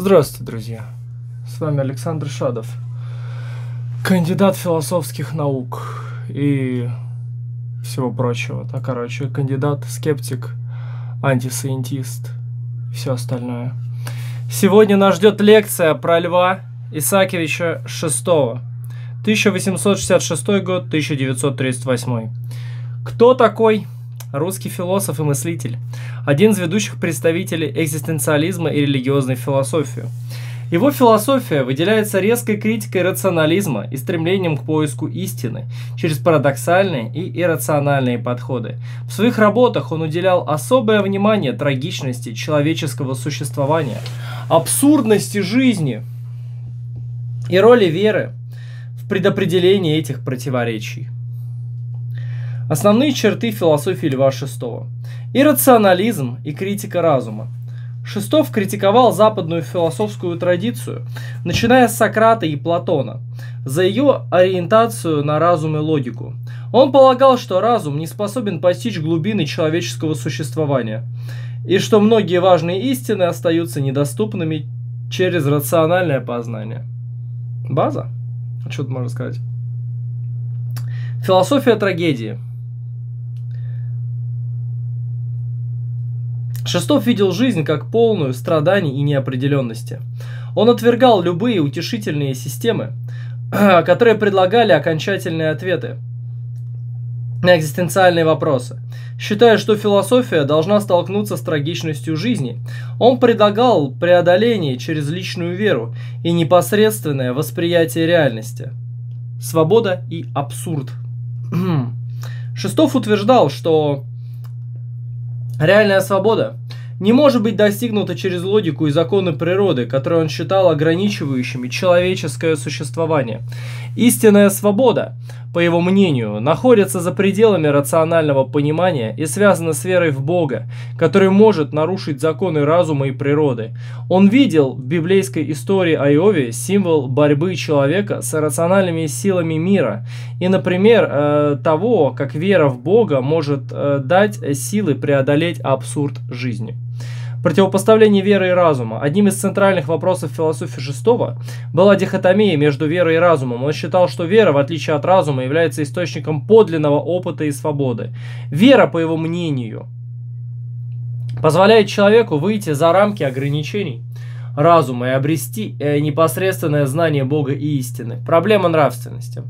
Здравствуйте, друзья! С вами Александр Шадов, кандидат философских наук и всего прочего. Да, короче, кандидат, скептик, антисcientist все остальное. Сегодня нас ждет лекция про Льва Исакевича VI. 1866 год, 1938. Кто такой? русский философ и мыслитель, один из ведущих представителей экзистенциализма и религиозной философии. Его философия выделяется резкой критикой рационализма и стремлением к поиску истины через парадоксальные и иррациональные подходы. В своих работах он уделял особое внимание трагичности человеческого существования, абсурдности жизни и роли веры в предопределении этих противоречий. Основные черты философии Льва VI. Иррационализм и критика разума. Шестов критиковал западную философскую традицию, начиная с Сократа и Платона, за ее ориентацию на разум и логику. Он полагал, что разум не способен постичь глубины человеческого существования, и что многие важные истины остаются недоступными через рациональное познание. База? А что тут можно сказать? Философия трагедии – Шестов видел жизнь как полную страданий и неопределенности. Он отвергал любые утешительные системы, которые предлагали окончательные ответы на экзистенциальные вопросы. Считая, что философия должна столкнуться с трагичностью жизни, он предлагал преодоление через личную веру и непосредственное восприятие реальности. Свобода и абсурд. Шестов утверждал, что Реальная свобода не может быть достигнута через логику и законы природы, которые он считал ограничивающими человеческое существование. Истинная свобода по его мнению, находятся за пределами рационального понимания и связаны с верой в Бога, который может нарушить законы разума и природы. Он видел в библейской истории о символ борьбы человека с рациональными силами мира и, например, э, того, как вера в Бога может э, дать силы преодолеть абсурд жизни. Противопоставление веры и разума. Одним из центральных вопросов философии Шестого была дихотомия между верой и разумом. Он считал, что вера, в отличие от разума, является источником подлинного опыта и свободы. Вера, по его мнению, позволяет человеку выйти за рамки ограничений разума и обрести э, непосредственное знание Бога и истины. Проблема нравственности.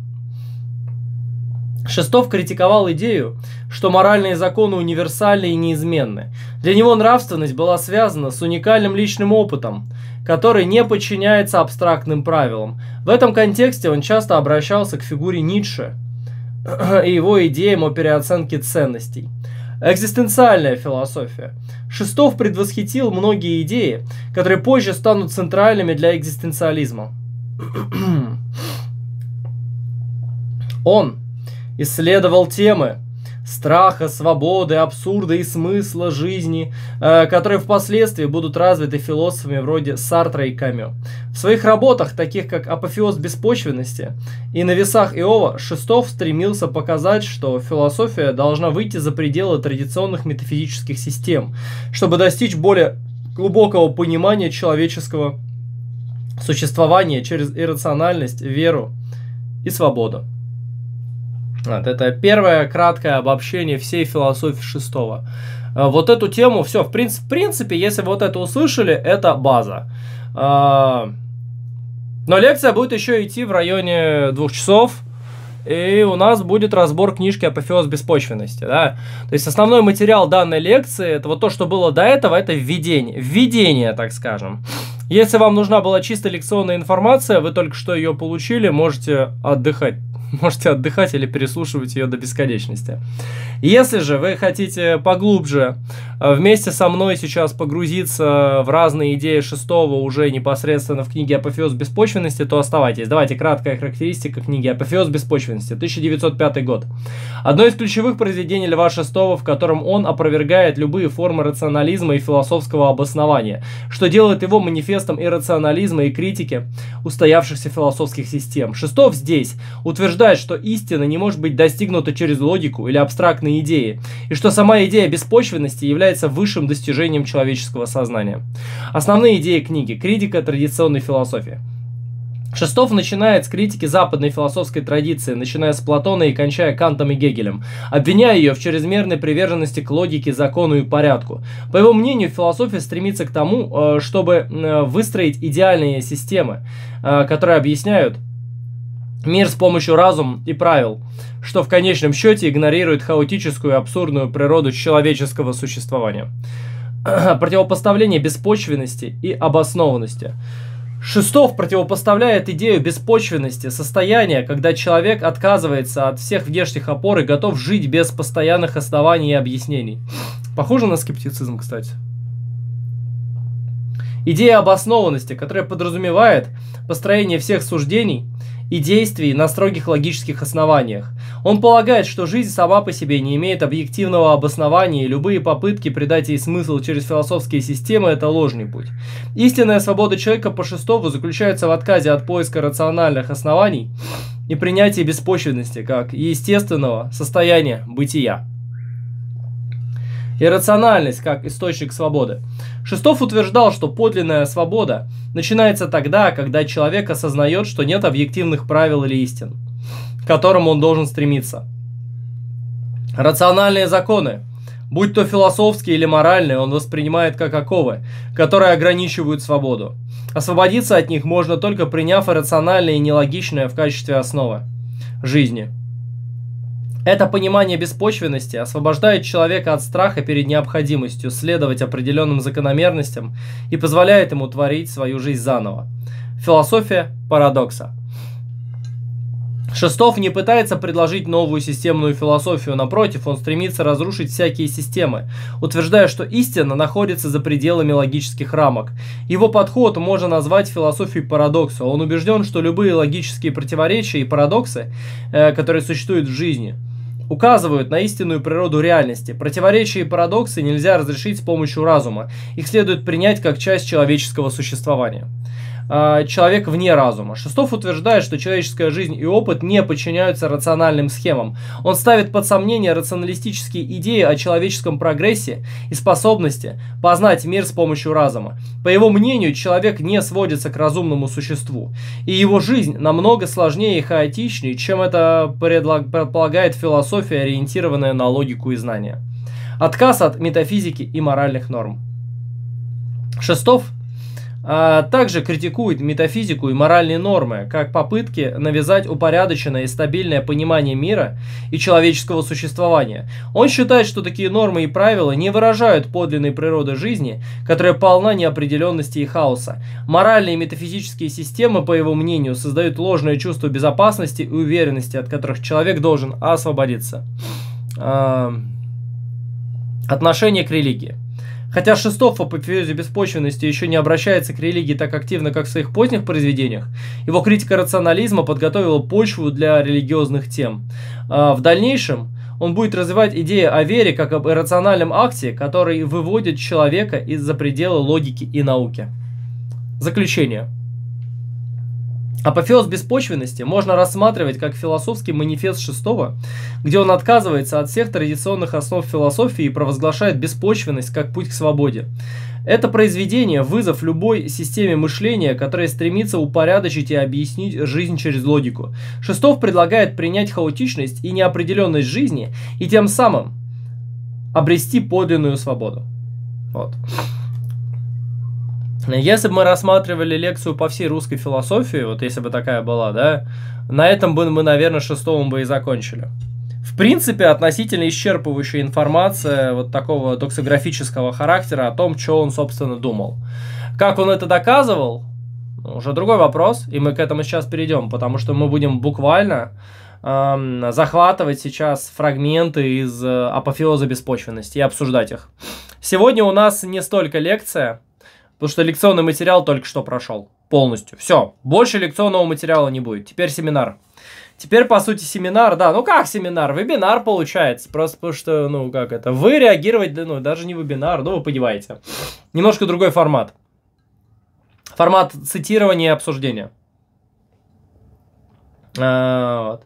Шестов критиковал идею, что моральные законы универсальны и неизменны. Для него нравственность была связана с уникальным личным опытом, который не подчиняется абстрактным правилам. В этом контексте он часто обращался к фигуре Ницше и его идеям о переоценке ценностей. Экзистенциальная философия. Шестов предвосхитил многие идеи, которые позже станут центральными для экзистенциализма. Он исследовал темы страха, свободы, абсурда и смысла жизни, э, которые впоследствии будут развиты философами вроде Сартра и Камю. В своих работах, таких как «Апофеоз беспочвенности» и «На весах Иова», Шестов стремился показать, что философия должна выйти за пределы традиционных метафизических систем, чтобы достичь более глубокого понимания человеческого существования через иррациональность, веру и свободу. Вот, это первое краткое обобщение всей философии шестого. Э, вот эту тему, все, в, принцип, в принципе, если вот это услышали, это база. Э, но лекция будет еще идти в районе двух часов. И у нас будет разбор книжки «Апофеоз беспочвенности». Да? То есть основной материал данной лекции, это вот то, что было до этого, это введение, введение, так скажем. Если вам нужна была чисто лекционная информация, вы только что ее получили, можете отдыхать можете отдыхать или переслушивать ее до бесконечности. Если же вы хотите поглубже э, вместе со мной сейчас погрузиться в разные идеи шестого уже непосредственно в книге «Апофеоз беспочвенности», то оставайтесь. Давайте краткая характеристика книги «Апофеоз беспочвенности», 1905 год. Одно из ключевых произведений Льва Шестого, в котором он опровергает любые формы рационализма и философского обоснования, что делает его манифестом и рационализма, и критики устоявшихся философских систем. Шестов здесь утверждает утверждает, что истина не может быть достигнута через логику или абстрактные идеи, и что сама идея беспочвенности является высшим достижением человеческого сознания. Основные идеи книги – критика традиционной философии. Шестов начинает с критики западной философской традиции, начиная с Платона и кончая Кантом и Гегелем, обвиняя ее в чрезмерной приверженности к логике, закону и порядку. По его мнению, философия стремится к тому, э, чтобы э, выстроить идеальные системы, э, которые объясняют Мир с помощью разума и правил, что в конечном счете игнорирует хаотическую и абсурдную природу человеческого существования. Противопоставление беспочвенности и обоснованности. Шестов противопоставляет идею беспочвенности, состояния, когда человек отказывается от всех внешних опор и готов жить без постоянных оснований и объяснений. Похоже на скептицизм, кстати. Идея обоснованности, которая подразумевает построение всех суждений – и действий на строгих логических основаниях. Он полагает, что жизнь сама по себе не имеет объективного обоснования, и любые попытки придать ей смысл через философские системы – это ложный путь. Истинная свобода человека по шестову заключается в отказе от поиска рациональных оснований и принятии беспочвенности как естественного состояния бытия и рациональность как источник свободы. Шестов утверждал, что подлинная свобода начинается тогда, когда человек осознает, что нет объективных правил или истин, к которым он должен стремиться. Рациональные законы, будь то философские или моральные, он воспринимает как оковы, которые ограничивают свободу. Освободиться от них можно только приняв иррациональное и нелогичное в качестве основы жизни – это понимание беспочвенности освобождает человека от страха перед необходимостью следовать определенным закономерностям и позволяет ему творить свою жизнь заново. Философия парадокса – Шестов не пытается предложить новую системную философию, напротив, он стремится разрушить всякие системы, утверждая, что истина находится за пределами логических рамок. Его подход можно назвать философией парадокса. Он убежден, что любые логические противоречия и парадоксы, э, которые существуют в жизни, указывают на истинную природу реальности. Противоречия и парадоксы нельзя разрешить с помощью разума. Их следует принять как часть человеческого существования. А, человек вне разума. Шестов утверждает, что человеческая жизнь и опыт не подчиняются рациональным схемам. Он ставит под сомнение рационалистические идеи о человеческом прогрессе и способности познать мир с помощью разума. По его мнению, человек не сводится к разумному существу, и его жизнь намного сложнее и хаотичнее, чем это предполагает философия, ориентированная на логику и знания. Отказ от метафизики и моральных норм. Шестов а также критикует метафизику и моральные нормы, как попытки навязать упорядоченное и стабильное понимание мира и человеческого существования. Он считает, что такие нормы и правила не выражают подлинной природы жизни, которая полна неопределенности и хаоса. Моральные и метафизические системы, по его мнению, создают ложное чувство безопасности и уверенности, от которых человек должен освободиться. А, отношение к религии. Хотя Шестов в апофеозе беспочвенности еще не обращается к религии так активно, как в своих поздних произведениях, его критика рационализма подготовила почву для религиозных тем. А в дальнейшем он будет развивать идею о вере как об иррациональном акте, который выводит человека из-за предела логики и науки. Заключение. Апофеоз беспочвенности можно рассматривать как философский манифест шестого, где он отказывается от всех традиционных основ философии и провозглашает беспочвенность как путь к свободе. Это произведение – вызов любой системе мышления, которая стремится упорядочить и объяснить жизнь через логику. Шестов предлагает принять хаотичность и неопределенность жизни и тем самым обрести подлинную свободу. Вот. Если бы мы рассматривали лекцию по всей русской философии, вот если бы такая была, да, на этом бы мы, наверное, шестом бы и закончили. В принципе, относительно исчерпывающая информация вот такого токсографического характера о том, что он, собственно, думал. Как он это доказывал, ну, уже другой вопрос, и мы к этому сейчас перейдем, потому что мы будем буквально эм, захватывать сейчас фрагменты из э, апофеоза беспочвенности и обсуждать их. Сегодня у нас не столько лекция, Потому что лекционный материал только что прошел. Полностью. Все. Больше лекционного материала не будет. Теперь семинар. Теперь, по сути, семинар, да, ну как семинар, вебинар получается, просто потому что, ну как это, вы реагировать, да, ну даже не вебинар, ну вы понимаете. Немножко другой формат. Формат цитирования и обсуждения. А, вот.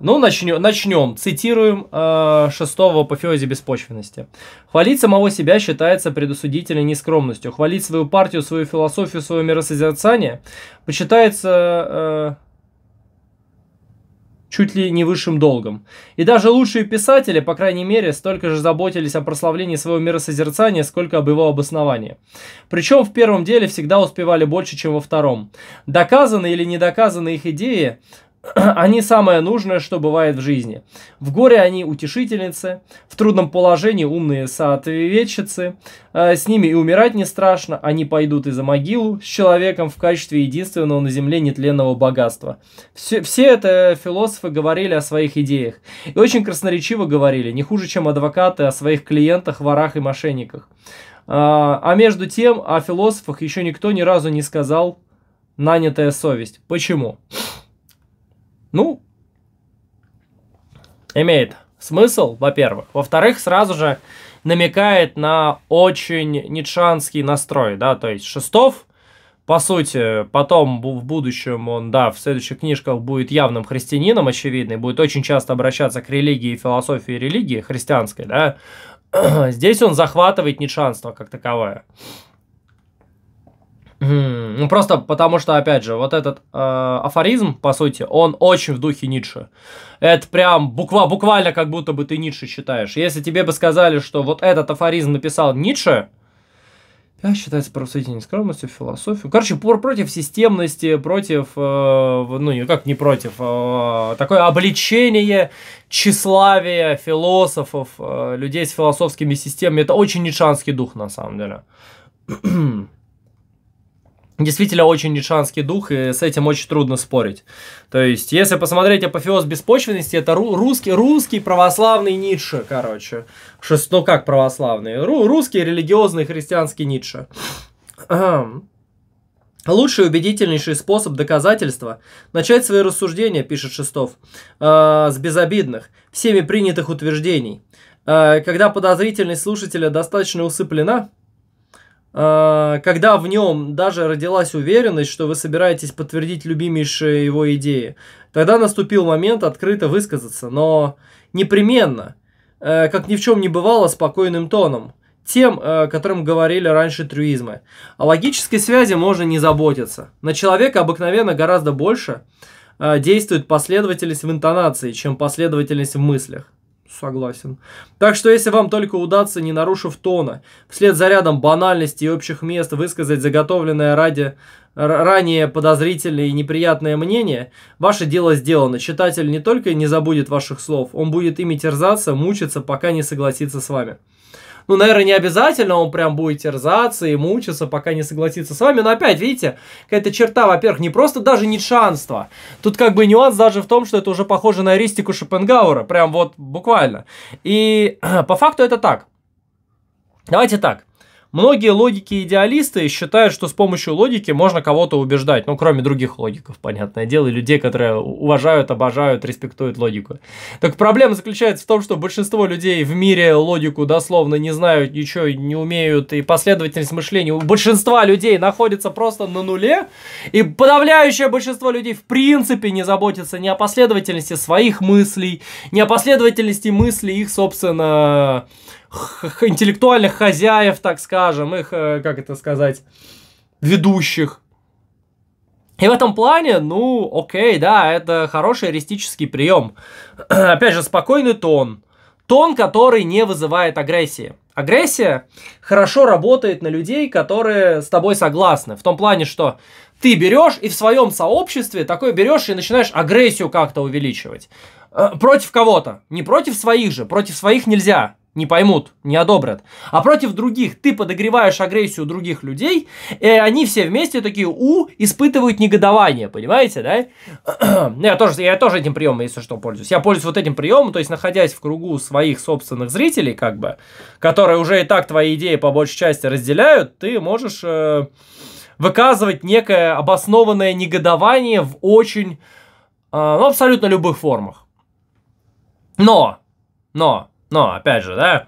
Ну, начнем, начнем. Цитируем э, шестого апофеозе беспочвенности. Хвалить самого себя считается предусудительной нескромностью. Хвалить свою партию, свою философию, свое миросозерцание почитается... Э, чуть ли не высшим долгом. И даже лучшие писатели, по крайней мере, столько же заботились о прославлении своего миросозерцания, сколько об его обосновании. Причем в первом деле всегда успевали больше, чем во втором. Доказаны или не доказаны их идеи они самое нужное, что бывает в жизни. В горе они утешительницы, в трудном положении умные соответчицы, э, с ними и умирать не страшно, они пойдут и за могилу с человеком в качестве единственного на земле нетленного богатства. Все, все это философы говорили о своих идеях. И очень красноречиво говорили, не хуже, чем адвокаты о своих клиентах, ворах и мошенниках. А, а между тем, о философах еще никто ни разу не сказал «нанятая совесть». Почему? Почему? Ну, имеет смысл, во-первых. Во-вторых, сразу же намекает на очень нитшанский настрой, да, то есть Шестов, по сути, потом в будущем он, да, в следующих книжках будет явным христианином, очевидно, и будет очень часто обращаться к религии, философии религии христианской, да, здесь он захватывает нитшанство как таковое ну, просто потому что, опять же, вот этот э, афоризм, по сути, он очень в духе Ницше. Это прям буква, буквально как будто бы ты Ницше читаешь. Если тебе бы сказали, что вот этот афоризм написал Ницше, я считается просветительной скромностью, философию. Короче, пор против системности, против, э, ну, как не против, э, такое обличение тщеславия философов, э, людей с философскими системами. Это очень нишанский дух, на самом деле. Действительно, очень нишанский дух, и с этим очень трудно спорить. То есть, если посмотреть апофеоз беспочвенности, это ру- русский, русский православный Ницше, короче. Шест, ну как православный? Ру- русский религиозный христианский Ницше. Лучший убедительнейший способ доказательства – начать свои рассуждения, пишет Шестов, э, с безобидных, всеми принятых утверждений. Э, когда подозрительность слушателя достаточно усыплена, Э, когда в нем даже родилась уверенность, что вы собираетесь подтвердить любимейшие его идеи, тогда наступил момент открыто высказаться, но непременно, э, как ни в чем не бывало, спокойным тоном, тем, э, которым говорили раньше трюизмы. О логической связи можно не заботиться. На человека обыкновенно гораздо больше действует последовательность в интонации, чем последовательность в мыслях. Согласен. Так что если вам только удастся, не нарушив тона, вслед за рядом банальностей и общих мест высказать заготовленное ради ранее подозрительное и неприятное мнение, ваше дело сделано. Читатель не только не забудет ваших слов, он будет ими терзаться, мучиться, пока не согласится с вами. Ну, наверное, не обязательно он прям будет терзаться и мучиться, пока не согласится с вами. Но опять, видите, какая-то черта, во-первых, не просто даже не шанство. Тут как бы нюанс даже в том, что это уже похоже на эристику Шопенгауэра. Прям вот буквально. И по факту это так. Давайте так. Многие логики-идеалисты считают, что с помощью логики можно кого-то убеждать, ну, кроме других логиков, понятное дело, и людей, которые уважают, обожают, респектуют логику. Так проблема заключается в том, что большинство людей в мире логику дословно не знают, ничего не умеют, и последовательность мышления у большинства людей находится просто на нуле, и подавляющее большинство людей в принципе не заботится ни о последовательности своих мыслей, ни о последовательности мыслей их, собственно, интеллектуальных хозяев, так скажем, их, э, как это сказать, ведущих. И в этом плане, ну, окей, да, это хороший аристический прием. Опять же, спокойный тон. Тон, который не вызывает агрессии. Агрессия хорошо работает на людей, которые с тобой согласны. В том плане, что ты берешь и в своем сообществе такое берешь и начинаешь агрессию как-то увеличивать. Э, против кого-то. Не против своих же. Против своих нельзя не поймут, не одобрят. А против других ты подогреваешь агрессию других людей, и они все вместе такие у испытывают негодование, понимаете, да? я, тоже, я тоже этим приемом, если что, пользуюсь. Я пользуюсь вот этим приемом, то есть находясь в кругу своих собственных зрителей, как бы, которые уже и так твои идеи по большей части разделяют, ты можешь э, выказывать некое обоснованное негодование в очень, э, ну, абсолютно любых формах. Но, но, но, опять же, да,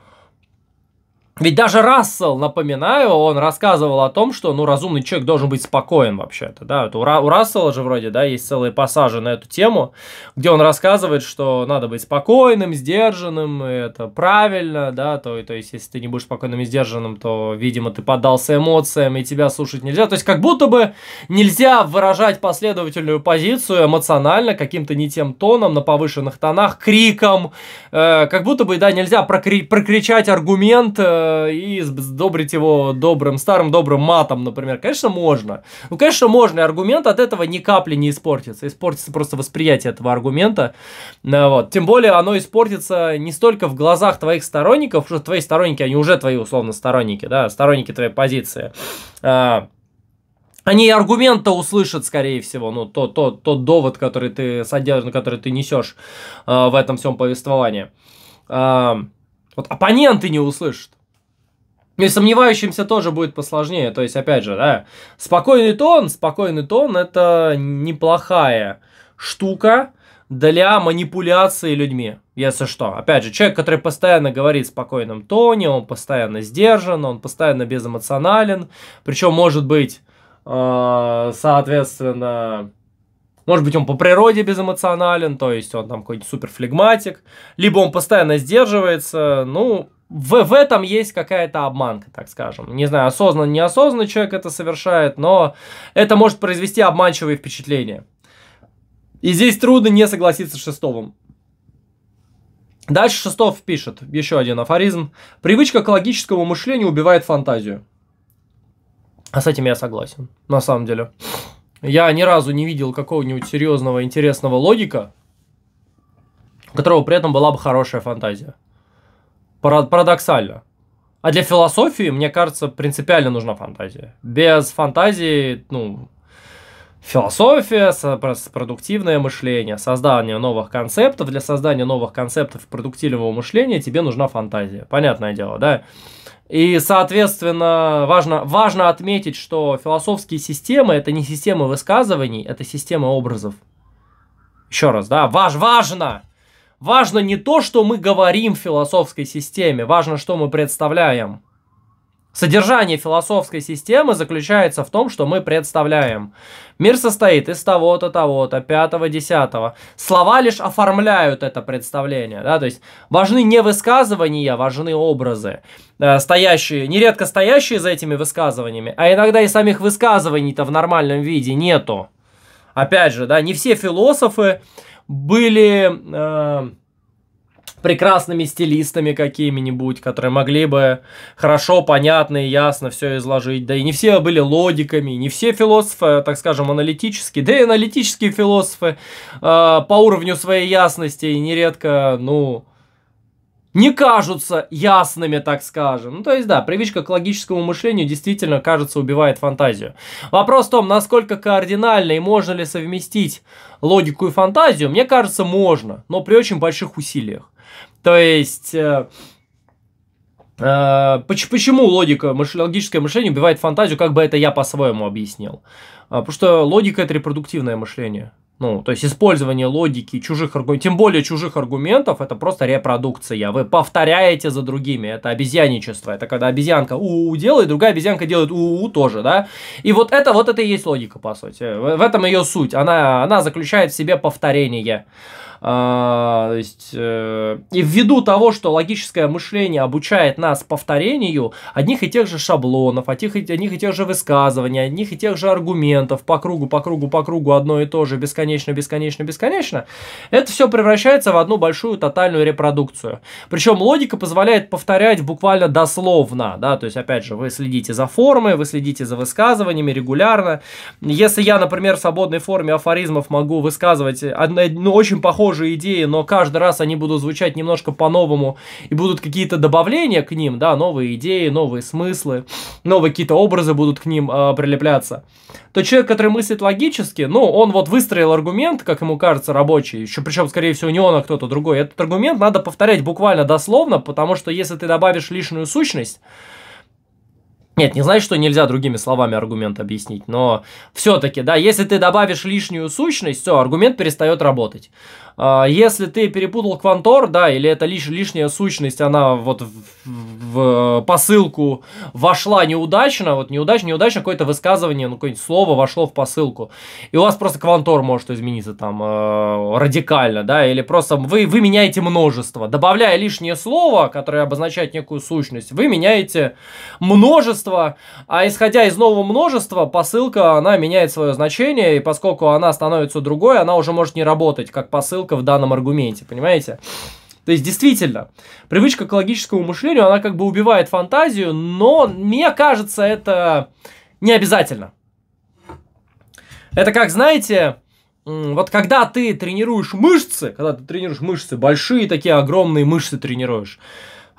ведь даже Рассел, напоминаю, он рассказывал о том, что ну, разумный человек должен быть спокоен вообще-то. Да? Вот у, Ра- у Рассела же вроде да, есть целые пассажи на эту тему, где он рассказывает, что надо быть спокойным, сдержанным, и это правильно, да, то, то есть если ты не будешь спокойным и сдержанным, то, видимо, ты поддался эмоциям, и тебя слушать нельзя. То есть как будто бы нельзя выражать последовательную позицию эмоционально, каким-то не тем тоном, на повышенных тонах, криком, э, как будто бы, да, нельзя прокри- прокричать аргумент, э, э, и сдобрить его добрым, старым добрым матом, например. Конечно, можно. Ну, конечно, можно. И аргумент от этого ни капли не испортится. Испортится просто восприятие этого аргумента. Э, вот. Тем более, оно испортится не столько в глазах твоих сторонников, что твои сторонники, они уже твои, условно, сторонники, да, сторонники твоей позиции. Э, они аргумента услышат, скорее всего, ну, тот, тот, тот довод, который ты содержишь, который ты несешь э, в этом всем повествовании. Э, вот оппоненты не услышат. Ну, и сомневающимся тоже будет посложнее. То есть, опять же, да, спокойный тон, спокойный тон – это неплохая штука для манипуляции людьми, если что. Опять же, человек, который постоянно говорит в спокойном тоне, он постоянно сдержан, он постоянно безэмоционален, причем может быть, э, соответственно, может быть, он по природе безэмоционален, то есть он там какой-нибудь суперфлегматик, либо он постоянно сдерживается, ну, в, в этом есть какая-то обманка, так скажем. Не знаю, осознанно, неосознанно человек это совершает, но это может произвести обманчивое впечатление. И здесь трудно не согласиться с Шестовым. Дальше Шестов пишет, еще один афоризм. Привычка к логическому мышлению убивает фантазию. А с этим я согласен, на самом деле. Я ни разу не видел какого-нибудь серьезного, интересного логика, у которого при этом была бы хорошая фантазия. Парадоксально. А для философии, мне кажется, принципиально нужна фантазия. Без фантазии, ну, философия, продуктивное мышление, создание новых концептов. Для создания новых концептов продуктивного мышления тебе нужна фантазия. Понятное дело, да? И, соответственно, важно, важно отметить, что философские системы – это не системы высказываний, это система образов. Еще раз, да, важ, важно! Важно не то, что мы говорим в философской системе, важно, что мы представляем. Содержание философской системы заключается в том, что мы представляем. Мир состоит из того-то, того-то, пятого, десятого. Слова лишь оформляют это представление. Да? То есть важны не высказывания, важны образы, э, стоящие, нередко стоящие за этими высказываниями, а иногда и самих высказываний-то в нормальном виде нету. Опять же, да, не все философы были э, прекрасными стилистами какими-нибудь, которые могли бы хорошо, понятно и ясно все изложить. Да и не все были логиками, не все философы, так скажем, аналитические, да и аналитические философы э, по уровню своей ясности нередко, ну, не кажутся ясными, так скажем. Ну, то есть, да, привычка к логическому мышлению действительно, кажется, убивает фантазию. Вопрос в том, насколько кардинально и можно ли совместить логику и фантазию, мне кажется, можно, но при очень больших усилиях. То есть... Э, э, почему логика, логическое мышление убивает фантазию, как бы это я по-своему объяснил? Э, потому что логика – это репродуктивное мышление. Ну, то есть использование логики чужих аргументов, тем более чужих аргументов, это просто репродукция. Вы повторяете за другими, это обезьяничество. Это когда обезьянка у, -у делает, другая обезьянка делает у, у тоже, да? И вот это, вот это и есть логика, по сути. В, в этом ее суть. Она, она заключает в себе повторение. А, то есть, э, и ввиду того, что логическое мышление обучает нас повторению одних и тех же шаблонов, одних и, тех же высказываний, одних и тех же аргументов по кругу, по кругу, по кругу, одно и то же, бесконечно, бесконечно, бесконечно, это все превращается в одну большую тотальную репродукцию. Причем логика позволяет повторять буквально дословно, да, то есть, опять же, вы следите за формой, вы следите за высказываниями регулярно. Если я, например, в свободной форме афоризмов могу высказывать одно, ну, очень похожее похожие идеи, но каждый раз они будут звучать немножко по-новому, и будут какие-то добавления к ним, да, новые идеи, новые смыслы, новые какие-то образы будут к ним э, прилепляться, то человек, который мыслит логически, ну, он вот выстроил аргумент, как ему кажется, рабочий, еще причем, скорее всего, не он, а кто-то другой, этот аргумент надо повторять буквально дословно, потому что если ты добавишь лишнюю сущность, нет, не значит, что нельзя другими словами аргумент объяснить, но все-таки, да, если ты добавишь лишнюю сущность, все, аргумент перестает работать. А, если ты перепутал Квантор, да, или это лиш, лишняя сущность, она вот в, в посылку вошла неудачно, вот неудачно, неудачно какое-то высказывание, ну, какое-нибудь слово вошло в посылку, и у вас просто Квантор может измениться там э, радикально, да, или просто вы, вы меняете множество, добавляя лишнее слово, которое обозначает некую сущность, вы меняете множество, а исходя из нового множества, посылка, она меняет свое значение, и поскольку она становится другой, она уже может не работать как посылка, отсылка в данном аргументе, понимаете? То есть, действительно, привычка к логическому мышлению, она как бы убивает фантазию, но мне кажется, это не обязательно. Это как, знаете, вот когда ты тренируешь мышцы, когда ты тренируешь мышцы, большие такие огромные мышцы тренируешь,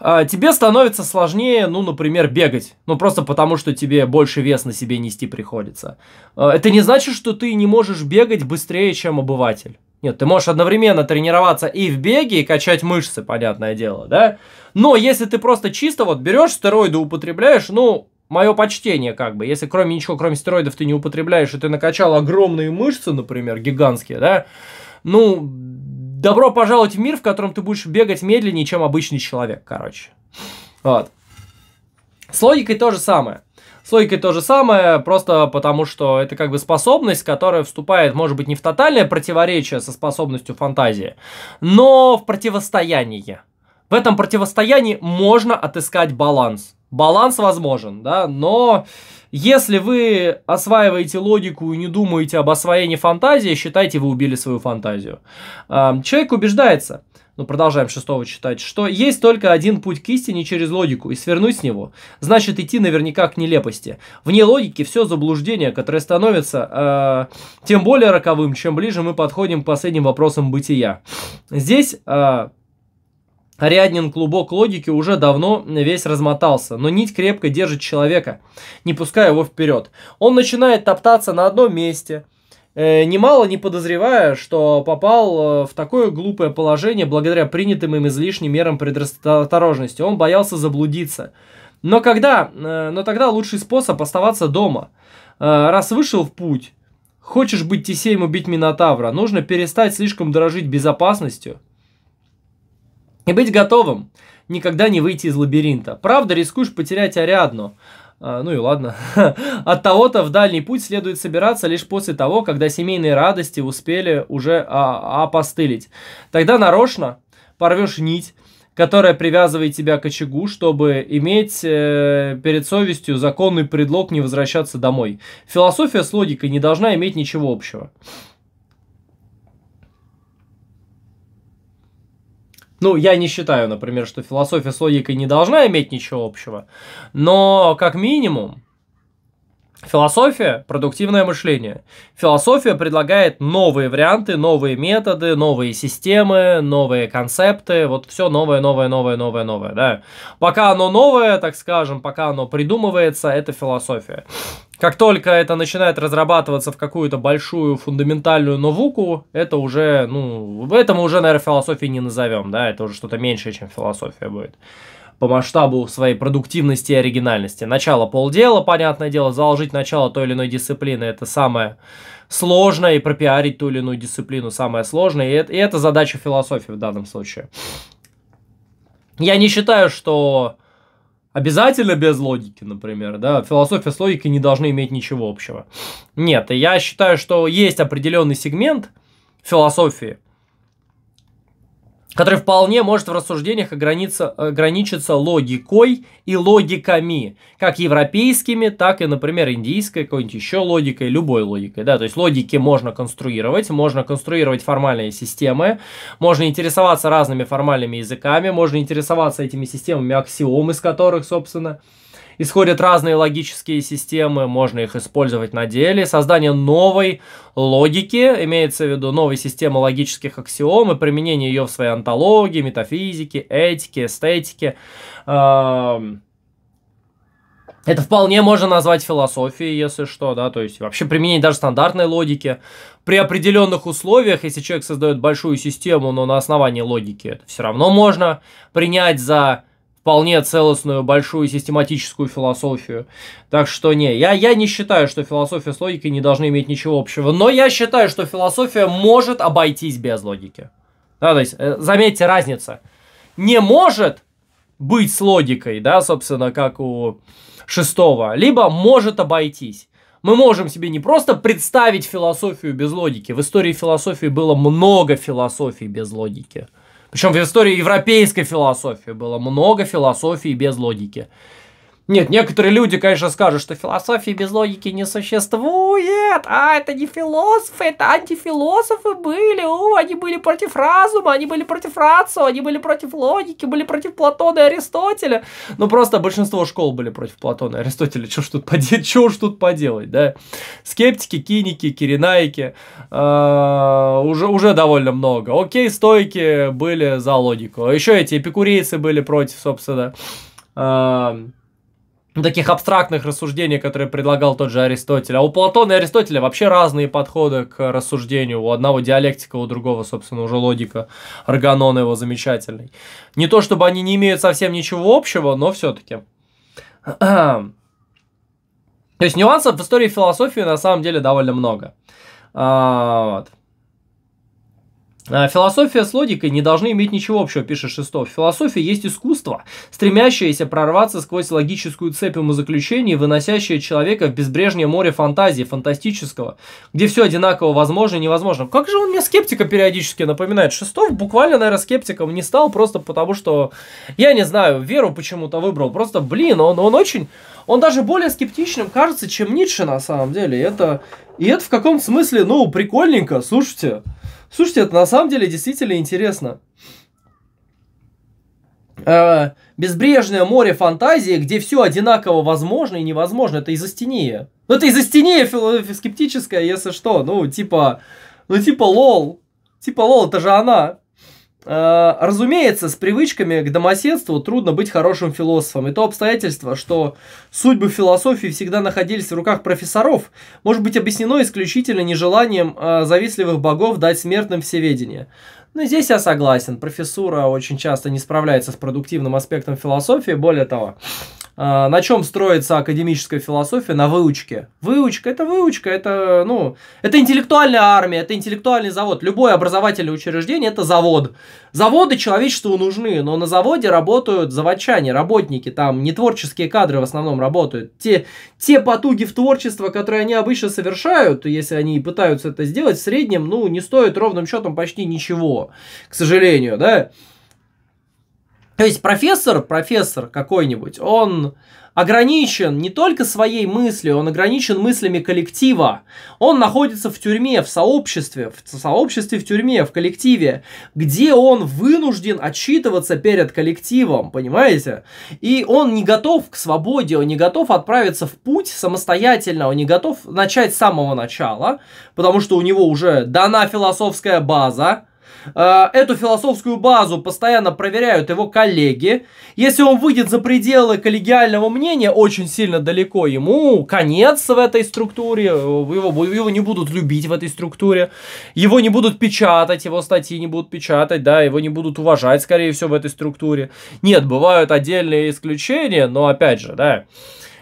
а, тебе становится сложнее, ну, например, бегать. Ну, просто потому, что тебе больше вес на себе нести приходится. А, это не значит, что ты не можешь бегать быстрее, чем обыватель. Нет, ты можешь одновременно тренироваться и в беге, и качать мышцы, понятное дело, да? Но если ты просто чисто вот берешь стероиды, употребляешь, ну, мое почтение, как бы. Если кроме ничего, кроме стероидов ты не употребляешь, и ты накачал огромные мышцы, например, гигантские, да? Ну, добро пожаловать в мир, в котором ты будешь бегать медленнее, чем обычный человек, короче. Вот. С логикой то же самое. Слойкой то же самое, просто потому что это как бы способность, которая вступает, может быть, не в тотальное противоречие со способностью фантазии, но в противостояние. В этом противостоянии можно отыскать баланс. Баланс возможен, да, но если вы осваиваете логику и не думаете об освоении фантазии, считайте, вы убили свою фантазию. Эм, человек убеждается, ну, продолжаем шестого читать, что есть только один путь к истине через логику, и свернуть с него, значит идти наверняка к нелепости. Вне логики все заблуждение, которое становится э, тем более роковым, чем ближе мы подходим к последним вопросам бытия. Здесь... Э, Ряднин клубок логики уже давно весь размотался, но нить крепко держит человека, не пуская его вперед. Он начинает топтаться на одном месте, Э, немало не подозревая, что попал э, в такое глупое положение благодаря принятым им излишним мерам предосторожности. Он боялся заблудиться. Но, когда, э, но тогда лучший способ оставаться дома. Раз вышел в путь, хочешь быть Тесеем убить Минотавра, нужно перестать слишком дорожить безопасностью и быть готовым никогда не выйти из лабиринта. Правда, рискуешь потерять Ариадну, а, ну и ладно. От того-то в дальний путь следует собираться лишь после того, когда семейные радости успели уже а, опостылить. Тогда нарочно порвешь нить, которая привязывает тебя к очагу, чтобы иметь э, перед совестью законный предлог не возвращаться домой. Философия с логикой не должна иметь ничего общего. Ну, я не считаю, например, что философия с логикой не должна иметь ничего общего, но как минимум Философия – продуктивное мышление. Философия предлагает новые варианты, новые методы, новые системы, новые концепты, вот все новое, новое, новое, новое, новое, да. Пока оно новое, так скажем, пока оно придумывается, это философия. Как только это начинает разрабатываться в какую-то большую фундаментальную новуку, это уже, ну, это мы уже, наверное, философией не назовем, да, это уже что-то меньшее, чем философия будет по масштабу своей продуктивности и оригинальности. Начало полдела, понятное дело, заложить начало той или иной дисциплины – это самое сложное, и пропиарить ту или иную дисциплину – самое сложное, и это, и это задача философии в данном случае. Я не считаю, что обязательно без логики, например, да, философия с логикой не должны иметь ничего общего. Нет, я считаю, что есть определенный сегмент философии – который вполне может в рассуждениях ограничиться логикой и логиками, как европейскими, так и, например, индийской, какой-нибудь еще логикой, любой логикой. Да? То есть логики можно конструировать, можно конструировать формальные системы, можно интересоваться разными формальными языками, можно интересоваться этими системами аксиом, из которых, собственно, исходят разные логические системы, можно их использовать на деле. Создание новой логики, имеется в виду новой системы логических аксиом и применение ее в своей антологии, метафизике, этике, эстетике. Эм, это вполне можно назвать философией, если что, да, то есть вообще применение даже стандартной логики. При определенных условиях, если человек создает большую систему, но на основании логики, это все равно можно принять за вполне целостную, большую систематическую философию. Так что не, я, я не считаю, что философия с логикой не должны иметь ничего общего. Но я считаю, что философия может обойтись без логики. Да, то есть, э, заметьте, разница. Не может быть с логикой, да, собственно, как у шестого, либо может обойтись. Мы можем себе не просто представить философию без логики. В истории философии было много философий без логики. Причем в истории европейской философии было много философии без логики. Нет, некоторые люди, конечно, скажут, что философии без логики не существует. А, это не философы, это антифилософы были. О, они были против разума, они были против рацио, они были против логики, были против Платона и Аристотеля. Ну, просто большинство школ были против Платона и Аристотеля. Чего ж тут, поде... Чего ж тут поделать, да? Скептики, киники, киренаики. Э, а, уже, уже довольно много. Окей, стойки были за логику. А Еще эти эпикурейцы были против, собственно. Э, ну, таких абстрактных рассуждений, которые предлагал тот же Аристотель. А у Платона и Аристотеля вообще разные подходы к рассуждению. У одного диалектика, у другого, собственно, уже логика. Арганон его замечательный. Не то чтобы они не имеют совсем ничего общего, но все-таки. То есть нюансов в истории философии на самом деле довольно много. А, вот. А, философия с логикой не должны иметь ничего общего, пишет Шестов. Философия есть искусство, стремящееся прорваться сквозь логическую цепь умозаключений, выносящее человека в безбрежнее море фантазии, фантастического, где все одинаково возможно и невозможно. Как же он мне скептика периодически напоминает? Шестов буквально, наверное, скептиком не стал, просто потому что, я не знаю, веру почему-то выбрал. Просто, блин, он, он очень... Он даже более скептичным кажется, чем Ницше на самом деле. И это, и это в каком смысле, ну, прикольненько, слушайте. Слушайте, это на самом деле действительно интересно. Э, безбрежное море фантазии, где все одинаково возможно и невозможно, это из-за изостения. Ну, это из-за изостения скептическая, если что. Ну, типа, ну, типа лол. Типа лол, это же она. Э, разумеется, с привычками к домоседству трудно быть хорошим философом. И то обстоятельство, что судьбы философии всегда находились в руках профессоров, может быть объяснено исключительно нежеланием э, завистливых богов дать смертным всеведение. Ну, здесь я согласен, профессура очень часто не справляется с продуктивным аспектом философии. Более того, а, на чем строится академическая философия? На выучке. Выучка – это выучка, это, ну, это интеллектуальная армия, это интеллектуальный завод. Любое образовательное учреждение – это завод. Заводы человечеству нужны, но на заводе работают заводчане, работники, там не творческие кадры в основном работают. Те, те потуги в творчество, которые они обычно совершают, если они пытаются это сделать, в среднем, ну, не стоит ровным счетом почти ничего, к сожалению, да. То есть профессор, профессор какой-нибудь, он ограничен не только своей мыслью, он ограничен мыслями коллектива. Он находится в тюрьме, в сообществе, в сообществе в тюрьме, в коллективе, где он вынужден отчитываться перед коллективом, понимаете? И он не готов к свободе, он не готов отправиться в путь самостоятельно, он не готов начать с самого начала, потому что у него уже дана философская база, Э, эту философскую базу постоянно проверяют его коллеги. Если он выйдет за пределы коллегиального мнения очень сильно далеко, ему конец в этой структуре, э, его, его не будут любить в этой структуре, его не будут печатать, его статьи не будут печатать, да, его не будут уважать, скорее всего, в этой структуре. Нет, бывают отдельные исключения, но опять же, да,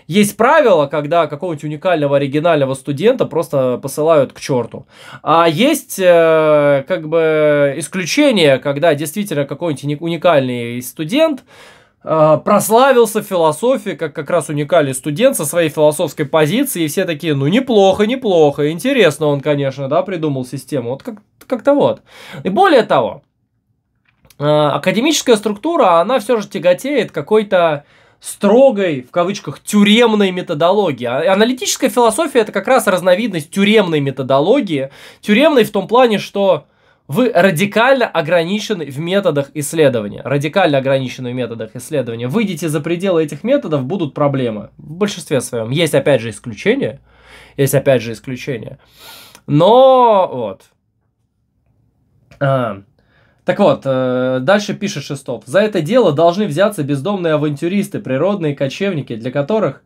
есть правило, когда какого-нибудь уникального оригинального студента просто посылают к черту. А есть э, как бы исключение, когда действительно какой-нибудь уникальный студент э, прославился в философии, как как раз уникальный студент со своей философской позиции, и все такие, ну, неплохо, неплохо, интересно он, конечно, да, придумал систему, вот как, как-то вот. И более того, э, академическая структура, она все же тяготеет какой-то строгой, в кавычках, тюремной методологии. А аналитическая философия – это как раз разновидность тюремной методологии. Тюремной в том плане, что вы радикально ограничены в методах исследования. Радикально ограничены в методах исследования. Выйдите за пределы этих методов, будут проблемы. В большинстве своем. Есть, опять же, исключения. Есть, опять же, исключения. Но вот. А, так вот, э, дальше пишет Шестов. За это дело должны взяться бездомные авантюристы, природные кочевники, для которых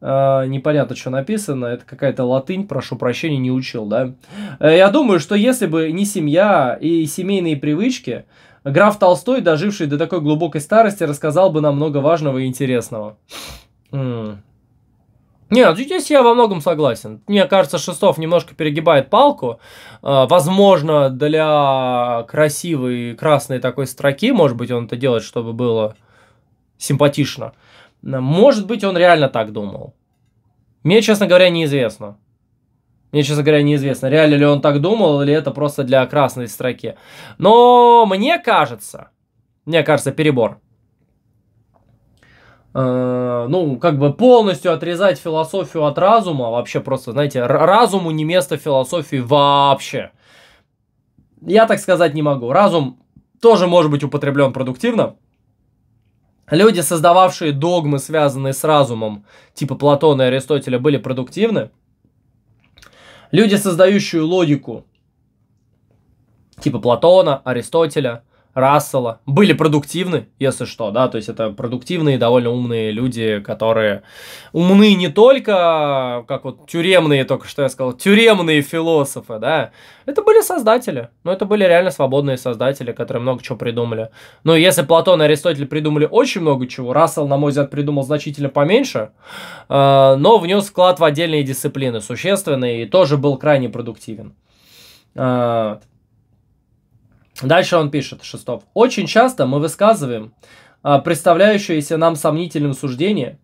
э, непонятно, что написано, это какая-то латынь, прошу прощения, не учил, да. Э, я думаю, что если бы не семья и семейные привычки, граф Толстой, доживший до такой глубокой старости, рассказал бы нам много важного и интересного. М -м. Нет, ну здесь я во многом согласен. Мне кажется, Шестов немножко перегибает палку. А, возможно, для красивой красной такой строки, может быть, он это делает, чтобы было симпатично. Может быть, он реально так думал. Мне, честно говоря, неизвестно. Мне, честно говоря, неизвестно, реально ли он так думал, или это просто для красной строки. Но мне кажется, мне кажется, перебор. Э, ну, как бы полностью отрезать философию от разума, а вообще просто, знаете, разуму не место философии вообще. Я так сказать не могу. Разум тоже может быть употреблен продуктивно. Люди, создававшие догмы, связанные с разумом, типа Платона и Аристотеля, были продуктивны. Люди, создающие логику, типа Платона, Аристотеля, Рассела были продуктивны, если что, да, то есть это продуктивные, довольно умные люди, которые умны не только, как вот тюремные, только что я сказал, тюремные философы, да, это были создатели, но это были реально свободные создатели, которые много чего придумали. Но если Платон и Аристотель придумали очень много чего, Рассел, на мой взгляд, придумал значительно поменьше, э, но внес вклад в отдельные дисциплины существенный и тоже был крайне продуктивен. Э, Дальше он пишет, Шестов. Очень часто мы высказываем а, представляющееся нам сомнительным суждение,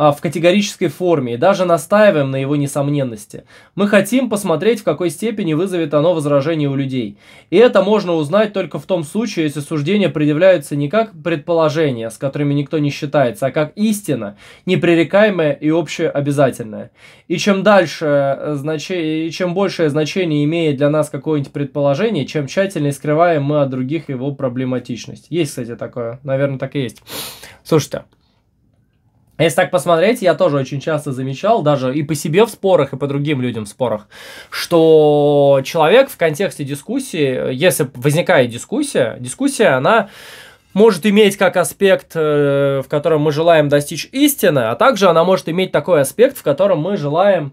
а, в категорической форме и даже настаиваем на его несомненности. Мы хотим посмотреть, в какой степени вызовет оно возражение у людей. И это можно узнать только в том случае, если суждения предъявляются не как предположения, с которыми никто не считается, а как истина, непререкаемая и общеобязательная. И чем дальше, э, знач... и чем большее значение имеет для нас какое-нибудь предположение, чем тщательнее скрываем мы от других его проблематичность. Есть, кстати, такое. Наверное, так и есть. Слушайте, а если так посмотреть, я тоже очень часто замечал, даже и по себе в спорах, и по другим людям в спорах, что человек в контексте дискуссии, если возникает дискуссия, дискуссия, она может иметь как аспект, э, в котором мы желаем достичь истины, а также она может иметь такой аспект, в котором мы желаем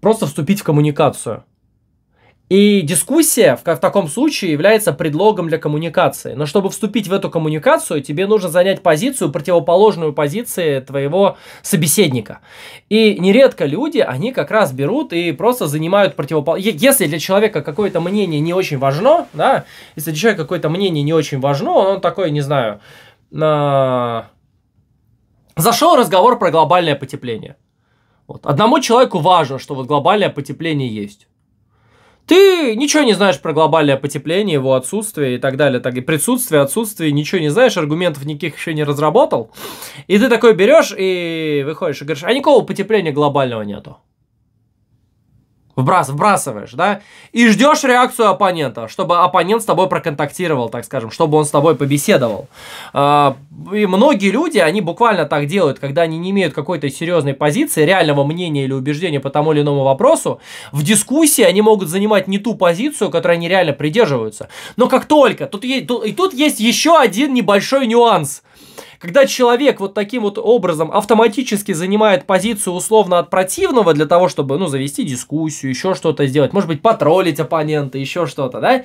просто вступить в коммуникацию. И дискуссия в, в таком случае является предлогом для коммуникации. Но чтобы вступить в эту коммуникацию, тебе нужно занять позицию, противоположную позиции твоего собеседника. И нередко люди, они как раз берут и просто занимают противоположную... Если для человека какое-то мнение не очень важно, да, если для человека какое-то мнение не очень важно, он такой, не знаю, на... зашел разговор про глобальное потепление. Вот. Одному человеку важно, что вот глобальное потепление есть. Ты ничего не знаешь про глобальное потепление, его отсутствие и так далее. Так и присутствие, отсутствие, ничего не знаешь, аргументов никаких еще не разработал. И ты такой берешь и выходишь и говоришь, а никакого потепления глобального нету вбрас, вбрасываешь, да, и ждешь реакцию оппонента, чтобы оппонент с тобой проконтактировал, так скажем, чтобы он с тобой побеседовал. А, и многие люди, они буквально так делают, когда они не имеют какой-то серьезной позиции, реального мнения или убеждения по тому или иному вопросу, в дискуссии они могут занимать не ту позицию, которой они реально придерживаются. Но как только, тут, и тут есть еще один небольшой нюанс – когда человек вот таким вот образом автоматически занимает позицию условно от противного для того, чтобы, ну, завести дискуссию, еще что-то сделать, может быть, потроллить оппонента, еще что-то, да,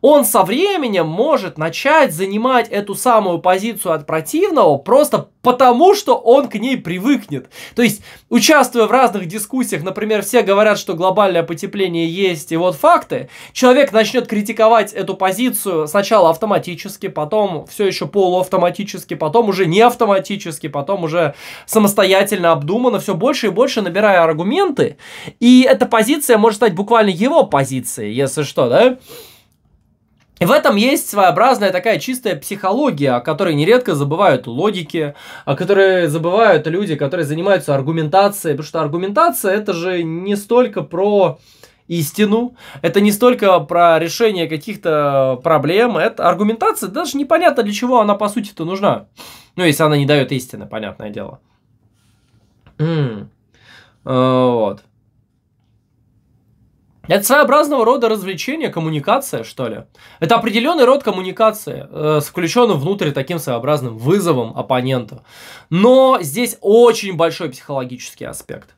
он со временем может начать занимать эту самую позицию от противного просто потому, что он к ней привыкнет. То есть, участвуя в разных дискуссиях, например, все говорят, что глобальное потепление есть, и вот факты, человек начнет критиковать эту позицию сначала автоматически, потом все еще полуавтоматически, потом уже уже не автоматически, потом уже самостоятельно, обдуманно, все больше и больше набирая аргументы. И эта позиция может стать буквально его позицией, если что, да? И в этом есть своеобразная такая чистая психология, о которой нередко забывают логики, о которой забывают люди, которые занимаются аргументацией, потому что аргументация это же не столько про истину. Это не столько про решение каких-то проблем, это аргументация, даже непонятно для чего она по сути-то нужна. Ну, если она не дает истины, понятное дело. Э, вот. Это своеобразного рода развлечение, коммуникация, что ли. Это определенный род коммуникации, э, включенным внутрь таким своеобразным вызовом оппонента. Но здесь очень большой психологический аспект.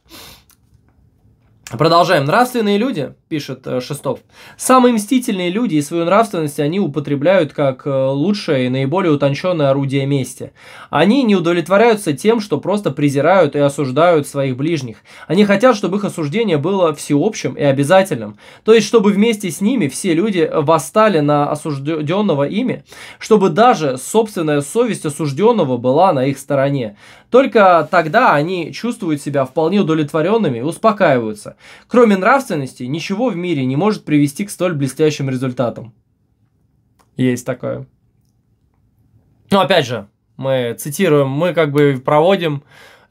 Продолжаем. Нравственные люди пишет э, Шестов. Самые мстительные люди и свою нравственность они употребляют как э, лучшее и наиболее утонченное орудие мести. Они не удовлетворяются тем, что просто презирают и осуждают своих ближних. Они хотят, чтобы их осуждение было всеобщим и обязательным. То есть, чтобы вместе с ними все люди восстали на осужденного ими, чтобы даже собственная совесть осужденного была на их стороне. Только тогда они чувствуют себя вполне удовлетворенными и успокаиваются. Кроме нравственности, ничего ничего в мире не может привести к столь блестящим результатам. Есть такое. Но ну, опять же, мы цитируем, мы как бы проводим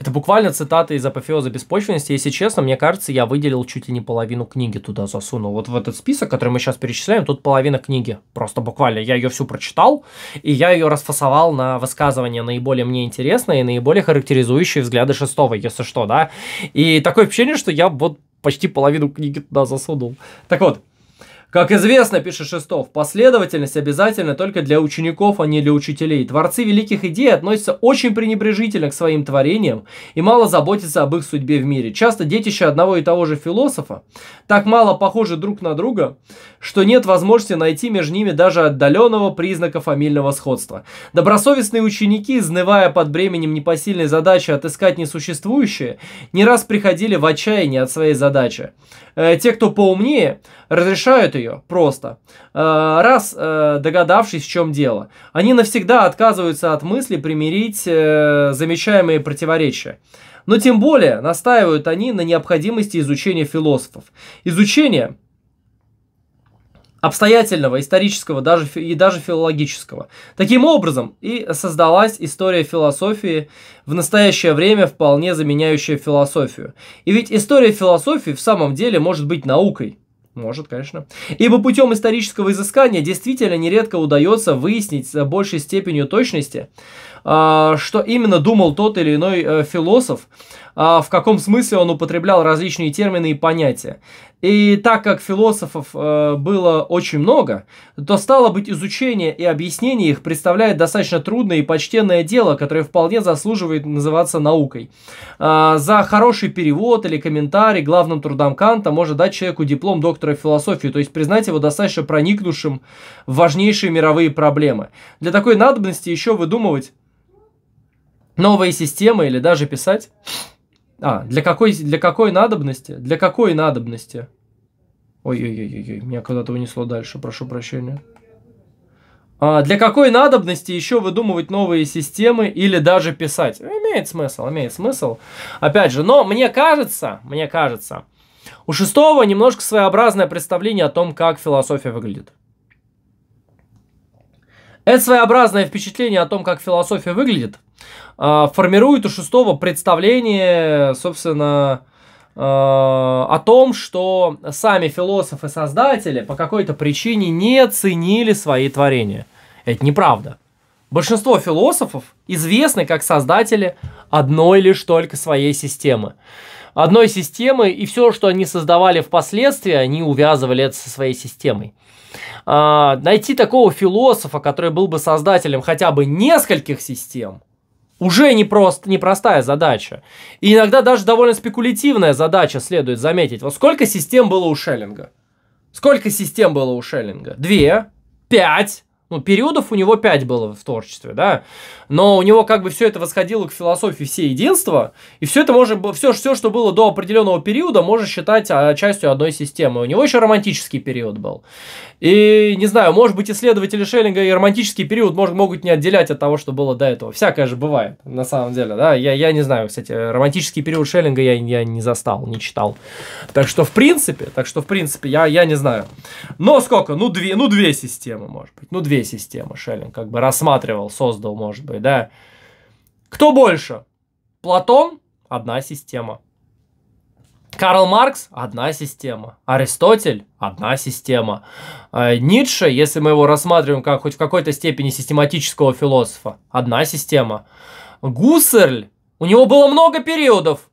это буквально цитаты из «Апофеоза беспочвенности». Если честно, мне кажется, я выделил чуть ли не половину книги туда засунул. Вот в этот список, который мы сейчас перечисляем, тут половина книги. Просто буквально. Я ее всю прочитал, и я ее расфасовал на высказывания наиболее мне интересные и наиболее характеризующие взгляды шестого, если что, да. И такое ощущение, что я вот почти половину книги туда засунул. Так вот, как известно, пишет Шестов, последовательность обязательна только для учеников, а не для учителей. Творцы великих идей относятся очень пренебрежительно к своим творениям и мало заботятся об их судьбе в мире. Часто детище одного и того же философа так мало похожи друг на друга, что нет возможности найти между ними даже отдаленного признака фамильного сходства. Добросовестные ученики, изнывая под бременем непосильной задачи отыскать несуществующее, не раз приходили в отчаяние от своей задачи. Э, те, кто поумнее, разрешают ее ее, просто. Э, раз э, догадавшись, в чем дело. Они навсегда отказываются от мысли примирить э, замечаемые противоречия. Но тем более настаивают они на необходимости изучения философов. Изучение обстоятельного, исторического даже, и даже филологического. Таким образом и создалась история философии, в настоящее время вполне заменяющая философию. И ведь история философии в самом деле может быть наукой. Может, конечно. Ибо путем исторического изыскания действительно нередко удается выяснить с большей степенью точности, а, что именно думал тот или иной э, философ, а, в каком смысле он употреблял различные термины и понятия. И так как философов э, было очень много, то стало быть изучение и объяснение их представляет достаточно трудное и почтенное дело, которое вполне заслуживает называться наукой. Э, за хороший перевод или комментарий главным трудам Канта может дать человеку диплом доктора философии, то есть признать его достаточно проникнувшим в важнейшие мировые проблемы. Для такой надобности еще выдумывать новые системы или даже писать. А, для какой, для какой надобности? Для какой надобности? Ой-ой-ой-ой, меня куда-то унесло дальше, прошу прощения. А, для какой надобности еще выдумывать новые системы или даже писать? Ну, имеет смысл, имеет смысл. Опять же, но мне кажется, мне кажется, у шестого немножко своеобразное представление о том, как философия выглядит. Это своеобразное впечатление о том, как философия выглядит – а, формирует у шестого представление, собственно, а, о том, что сами философы-создатели по какой-то причине не ценили свои творения. Это неправда. Большинство философов известны как создатели одной лишь только своей системы. Одной системы, и все, что они создавали впоследствии, они увязывали это со своей системой. А, найти такого философа, который был бы создателем хотя бы нескольких систем – уже не непрост, непростая задача. И иногда даже довольно спекулятивная задача, следует заметить. Вот сколько систем было у Шеллинга? Сколько систем было у Шеллинга? Две, пять. Ну, периодов у него пять было в творчестве, да но у него как бы все это восходило к философии все единства, и все это может все, все, что было до определенного периода, можно считать а, частью одной системы. У него еще романтический период был. И, не знаю, может быть, исследователи Шеллинга и романтический период может, могут не отделять от того, что было до этого. Всякое же бывает, на самом деле, да. Я, я не знаю, кстати, романтический период Шеллинга я, я не застал, не читал. Так что, в принципе, так что, в принципе, я, я не знаю. Но сколько? Ну, две, ну, две системы, может быть. Ну, две системы Шеллинг как бы рассматривал, создал, может быть, да. Кто больше? Платон – одна система. Карл Маркс – одна система. Аристотель – одна система. А, Ницше, если мы его рассматриваем как хоть в какой-то степени систематического философа – одна система. Гуссерль – у него было много периодов.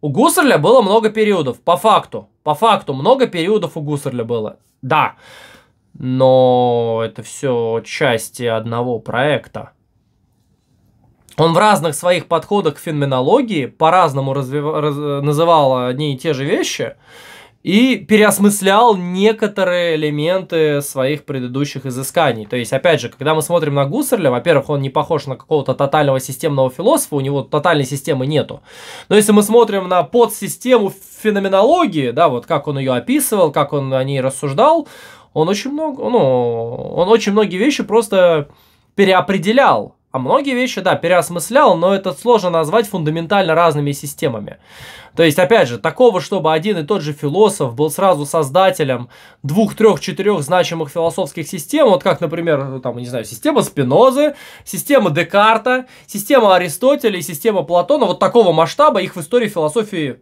У Гуссерля было много периодов, по факту. По факту много периодов у Гуссерля было. Да, но это все части одного проекта он в разных своих подходах к феноменологии по-разному развив... раз... называл одни и те же вещи и переосмыслял некоторые элементы своих предыдущих изысканий. То есть, опять же, когда мы смотрим на Гуссерля, во-первых, он не похож на какого-то тотального системного философа, у него тотальной системы нету. Но если мы смотрим на подсистему феноменологии, да, вот как он ее описывал, как он о ней рассуждал, он очень много, ну, он очень многие вещи просто переопределял а многие вещи, да, переосмыслял, но это сложно назвать фундаментально разными системами. То есть, опять же, такого, чтобы один и тот же философ был сразу создателем двух, трех, четырех значимых философских систем, вот как, например, ну, там, не знаю, система Спинозы, система Декарта, система Аристотеля и система Платона, вот такого масштаба их в истории философии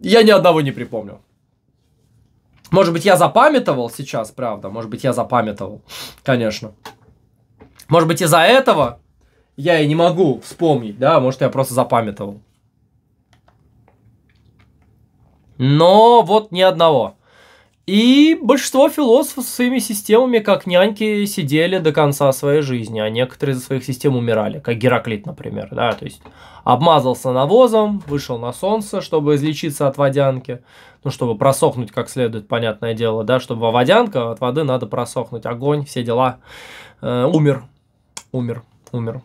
я ни одного не припомню. Может быть, я запамятовал сейчас, правда, может быть, я запамятовал, конечно. Может быть, из-за этого я и не могу вспомнить, да, может, я просто запамятовал. Но вот ни одного. И большинство философов со своими системами, как няньки, сидели до конца своей жизни, а некоторые из своих систем умирали, как Гераклит, например, да, то есть обмазался навозом, вышел на солнце, чтобы излечиться от водянки, ну, чтобы просохнуть как следует, понятное дело, да, чтобы водянка, от воды надо просохнуть, огонь, все дела, э, умер, умер, умер.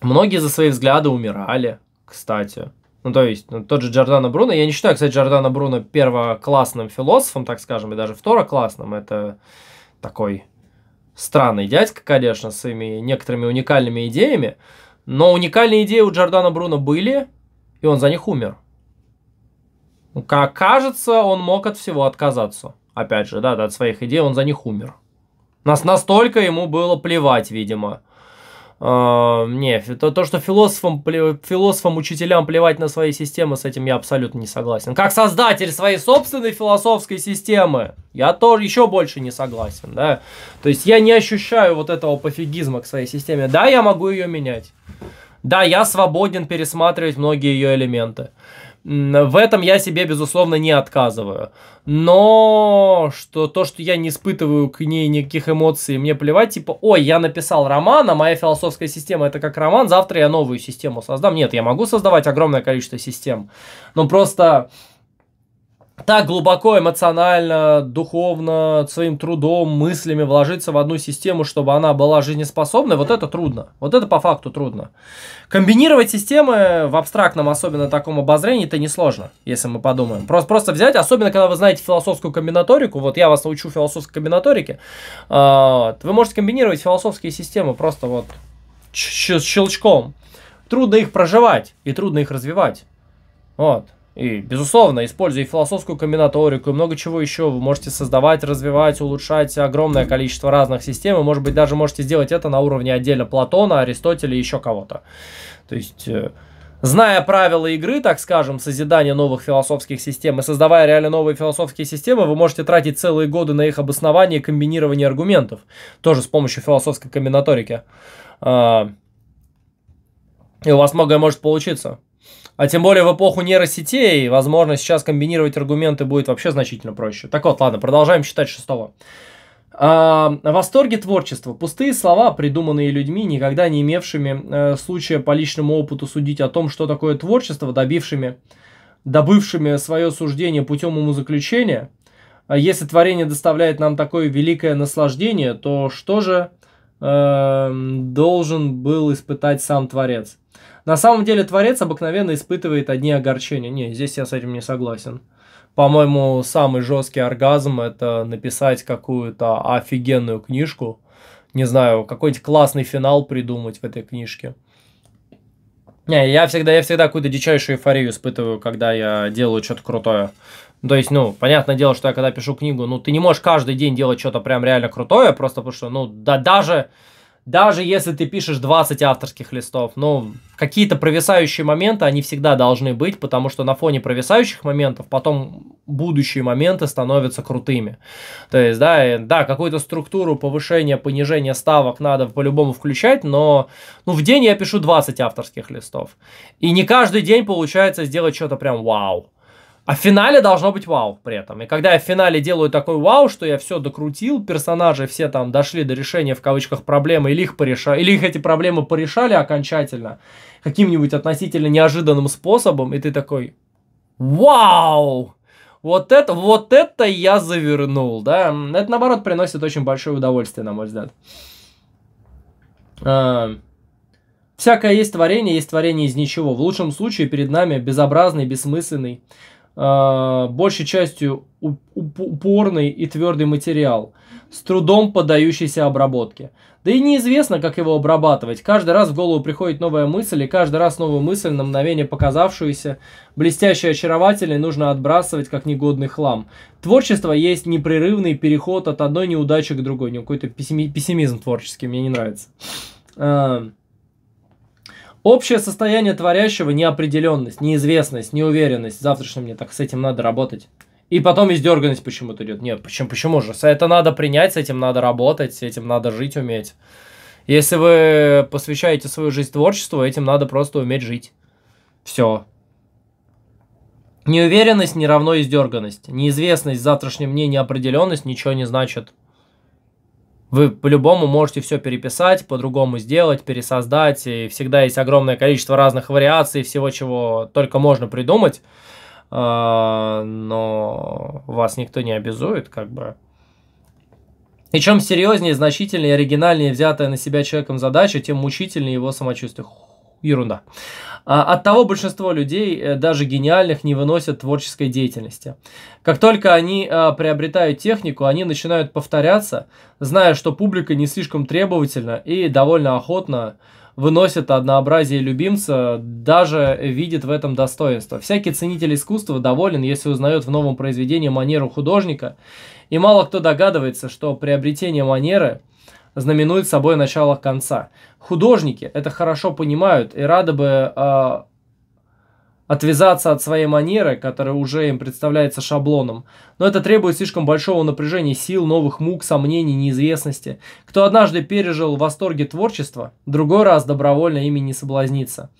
Многие за свои взгляды умирали, кстати. Ну, то есть, ну, тот же Джордана Бруно, я не считаю, кстати, Джордана Бруно первоклассным философом, так скажем, и даже второклассным, это такой странный дядька, конечно, с своими некоторыми уникальными идеями, но уникальные идеи у Джордана Бруно были, и он за них умер. Как кажется, он мог от всего отказаться. Опять же, да, от своих идей он за них умер. Нас настолько ему было плевать, видимо. Uh, не, то, то, что философам, философам, учителям плевать на свои системы, с этим я абсолютно не согласен. Как создатель своей собственной философской системы, я тоже еще больше не согласен, да. То есть я не ощущаю вот этого пофигизма к своей системе. Да, я могу ее менять. Да, я свободен пересматривать многие ее элементы. В этом я себе, безусловно, не отказываю. Но что то, что я не испытываю к ней никаких эмоций, мне плевать, типа, ой, я написал роман, а моя философская система это как роман, завтра я новую систему создам. Нет, я могу создавать огромное количество систем, но просто так глубоко эмоционально, духовно, своим трудом, мыслями вложиться в одну систему, чтобы она была жизнеспособной, вот это трудно. Вот это по факту трудно. Комбинировать системы в абстрактном, особенно таком обозрении, это несложно, если мы подумаем. Просто, просто взять, особенно когда вы знаете философскую комбинаторику, вот я вас научу философской комбинаторике, а, вы можете комбинировать философские системы просто вот щелчком. Трудно их проживать и трудно их развивать. Вот. И, безусловно, используя философскую комбинаторику, и много чего еще, вы можете создавать, развивать, улучшать огромное количество разных систем, и, может быть, даже можете сделать это на уровне отдельно Платона, Аристотеля и еще кого-то. То есть... Э, зная правила игры, так скажем, созидания новых философских систем и создавая реально новые философские системы, вы можете тратить целые годы на их обоснование и комбинирование аргументов. Тоже с помощью философской комбинаторики. А, и у вас многое может получиться. А тем более в эпоху нейросетей, возможно, сейчас комбинировать аргументы будет вообще значительно проще. Так вот, ладно, продолжаем считать шестого. А, восторге творчества. Пустые слова, придуманные людьми, никогда не имевшими э, случая по личному опыту судить о том, что такое творчество, добившими, добывшими свое суждение путем заключения, а Если творение доставляет нам такое великое наслаждение, то что же Эм, должен был испытать сам Творец. На самом деле Творец обыкновенно испытывает одни огорчения. Не, здесь я с этим не согласен. По-моему, самый жесткий оргазм – это написать какую-то офигенную книжку. Не знаю, какой-нибудь классный финал придумать в этой книжке. Не, я всегда, я всегда какую-то дичайшую эйфорию испытываю, когда я делаю что-то крутое. То есть, ну, понятное дело, что я когда пишу книгу, ну, ты не можешь каждый день делать что-то прям реально крутое, просто потому что, ну, да даже, даже если ты пишешь 20 авторских листов, ну, какие-то провисающие моменты, они всегда должны быть, потому что на фоне провисающих моментов потом будущие моменты становятся крутыми. То есть, да, и, да, какую-то структуру повышения, понижения ставок надо по-любому включать, но ну, в день я пишу 20 авторских листов. И не каждый день получается сделать что-то прям вау. А в финале должно быть вау при этом. И когда я в финале делаю такой вау, что я все докрутил, персонажи все там дошли до решения в кавычках проблемы, или их, пореша... или их эти проблемы порешали окончательно каким-нибудь относительно неожиданным способом, и ты такой «Вау!» Вот это, вот это я завернул, да. Это, наоборот, приносит очень большое удовольствие, на мой взгляд. А... Всякое есть творение, есть творение из ничего. В лучшем случае перед нами безобразный, бессмысленный, Э, большей частью упорный и твердый материал, с трудом поддающийся обработке. Да и неизвестно, как его обрабатывать. Каждый раз в голову приходит новая мысль, и каждый раз новую мысль, на мгновение показавшуюся, блестяще очаровательной, нужно отбрасывать как негодный хлам. Творчество есть непрерывный переход от одной неудачи к другой. У него какой-то пессимизм творческий, мне не нравится. Э, Общее состояние творящего – неопределенность, неизвестность, неуверенность. Завтрашним мне так с этим надо работать. И потом издерганность почему-то идет. Нет, почему, почему же? Это надо принять, с этим надо работать, с этим надо жить, уметь. Если вы посвящаете свою жизнь творчеству, этим надо просто уметь жить. Все. Неуверенность не равно издерганность. Неизвестность в мне неопределенность ничего не значит. Вы по-любому можете все переписать, по-другому сделать, пересоздать. И всегда есть огромное количество разных вариаций, всего, чего только можно придумать. А, но вас никто не обязует, как бы. И чем серьезнее, значительнее, оригинальнее взятая на себя человеком задача, тем мучительнее его самочувствие ерунда. А, от того большинство людей, э, даже гениальных, не выносят творческой деятельности. Как только они а, приобретают технику, они начинают повторяться, зная, что публика не слишком требовательна и довольно охотно выносит однообразие любимца, даже видит в этом достоинство. Всякий ценитель искусства доволен, если узнает в новом произведении манеру художника, и мало кто догадывается, что приобретение манеры – знаменует собой начало конца. Художники это хорошо понимают и рады бы а, отвязаться от своей манеры, которая уже им представляется шаблоном. Но это требует слишком большого напряжения сил, новых мук, сомнений, неизвестности. Кто однажды пережил восторге творчества, другой раз добровольно ими не соблазнится.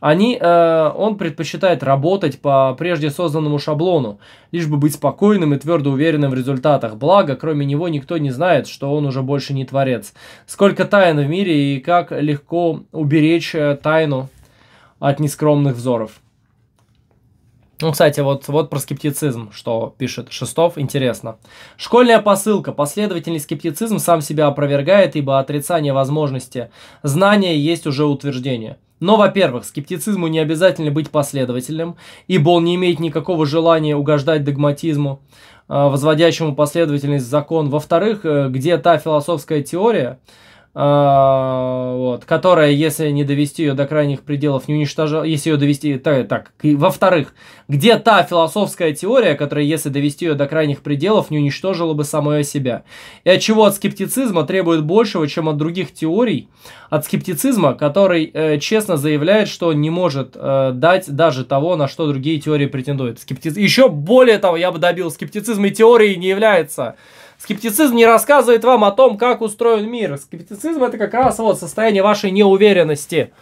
Они, э, он предпочитает работать по прежде созданному шаблону, лишь бы быть спокойным и твердо уверенным в результатах. Благо, кроме него никто не знает, что он уже больше не творец. Сколько тайн в мире и как легко уберечь э, тайну от нескромных взоров. Ну, кстати, вот, вот про скептицизм, что пишет Шестов, интересно. Школьная посылка. Последовательный скептицизм сам себя опровергает, ибо отрицание возможности знания есть уже утверждение. Но, во-первых, скептицизму не обязательно быть последовательным, ибо он не имеет никакого желания угождать догматизму, э, возводящему последовательность в закон. Во-вторых, э, где та философская теория, а, вот, которая, если не довести ее до крайних пределов, не уничтожала, если ее довести, так, так, во-вторых, где та философская теория, которая, если довести ее до крайних пределов, не уничтожила бы самое себя? И от чего от скептицизма требует большего, чем от других теорий? От скептицизма, который э, честно заявляет, что не может э, дать даже того, на что другие теории претендуют. Скептиц... Еще более того, я бы добил, скептицизм и теорией не является. Скептицизм не рассказывает вам о том, как устроен мир. Скептицизм это как раз вот состояние вашей неуверенности.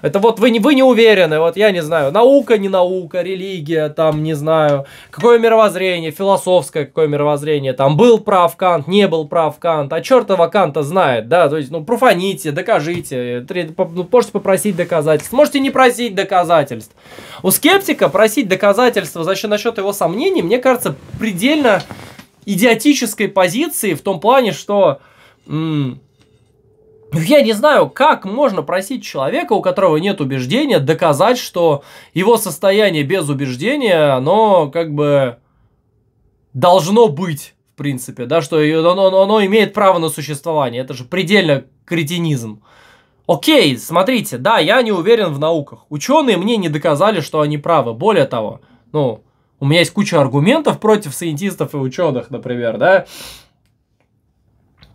Это вот вы не, вы не уверены, вот я не знаю, наука, не наука, религия, там, не знаю, какое мировоззрение, философское какое мировоззрение, там, был прав Кант, не был прав Кант, а чертова Канта знает, да, то есть, ну, профаните, докажите, ну, можете попросить доказательств, можете не просить доказательств. У скептика просить доказательства за счет, насчет его сомнений, мне кажется, предельно идиотической позиции в том плане, что... Ну, я не знаю, как можно просить человека, у которого нет убеждения, доказать, что его состояние без убеждения, оно как бы должно быть, в принципе, да, что оно, оно имеет право на существование. Это же предельно кретинизм. Окей, смотрите, да, я не уверен в науках. Ученые мне не доказали, что они правы. Более того, ну, у меня есть куча аргументов против сcientistов и ученых, например, да,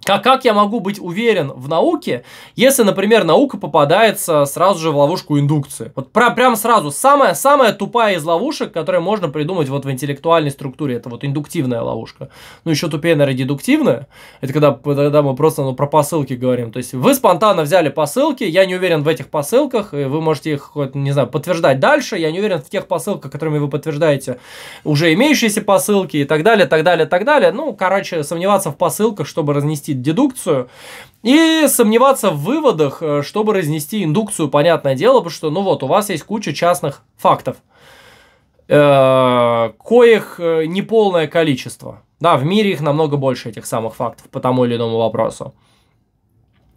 как, как я могу быть уверен в науке, если, например, наука попадается сразу же в ловушку индукции? Вот про, прям сразу. Самая, самая тупая из ловушек, которую можно придумать вот в интеллектуальной структуре, это вот индуктивная ловушка. Ну, еще тупее, наверное, дедуктивная. Это когда, когда мы просто ну, про посылки говорим. То есть вы спонтанно взяли посылки, я не уверен в этих посылках, и вы можете их, не знаю, подтверждать дальше. Я не уверен в тех посылках, которыми вы подтверждаете уже имеющиеся посылки и так далее, так далее, так далее. Ну, короче, сомневаться в посылках, чтобы разнести разнести дедукцию. И сомневаться в выводах, э, чтобы разнести индукцию, понятное дело, потому что, ну вот, у вас есть куча частных фактов, э, коих э, неполное количество. Да, в мире их намного больше, этих самых фактов, по тому или иному вопросу.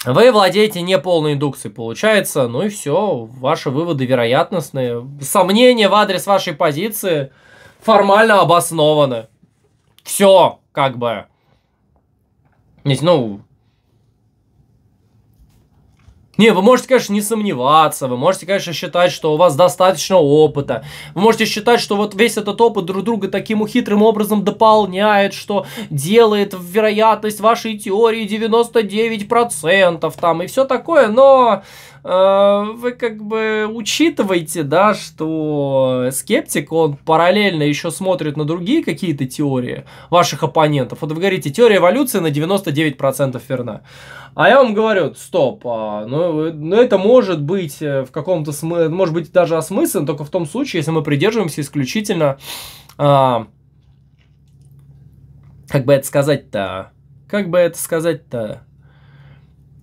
Вы владеете неполной индукцией, получается, ну и все, ваши выводы вероятностные. Сомнения в адрес вашей позиции формально обоснованы. Все, как бы. Знаете, ну... Не, вы можете, конечно, не сомневаться, вы можете, конечно, считать, что у вас достаточно опыта, вы можете считать, что вот весь этот опыт друг друга таким хитрым образом дополняет, что делает вероятность вашей теории 99% там и все такое, но Э, вы как бы учитываете, да, что скептик, он параллельно еще смотрит на другие какие-то теории ваших оппонентов. Вот вы говорите, теория эволюции на 99% верна. А я вам говорю, стоп, а, ну, ну это может быть э, в каком-то смысле, может быть даже осмыслен только в том случае, если мы придерживаемся исключительно, а, как бы это сказать-то, как бы это сказать-то,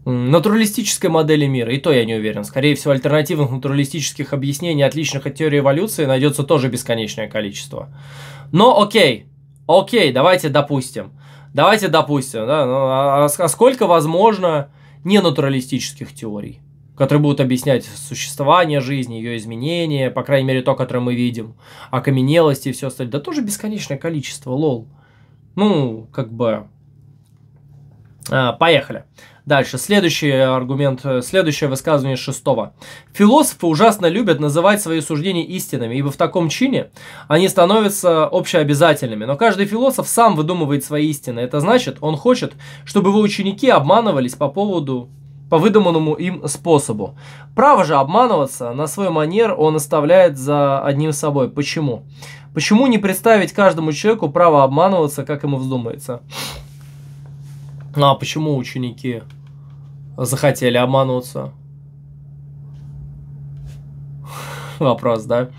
натуралистической модели мира, и то я не уверен. Скорее всего, альтернативных натуралистических объяснений, отличных от теории эволюции, найдется тоже бесконечное количество. Но окей, окей, давайте допустим. Давайте допустим, да, ну, а, а, а сколько возможно ненатуралистических теорий, которые будут объяснять существование жизни, ее изменения, по крайней мере, то, которое мы видим, окаменелости и все остальное. Да тоже бесконечное количество, лол. Ну, как бы, Э, поехали. Дальше. Следующий аргумент, э, следующее высказывание шестого. Философы ужасно любят называть свои суждения истинами, ибо в таком чине они становятся общеобязательными. Но каждый философ сам выдумывает свои истины. Это значит, он хочет, чтобы его ученики обманывались по поводу по выдуманному им способу. Право же обманываться на свой манер он оставляет за одним собой. Почему? Почему не представить каждому человеку право обманываться, как ему вздумается? Ну а почему ученики захотели обмануться? Вопрос, да?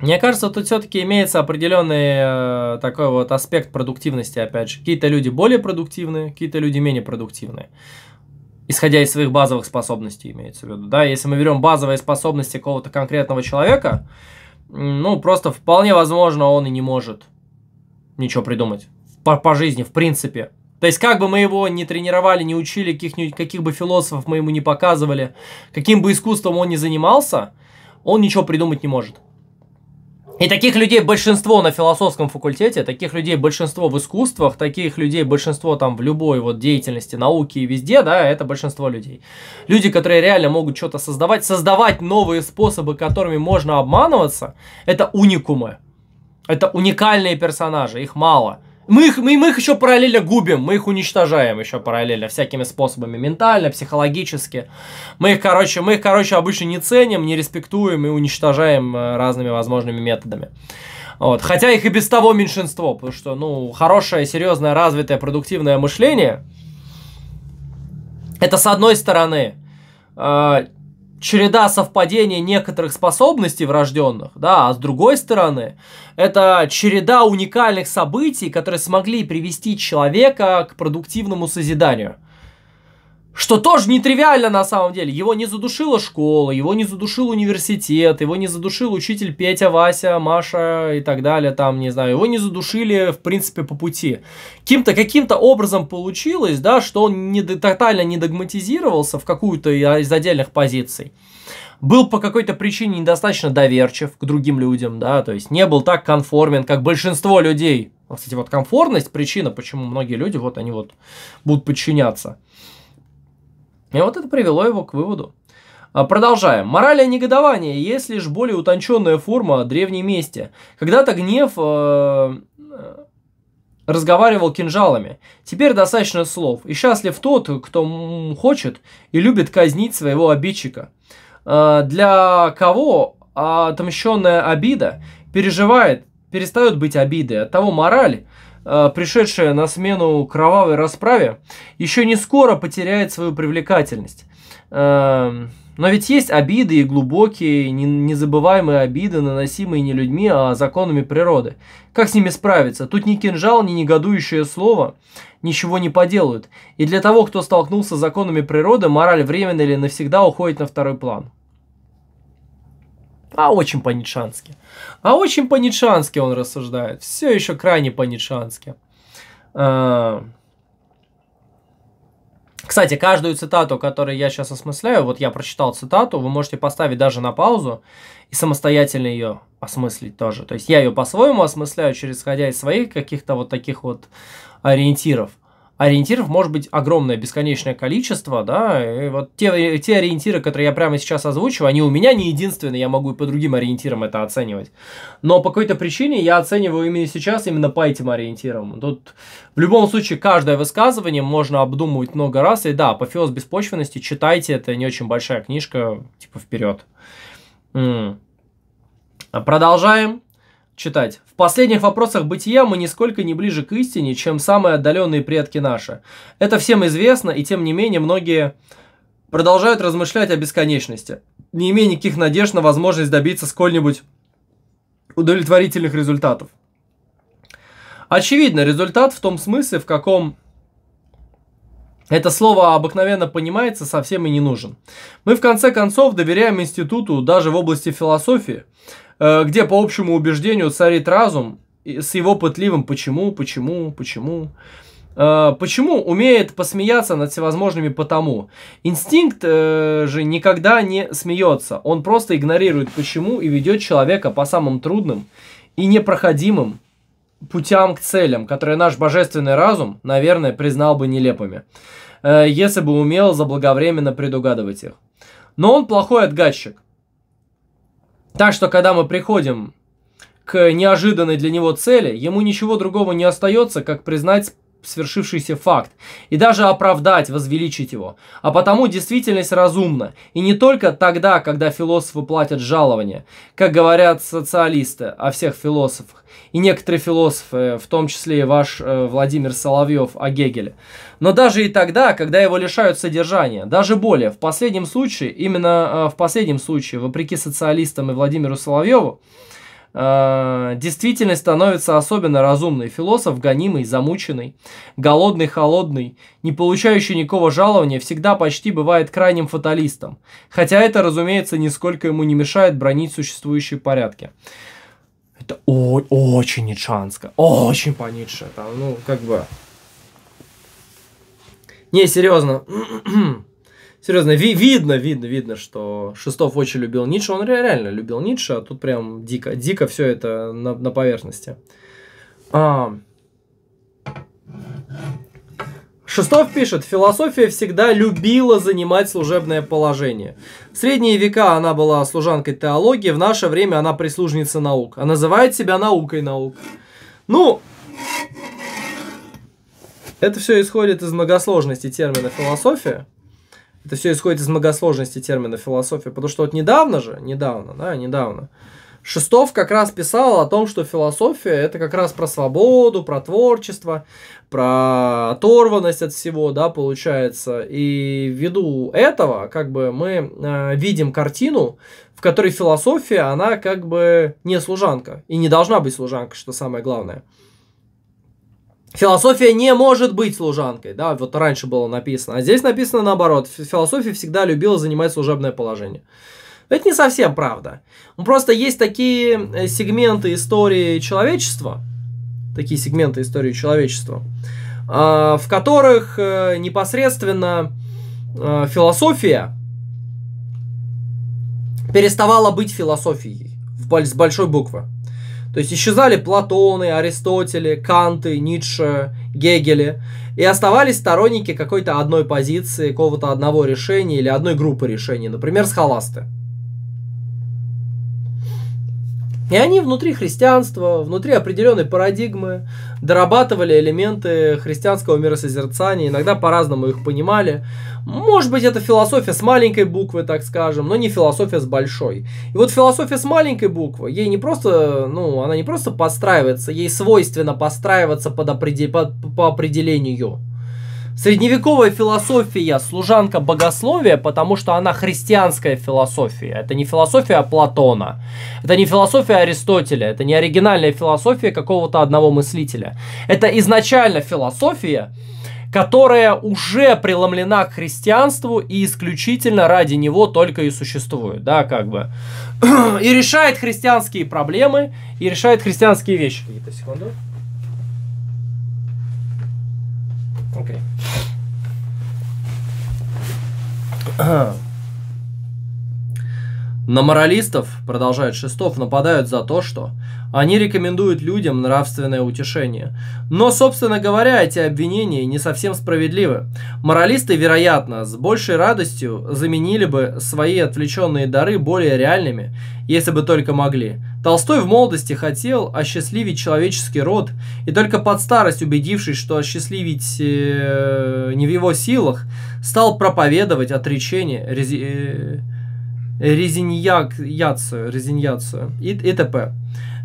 Мне кажется, тут все-таки имеется определенный э, такой вот аспект продуктивности, опять же. Какие-то люди более продуктивные, какие-то люди менее продуктивные. Исходя из своих базовых способностей, имеется в виду. Да? Если мы берем базовые способности какого-то конкретного человека, ну, просто вполне возможно, он и не может ничего придумать по, по жизни, в принципе. То есть, как бы мы его не тренировали, не учили, каких, каких бы философов мы ему не показывали, каким бы искусством он ни занимался, он ничего придумать не может. И таких людей большинство на философском факультете, таких людей большинство в искусствах, таких людей большинство там в любой вот деятельности, науке и везде, да, это большинство людей. Люди, которые реально могут что-то создавать, создавать новые способы, которыми можно обманываться, это уникумы. Это уникальные персонажи, их мало – мы их, мы, мы их еще параллельно губим, мы их уничтожаем еще параллельно всякими способами, ментально, психологически. Мы их, короче, мы их, короче, обычно не ценим, не респектуем и уничтожаем э, разными возможными методами. Вот. Хотя их и без того меньшинство, потому что, ну, хорошее, серьезное, развитое, продуктивное мышление, это с одной стороны э, череда совпадений некоторых способностей врожденных, да, а с другой стороны, это череда уникальных событий, которые смогли привести человека к продуктивному созиданию – что тоже нетривиально на самом деле. Его не задушила школа, его не задушил университет, его не задушил учитель Петя, Вася, Маша и так далее, там, не знаю. Его не задушили, в принципе, по пути. Каким-то каким образом получилось, да, что он не, тотально не догматизировался в какую-то а, из отдельных позиций был по какой-то причине недостаточно доверчив к другим людям, да, то есть не был так конформен, как большинство людей. Кстати, вот комфортность причина, почему многие люди, вот они вот будут подчиняться. И вот это привело его к выводу. А, продолжаем. Мораль и негодование есть лишь более утонченная форма древней мести. Когда-то гнев э, э, разговаривал кинжалами. Теперь достаточно слов. И счастлив тот, кто хочет и любит казнить своего обидчика. Э, для кого отомщенная обида переживает, перестает быть обидой. От того мораль Э, пришедшая на смену кровавой расправе, еще не скоро потеряет свою привлекательность. Э, но ведь есть обиды и глубокие, незабываемые обиды, наносимые не людьми, а законами природы. Как с ними справиться? Тут ни кинжал, ни негодующее слово ничего не поделают. И для того, кто столкнулся с законами природы, мораль временно или навсегда уходит на второй план. А очень по-нитшански. А очень по-нитшански он рассуждает. Все еще крайне по-нитшански. А. Кстати, каждую цитату, которую я сейчас осмысляю, вот я прочитал цитату, вы можете поставить даже на паузу и самостоятельно ее осмыслить тоже. То есть я ее по-своему осмысляю, через ходя из своих каких-то вот таких вот ориентиров – ориентиров может быть огромное, бесконечное количество, да, и вот те, те ориентиры, которые я прямо сейчас озвучиваю, они у меня не единственные, я могу и по другим ориентирам это оценивать, но по какой-то причине я оцениваю именно сейчас именно по этим ориентирам. Тут в любом случае каждое высказывание можно обдумывать много раз, и да, апофеоз беспочвенности, читайте, это не очень большая книжка, типа вперед. М -м. Продолжаем читать. «В последних вопросах бытия мы нисколько не ближе к истине, чем самые отдаленные предки наши. Это всем известно, и тем не менее многие продолжают размышлять о бесконечности, не имея никаких надежд на возможность добиться сколь-нибудь удовлетворительных результатов. Очевидно, результат в том смысле, в каком это слово обыкновенно понимается, совсем и не нужен. Мы в конце концов доверяем институту даже в области философии, Э, где по общему убеждению царит разум с его пытливым «почему, почему, почему». Э, почему умеет посмеяться над всевозможными потому? Инстинкт э, же никогда не смеется. Он просто игнорирует почему и ведет человека по самым трудным и непроходимым путям к целям, которые наш божественный разум, наверное, признал бы нелепыми, если бы умел заблаговременно предугадывать их. Но он плохой отгадчик. Так что, когда мы приходим к неожиданной для него цели, ему ничего другого не остается, как признать свершившийся факт, и даже оправдать, возвеличить его. А потому действительность разумна, и не только тогда, когда философы платят жалования, как говорят социалисты о всех философах, и некоторые философы, э, в том числе и ваш э, Владимир Соловьев о Гегеле, но даже и тогда, когда его лишают содержания, даже более, в последнем случае, именно э, в последнем случае, вопреки социалистам и Владимиру Соловьеву, Э, действительность становится особенно разумной. Философ гонимый, замученный, голодный, холодный, не получающий никакого жалования, всегда почти бывает крайним фаталистом. Хотя это, разумеется, нисколько ему не мешает бронить существующие порядки. Это о- очень нитшанско, очень по Там, ну, как бы... Не, серьезно. Серьезно, ви видно, видно, видно, что Шестов очень любил Ницше. Он реально любил Ницше, а тут прям дико, дико все это на, на поверхности. А... Шестов пишет, философия всегда любила занимать служебное положение. В средние века она была служанкой теологии, в наше время она прислужница наук, а называет себя наукой наук. Ну, это все исходит из многосложности термина философия. Это все исходит из многосложности термина философия. Потому что вот недавно же, недавно, да, недавно, Шестов как раз писал о том, что философия это как раз про свободу, про творчество, про оторванность от всего, да, получается. И ввиду этого, как бы мы э, видим картину, в которой философия, она как бы не служанка и не должна быть служанкой, что самое главное. Философия не может быть служанкой, да, вот раньше было написано, а здесь написано наоборот, философия всегда любила занимать служебное положение. Это не совсем правда. Просто есть такие э, сегменты истории человечества, такие сегменты истории человечества, а, в которых э, непосредственно э, философия переставала быть философией с большой буквы. То есть исчезали Платоны, Аристотели, Канты, Ницше, Гегели. И оставались сторонники какой-то одной позиции, какого-то одного решения или одной группы решений, например, схоласты. И они внутри христианства, внутри определенной парадигмы дорабатывали элементы христианского миросозерцания, иногда по-разному их понимали. Может быть, это философия с маленькой буквы, так скажем, но не философия с большой. И вот философия с маленькой буквы, ей не просто, ну, она не просто подстраивается, ей свойственно подстраиваться под определ... по, по определению. Средневековая философия служанка богословия, потому что она христианская философия. Это не философия Платона, это не философия Аристотеля, это не оригинальная философия какого-то одного мыслителя. Это изначально философия, которая уже преломлена к христианству и исключительно ради него только и существует, да, как бы. И решает христианские проблемы, и решает христианские вещи. Секунду. Okay. На моралистов, продолжает Шестов, нападают за то, что они рекомендуют людям нравственное утешение. Но, собственно говоря, эти обвинения не совсем справедливы. Моралисты, вероятно, с большей радостью заменили бы свои отвлеченные дары более реальными, если бы только могли. Толстой в молодости хотел осчастливить человеческий род, и только под старость, убедившись, что осчастливить э, не в его силах, стал проповедовать отречение... Рези, э, резиньяцию, резиньяцию и, и т.п.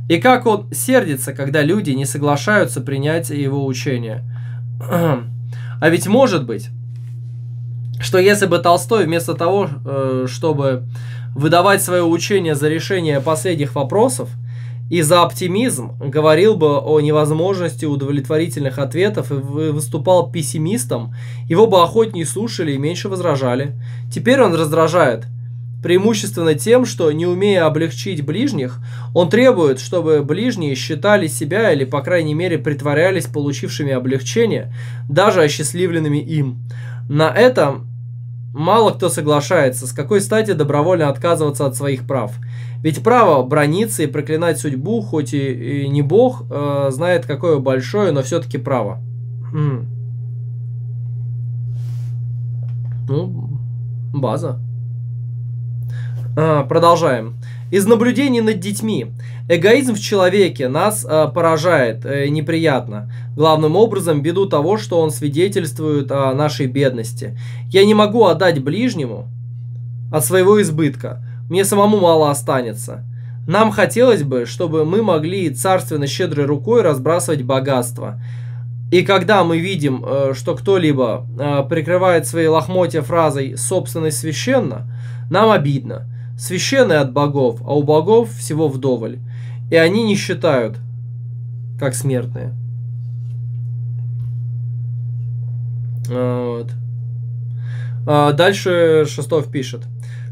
И как он сердится, когда люди не соглашаются принять его учение. А ведь может быть, что если бы Толстой вместо того, э, чтобы выдавать свое учение за решение последних вопросов и за оптимизм, говорил бы о невозможности удовлетворительных ответов и выступал пессимистом, его бы охотнее слушали и меньше возражали. Теперь он раздражает – преимущественно тем, что, не умея облегчить ближних, он требует, чтобы ближние считали себя или, по крайней мере, притворялись получившими облегчение, даже осчастливленными им. На это мало кто соглашается, с какой стати добровольно отказываться от своих прав. Ведь право брониться и проклинать судьбу, хоть и, и не бог, э, знает какое большое, но все-таки право. Хм. Ну, база. А, продолжаем. Из наблюдений над детьми. Эгоизм в человеке нас э, поражает э, неприятно. Главным образом ввиду того, что он свидетельствует о нашей бедности. Я не могу отдать ближнему от своего избытка. Мне самому мало останется. Нам хотелось бы, чтобы мы могли царственно щедрой рукой разбрасывать богатство. И когда мы видим, э, что кто-либо э, прикрывает свои лохмотья фразой «собственность священно, нам обидно – Священные от богов, а у богов всего вдоволь. И они не считают, как смертные. А, вот. А, дальше Шестов пишет.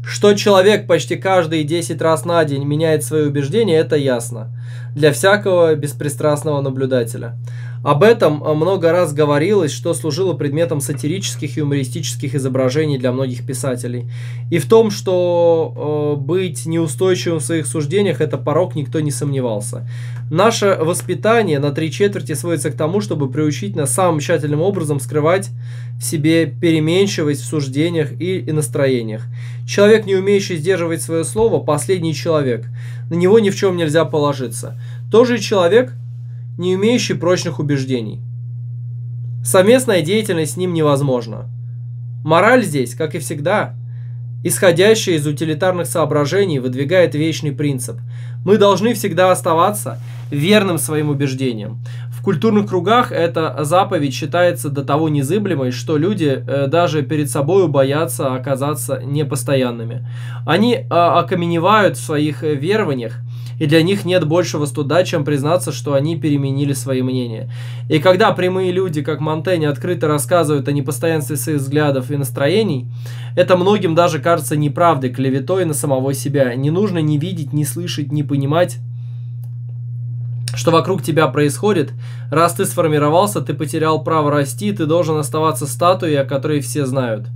Что человек почти каждые 10 раз на день меняет свои убеждения, это ясно. Для всякого беспристрастного наблюдателя. Об этом э, много раз говорилось, что служило предметом сатирических и юмористических изображений для многих писателей. И в том, что э, быть неустойчивым в своих суждениях – это порог, никто не сомневался. Наше воспитание на три четверти сводится к тому, чтобы приучить нас самым тщательным образом скрывать в себе переменчивость в суждениях и, и настроениях. Человек, не умеющий сдерживать свое слово – последний человек. На него ни в чем нельзя положиться. Тоже человек – не имеющий прочных убеждений. Совместная деятельность с ним невозможна. Мораль здесь, как и всегда, исходящая из утилитарных соображений, выдвигает вечный принцип. Мы должны всегда оставаться верным своим убеждениям. В культурных кругах эта заповедь считается до того незыблемой, что люди э, даже перед собой боятся оказаться непостоянными. Они э, окаменевают в своих э, верованиях – и для них нет большего студа, чем признаться, что они переменили свои мнения. И когда прямые люди, как Монтень, открыто рассказывают о непостоянстве своих взглядов и настроений, это многим даже кажется неправдой, клеветой на самого себя. Не нужно ни видеть, ни слышать, ни понимать, что вокруг тебя происходит. Раз ты сформировался, ты потерял право расти, ты должен оставаться статуей, о которой все знают.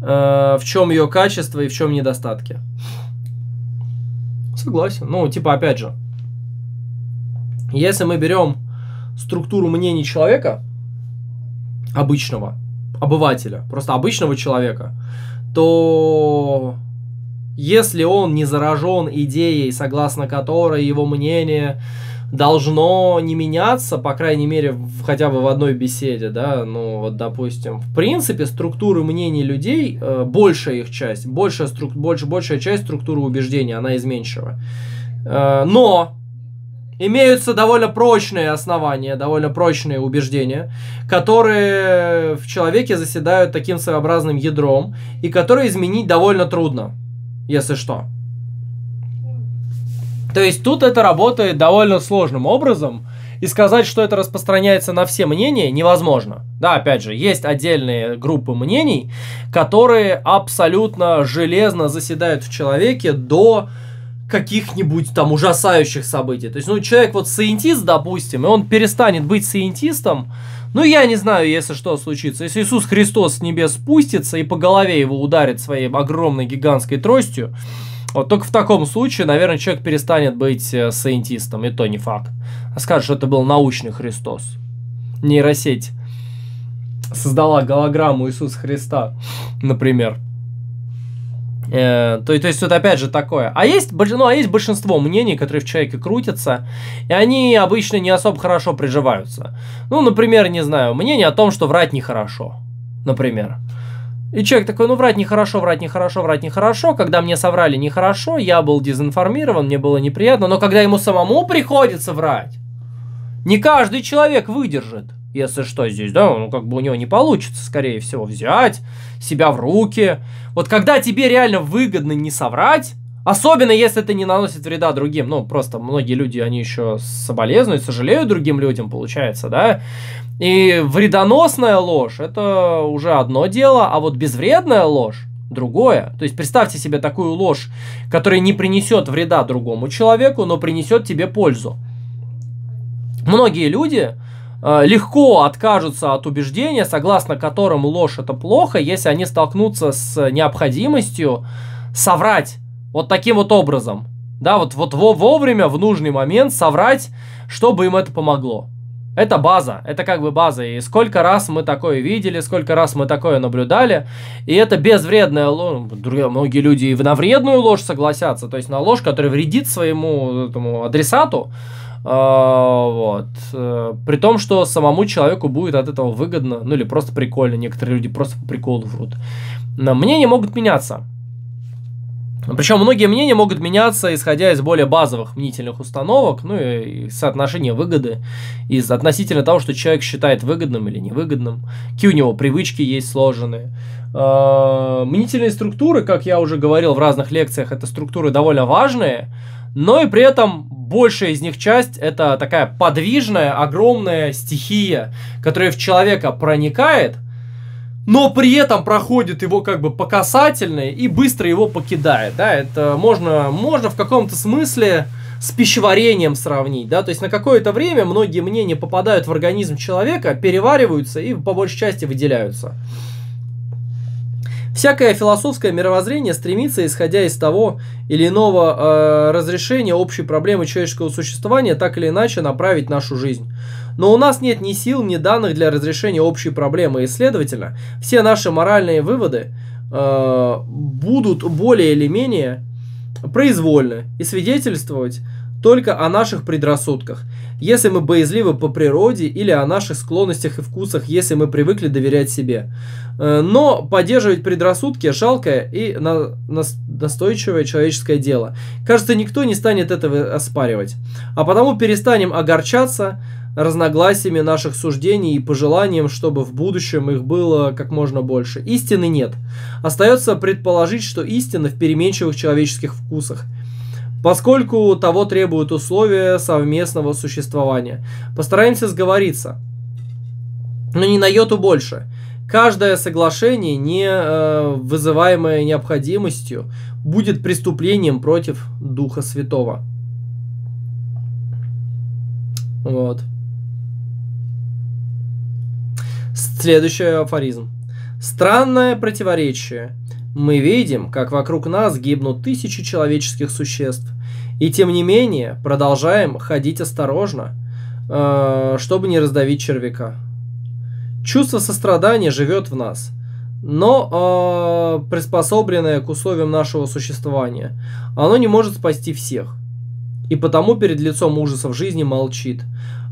Э, в чем ее качество и в чем недостатки. Согласен. Ну, типа, опять же, если мы берем структуру мнений человека, обычного, обывателя, просто обычного человека, то если он не заражен идеей, согласно которой его мнение должно не меняться, по крайней мере, в, хотя бы в одной беседе, да, ну вот, допустим, в принципе, структуры мнений людей, э, большая их часть, большая, струк, больше, большая часть структуры убеждений, она изменчива. Э, но имеются довольно прочные основания, довольно прочные убеждения, которые в человеке заседают таким своеобразным ядром и которые изменить довольно трудно, если что. То есть тут это работает довольно сложным образом, и сказать, что это распространяется на все мнения, невозможно. Да, опять же, есть отдельные группы мнений, которые абсолютно железно заседают в человеке до каких-нибудь там ужасающих событий. То есть, ну, человек вот саентист, допустим, и он перестанет быть саентистом, ну, я не знаю, если что случится. Если Иисус Христос с небес спустится и по голове его ударит своей огромной гигантской тростью, вот только в таком случае, наверное, человек перестанет быть э, саентистом. и то не факт. А скажет, что это был научный Христос. Нейросеть создала голограмму Иисуса Христа, например. Э, то, то есть вот опять же такое. А есть, ну, а есть большинство мнений, которые в человеке крутятся, и они обычно не особо хорошо приживаются. Ну, например, не знаю, мнение о том, что врать нехорошо. Например. И человек такой, ну врать нехорошо, врать нехорошо, врать нехорошо. Когда мне соврали нехорошо, я был дезинформирован, мне было неприятно. Но когда ему самому приходится врать, не каждый человек выдержит. Если что здесь, да, ну как бы у него не получится, скорее всего, взять себя в руки. Вот когда тебе реально выгодно не соврать, Особенно, если это не наносит вреда другим. Ну, просто многие люди, они еще соболезнуют, сожалеют другим людям, получается, да? И вредоносная ложь – это уже одно дело, а вот безвредная ложь – другое. То есть представьте себе такую ложь, которая не принесет вреда другому человеку, но принесет тебе пользу. Многие люди, э, легко откажутся от убеждения, согласно которым ложь это плохо, если они столкнутся с необходимостью соврать вот таким вот образом. Да, вот, вот вовремя, в нужный момент соврать, чтобы им это помогло. Это база, это как бы база. И сколько раз мы такое видели, сколько раз мы такое наблюдали. И это безвредная ложь. Ну, многие люди и на вредную ложь согласятся. То есть на ложь, которая вредит своему этому адресату. А, вот. Э, при том, что самому человеку будет от этого выгодно, ну или просто прикольно. Некоторые люди просто по приколу врут. Но мнения могут меняться. Причем многие мнения могут меняться, исходя из более базовых мнительных установок, ну и соотношения выгоды, из относительно того, что человек считает выгодным или невыгодным, какие у него привычки есть сложенные. А, мнительные структуры, как я уже говорил в разных лекциях, это структуры довольно важные, но и при этом большая из них часть это такая подвижная, огромная стихия, которая в человека проникает, но при этом проходит его как бы по касательной и быстро его покидает, да, это можно, можно в каком-то смысле с пищеварением сравнить, да, то есть на какое-то время многие мнения попадают в организм человека, перевариваются и по большей части выделяются. Всякое философское мировоззрение стремится, исходя из того или иного э, разрешения общей проблемы человеческого существования, так или иначе направить нашу жизнь но у нас нет ни сил, ни данных для разрешения общей проблемы, и, следовательно, все наши моральные выводы э, будут более или менее произвольны и свидетельствовать только о наших предрассудках. Если мы боязливы по природе или о наших склонностях и вкусах, если мы привыкли доверять себе. Э, но поддерживать предрассудки – жалкое и настойчивое человеческое дело. Кажется, никто не станет этого оспаривать. А потому перестанем огорчаться, разногласиями наших суждений и пожеланием, чтобы в будущем их было как можно больше. Истины нет. Остается предположить, что истина в переменчивых человеческих вкусах поскольку того требуют условия совместного существования. Постараемся сговориться, но не на йоту больше. Каждое соглашение, не э, вызываемое необходимостью, будет преступлением против Духа Святого. Вот. Следующий афоризм. Странное противоречие. Мы видим, как вокруг нас гибнут тысячи человеческих существ, и тем не менее продолжаем ходить осторожно, э, чтобы не раздавить червяка. Чувство сострадания живет в нас, но э, приспособленное к условиям нашего существования. Оно не может спасти всех. И потому перед лицом ужасов жизни молчит.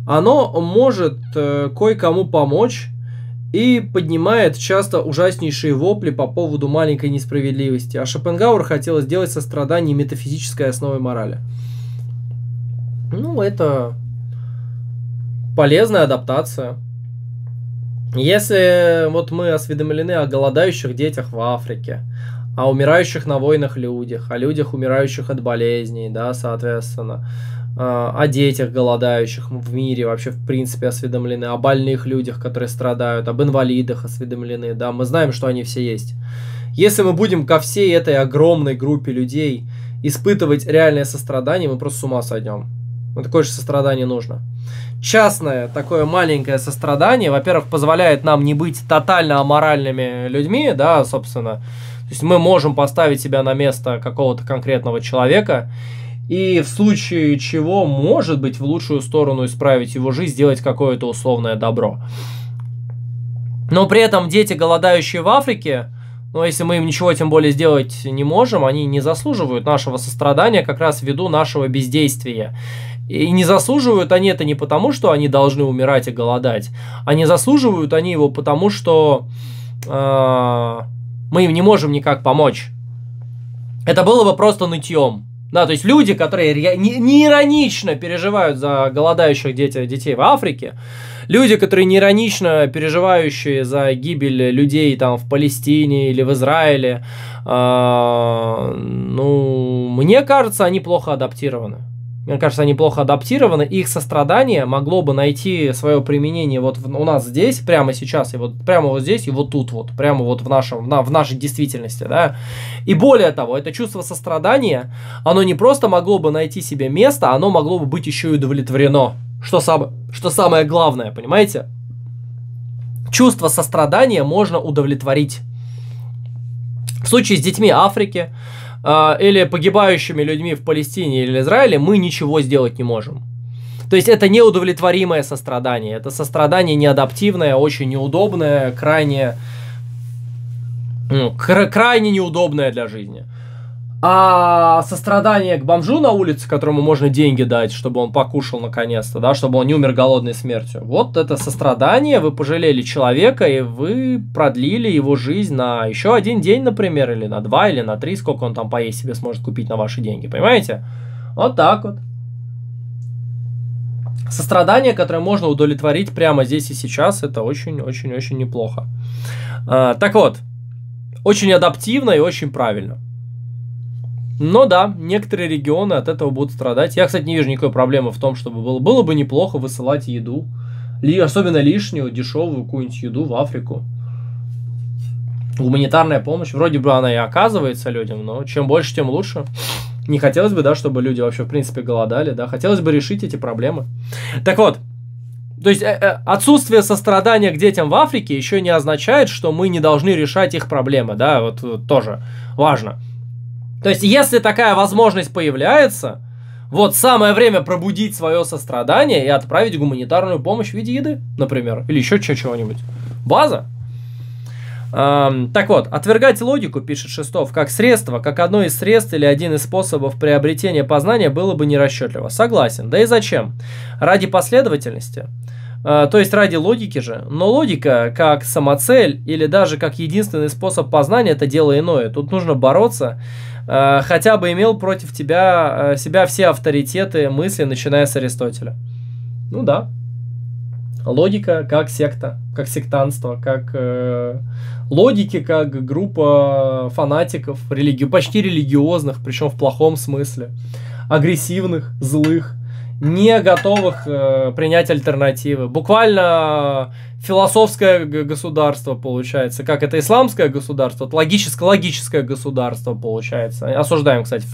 Оно может э, кое-кому помочь, и поднимает часто ужаснейшие вопли по поводу маленькой несправедливости. А Шопенгауэр хотел сделать сострадание метафизической основой морали. Ну, это полезная адаптация. Если вот мы осведомлены о голодающих детях в Африке, о умирающих на войнах людях, о людях, умирающих от болезней, да, соответственно, Э, о детях голодающих в мире вообще в принципе осведомлены, о больных людях, которые страдают, об инвалидах осведомлены, да, мы знаем, что они все есть. Если мы будем ко всей этой огромной группе людей испытывать реальное сострадание, мы просто с ума сойдем. Вот ну, такое же сострадание нужно. Частное такое маленькое сострадание, во-первых, позволяет нам не быть тотально аморальными людьми, да, собственно. То есть мы можем поставить себя на место какого-то конкретного человека и в случае чего, может быть, в лучшую сторону исправить его жизнь, сделать какое-то условное добро. Но при этом дети, голодающие в Африке, но ну, а если мы им ничего тем более сделать не можем, они не заслуживают нашего сострадания как раз ввиду нашего бездействия. И не заслуживают они это не потому, что они должны умирать и голодать, а не заслуживают они его потому, что э, мы им не можем никак помочь. Это было бы просто нытьем. Да, то есть люди, которые не, иронично переживают за голодающих детей, детей в Африке, люди, которые не иронично переживающие за гибель людей там в Палестине или в Израиле, э, ну, мне кажется, они плохо адаптированы мне кажется, они плохо адаптированы, их сострадание могло бы найти свое применение вот в, у нас здесь, прямо сейчас, и вот прямо вот здесь, и вот тут вот, прямо вот в, нашем, на, в нашей действительности, да. И более того, это чувство сострадания, оно не просто могло бы найти себе место, оно могло бы быть еще и удовлетворено, что, сам, что самое главное, понимаете? Чувство сострадания можно удовлетворить. В случае с детьми Африки, а, или погибающими людьми в Палестине или Израиле, мы ничего сделать не можем. То есть это неудовлетворимое сострадание. Это сострадание неадаптивное, очень неудобное, крайне, ну, кр- крайне неудобное для жизни а сострадание к бомжу на улице, которому можно деньги дать, чтобы он покушал наконец-то, да, чтобы он не умер голодной смертью. Вот это сострадание, вы пожалели человека, и вы продлили его жизнь на еще один день, например, или на два, или на три, сколько он там поесть себе сможет купить на ваши деньги, понимаете? Вот так вот. Сострадание, которое можно удовлетворить прямо здесь и сейчас, это очень-очень-очень неплохо. А, так вот, очень адаптивно и очень правильно. Но да, некоторые регионы от этого будут страдать. Я, кстати, не вижу никакой проблемы в том, чтобы было. Было бы неплохо высылать еду. Ли, особенно лишнюю, дешевую какую-нибудь еду в Африку. Гуманитарная помощь. Вроде бы она и оказывается людям, но чем больше, тем лучше. Не хотелось бы, да, чтобы люди вообще, в принципе, голодали, да. Хотелось бы решить эти проблемы. Так вот, то есть э, э, отсутствие сострадания к детям в Африке еще не означает, что мы не должны решать их проблемы, да, вот, вот тоже важно. То есть, если такая возможность появляется, вот самое время пробудить свое сострадание и отправить гуманитарную помощь в виде еды, например, или еще чего-нибудь. База. Эм, так вот, отвергать логику, пишет Шестов, как средство, как одно из средств или один из способов приобретения познания было бы нерасчетливо. Согласен. Да и зачем? Ради последовательности. А, то есть ради логики же. Но логика как самоцель или даже как единственный способ познания это дело иное. Тут нужно бороться Э, хотя бы имел против тебя э, себя все авторитеты мысли, начиная с Аристотеля. Ну да. Логика как секта, как сектантство как э, логики, как группа фанатиков, религи- почти религиозных, причем в плохом смысле, агрессивных, злых, не готовых э, принять альтернативы. Буквально философское государство получается, как это исламское государство, это логическое, логическое государство получается. Осуждаем, кстати,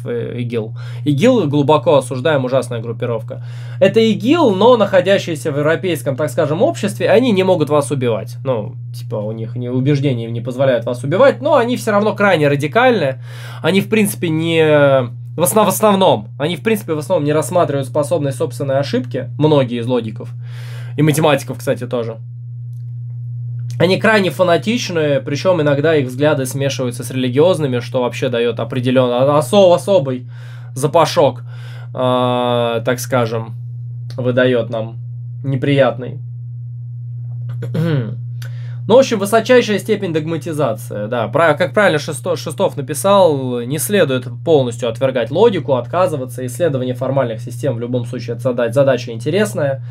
ИГИЛ. ИГИЛ глубоко осуждаем, ужасная группировка. Это ИГИЛ, но находящиеся в европейском, так скажем, обществе, они не могут вас убивать. Ну, типа, у них не, убеждения не позволяют вас убивать, но они все равно крайне радикальны. Они, в принципе, не в, основ, в основном. Они, в принципе, в основном не рассматривают способность собственной ошибки, многие из логиков. И математиков, кстати, тоже. Они крайне фанатичные причем иногда их взгляды смешиваются с религиозными, что вообще дает определенный а, особ, особый запашок, э, так скажем, выдает нам неприятный. Ну, в общем, высочайшая степень догматизации, да. Про, как правильно Шестов, Шестов написал, не следует полностью отвергать логику, отказываться. Исследование формальных систем в любом случае это задача, задача интересная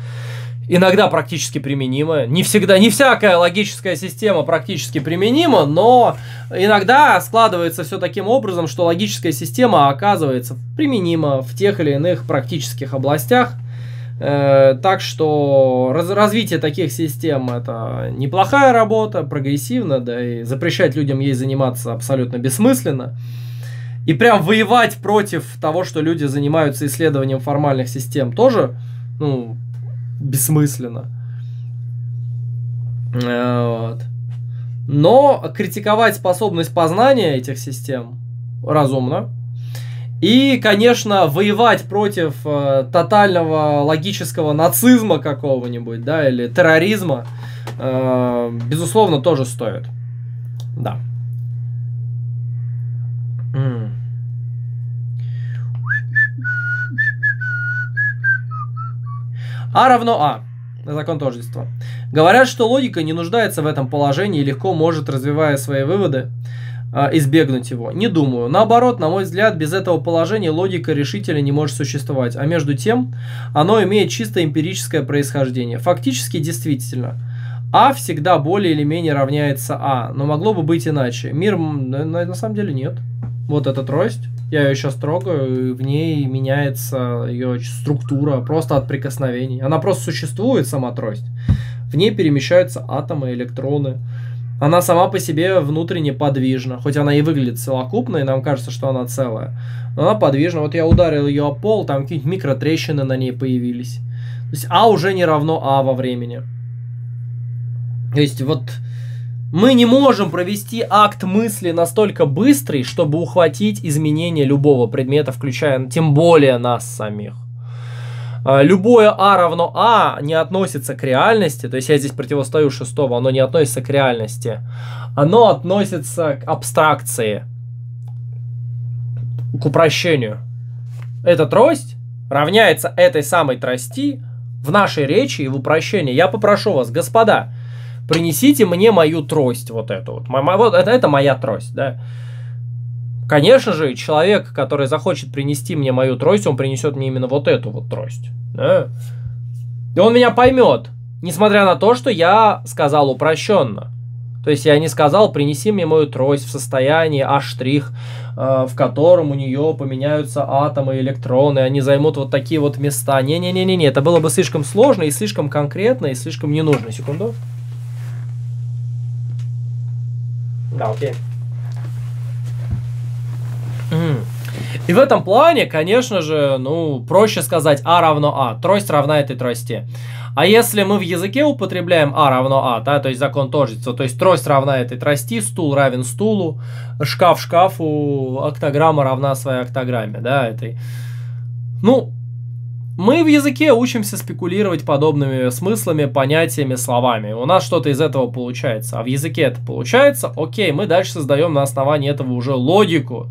иногда практически применимо. Не всегда, не всякая логическая система практически применима, но иногда складывается все таким образом, что логическая система оказывается применима в тех или иных практических областях – Э, так что раз, развитие таких систем это неплохая работа, прогрессивно, да и запрещать людям ей заниматься абсолютно бессмысленно. И прям воевать против того, что люди занимаются исследованием формальных систем, тоже, ну, бессмысленно. Э, вот. Но критиковать способность познания этих систем разумно, и, конечно, воевать против э, тотального логического нацизма какого-нибудь, да, или терроризма, э, безусловно, тоже стоит. Да. А равно А. Закон тождества. Говорят, что логика не нуждается в этом положении и легко может, развивая свои выводы, а, избегнуть его? Не думаю. Наоборот, на мой взгляд, без этого положения логика решителя не может существовать. А между тем, оно имеет чисто эмпирическое происхождение. Фактически, действительно. А всегда более или менее равняется А, но могло бы быть иначе. Мир на самом деле нет. Вот эта трость, я ее сейчас трогаю, и в ней меняется ее структура просто от прикосновений. Она просто существует, сама трость. В ней перемещаются атомы, электроны она сама по себе внутренне подвижна. Хоть она и выглядит целокупной, нам кажется, что она целая. Но она подвижна. Вот я ударил ее о пол, там какие-нибудь микротрещины на ней появились. То есть А уже не равно А во времени. То есть вот мы не можем провести акт мысли настолько быстрый, чтобы ухватить изменения любого предмета, включая тем более нас самих. А, любое А равно А не относится к реальности, то есть я здесь противостою шестого, оно не относится к реальности. Оно относится к абстракции, к упрощению. Эта трость равняется этой самой трости в нашей речи и в упрощении. Я попрошу вас, господа, принесите мне мою трость вот эту вот. Вот это, это моя трость, да. Конечно же, человек, который захочет принести мне мою трость, он принесет мне именно вот эту вот трость. Да? И он меня поймет, несмотря на то, что я сказал упрощенно. То есть я не сказал, принеси мне мою трость в состоянии А', э, в котором у нее поменяются атомы, электроны, они займут вот такие вот места. Не-не-не-не, это было бы слишком сложно и слишком конкретно, и слишком ненужно. Секунду. Да, окей. И в этом плане, конечно же, ну, проще сказать А равно А. Трость равна этой трости. А если мы в языке употребляем А равно А, да, то есть закон тождества, то есть трость равна этой трости, стул равен стулу, шкаф шкафу, октограмма равна своей октограмме, да, этой. Ну, мы в языке учимся спекулировать подобными смыслами, понятиями, словами. У нас что-то из этого получается. А в языке это получается? Окей, мы дальше создаем на основании этого уже логику.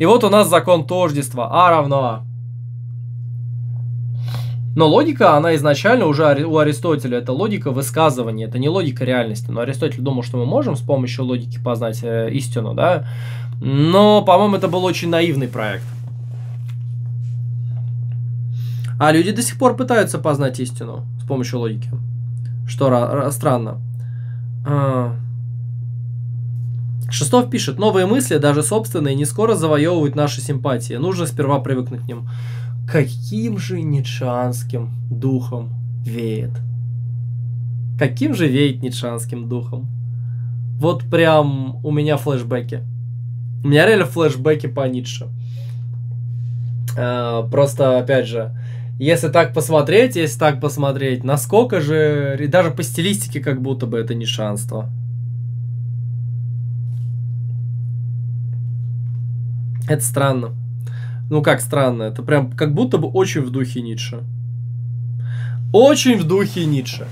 И вот у нас закон тождества. А равно А. Но логика, она изначально уже у Аристотеля, это логика высказывания, это не логика реальности. Но Аристотель думал, что мы можем с помощью логики познать э, истину, да? Но, по-моему, это был очень наивный проект. А люди до сих пор пытаются познать истину с помощью логики. Что странно. А, Шестов пишет, новые мысли, даже собственные, не скоро завоевывают наши симпатии. Нужно сперва привыкнуть к ним. Каким же нитшанским духом веет? Каким же веет нитшанским духом? Вот прям у меня флешбеки. У меня реально флешбеки по Ницше. А, просто, опять же, если так посмотреть, если так посмотреть, насколько же, даже по стилистике как будто бы это не шанство. Это странно. Ну как странно, это прям как будто бы очень в духе Ницше. Очень в духе Ницше.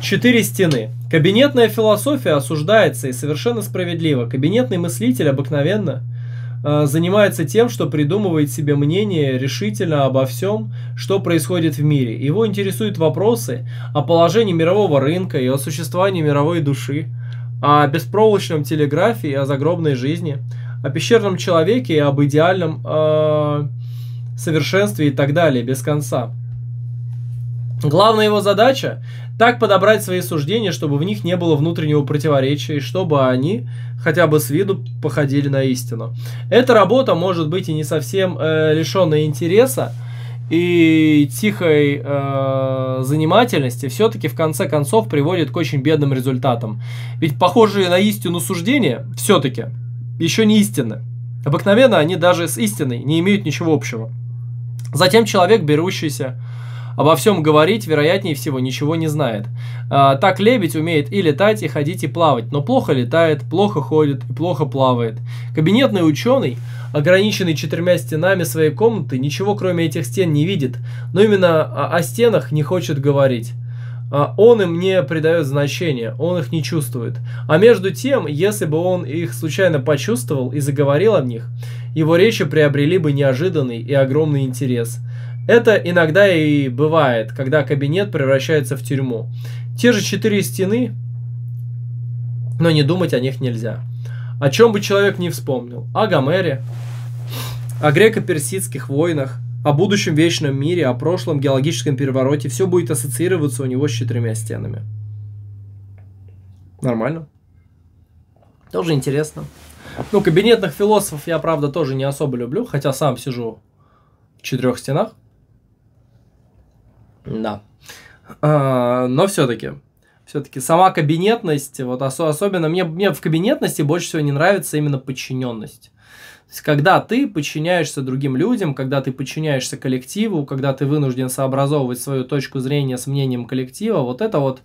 Четыре стены. Кабинетная философия осуждается и совершенно справедливо. Кабинетный мыслитель обыкновенно – Э, занимается тем, что придумывает себе мнение решительно обо всем, что происходит в мире. Его интересуют вопросы о положении мирового рынка и о существовании мировой души, о беспроволочном телеграфе и о загробной жизни, о пещерном человеке и об идеальном э, совершенстве и так далее, без конца. Главная его задача так подобрать свои суждения, чтобы в них не было внутреннего противоречия, и чтобы они хотя бы с виду походили на истину. Эта работа может быть и не совсем э, лишенная интереса, и тихой э, занимательности все-таки в конце концов приводит к очень бедным результатам. Ведь похожие на истину суждения все-таки еще не истины. Обыкновенно они даже с истиной не имеют ничего общего. Затем человек, берущийся обо всем говорить, вероятнее всего, ничего не знает. А, так лебедь умеет и летать, и ходить, и плавать, но плохо летает, плохо ходит и плохо плавает. Кабинетный ученый, ограниченный четырьмя стенами своей комнаты, ничего кроме этих стен не видит, но именно о стенах не хочет говорить. А, он им не придает значения, он их не чувствует. А между тем, если бы он их случайно почувствовал и заговорил о них, его речи приобрели бы неожиданный и огромный интерес – это иногда и бывает, когда кабинет превращается в тюрьму. Те же четыре стены, но не думать о них нельзя. О чем бы человек не вспомнил. О Гомере, о греко-персидских войнах, о будущем вечном мире, о прошлом геологическом перевороте. Все будет ассоциироваться у него с четырьмя стенами. Нормально. Тоже интересно. Ну, кабинетных философов я, правда, тоже не особо люблю, хотя сам сижу в четырех стенах. Да. А, но все-таки, все-таки сама кабинетность, вот особенно мне, мне в кабинетности больше всего не нравится именно подчиненность. То есть, когда ты подчиняешься другим людям, когда ты подчиняешься коллективу, когда ты вынужден сообразовывать свою точку зрения с мнением коллектива, вот это вот,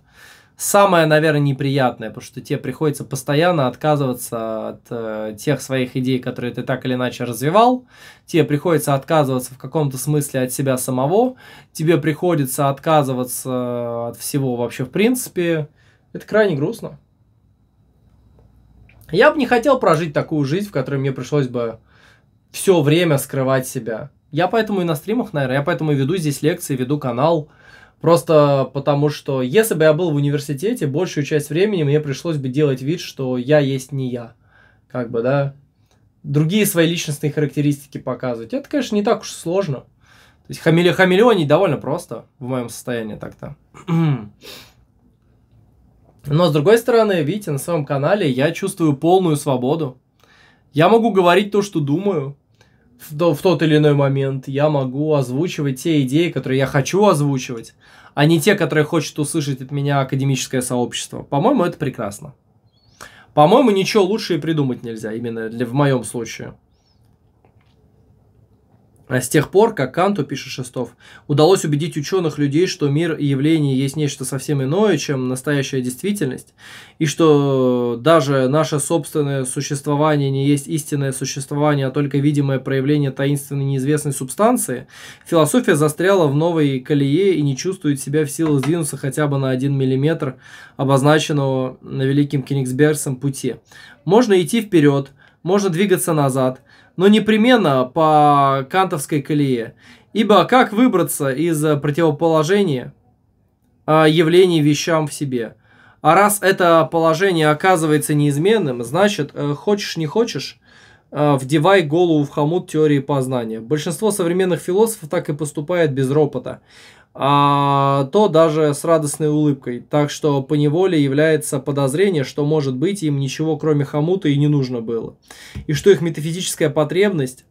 самое, наверное, неприятное, потому что тебе приходится постоянно отказываться от э, тех своих идей, которые ты так или иначе развивал, тебе приходится отказываться в каком-то смысле от себя самого, тебе приходится отказываться от всего вообще в принципе. Это крайне грустно. Я бы не хотел прожить такую жизнь, в которой мне пришлось бы все время скрывать себя. Я поэтому и на стримах, наверное, я поэтому и веду здесь лекции, веду канал, Просто потому, что если бы я был в университете, большую часть времени мне пришлось бы делать вид, что я есть не я. Как бы, да, другие свои личностные характеристики показывать. Это, конечно, не так уж сложно. То есть хамили хамелеонить довольно просто в моем состоянии так-то. Но, с другой стороны, видите, на своем канале я чувствую полную свободу. Я могу говорить то, что думаю в, в тот или иной момент я могу озвучивать те идеи, которые я хочу озвучивать, а не те, которые хочет услышать от меня академическое сообщество. По-моему, это прекрасно. По-моему, ничего лучше и придумать нельзя, именно для, в моем случае. А с тех пор, как Канту, пишет Шестов, удалось убедить ученых людей, что мир и явление есть нечто совсем иное, чем настоящая действительность, и что даже наше собственное существование не есть истинное существование, а только видимое проявление таинственной неизвестной субстанции, философия застряла в новой колее и не чувствует себя в силах сдвинуться хотя бы на один миллиметр обозначенного на великим Кенигсбергсом пути. Можно идти вперед, можно двигаться назад – но непременно по кантовской колее. Ибо как выбраться из противоположения а, явлений вещам в себе? А раз это положение оказывается неизменным, значит, э, хочешь не хочешь, э, вдевай голову в хомут теории познания. Большинство современных философов так и поступает без ропота а то даже с радостной улыбкой. Так что по неволе является подозрение, что, может быть, им ничего кроме хамута и не нужно было. И что их метафизическая потребность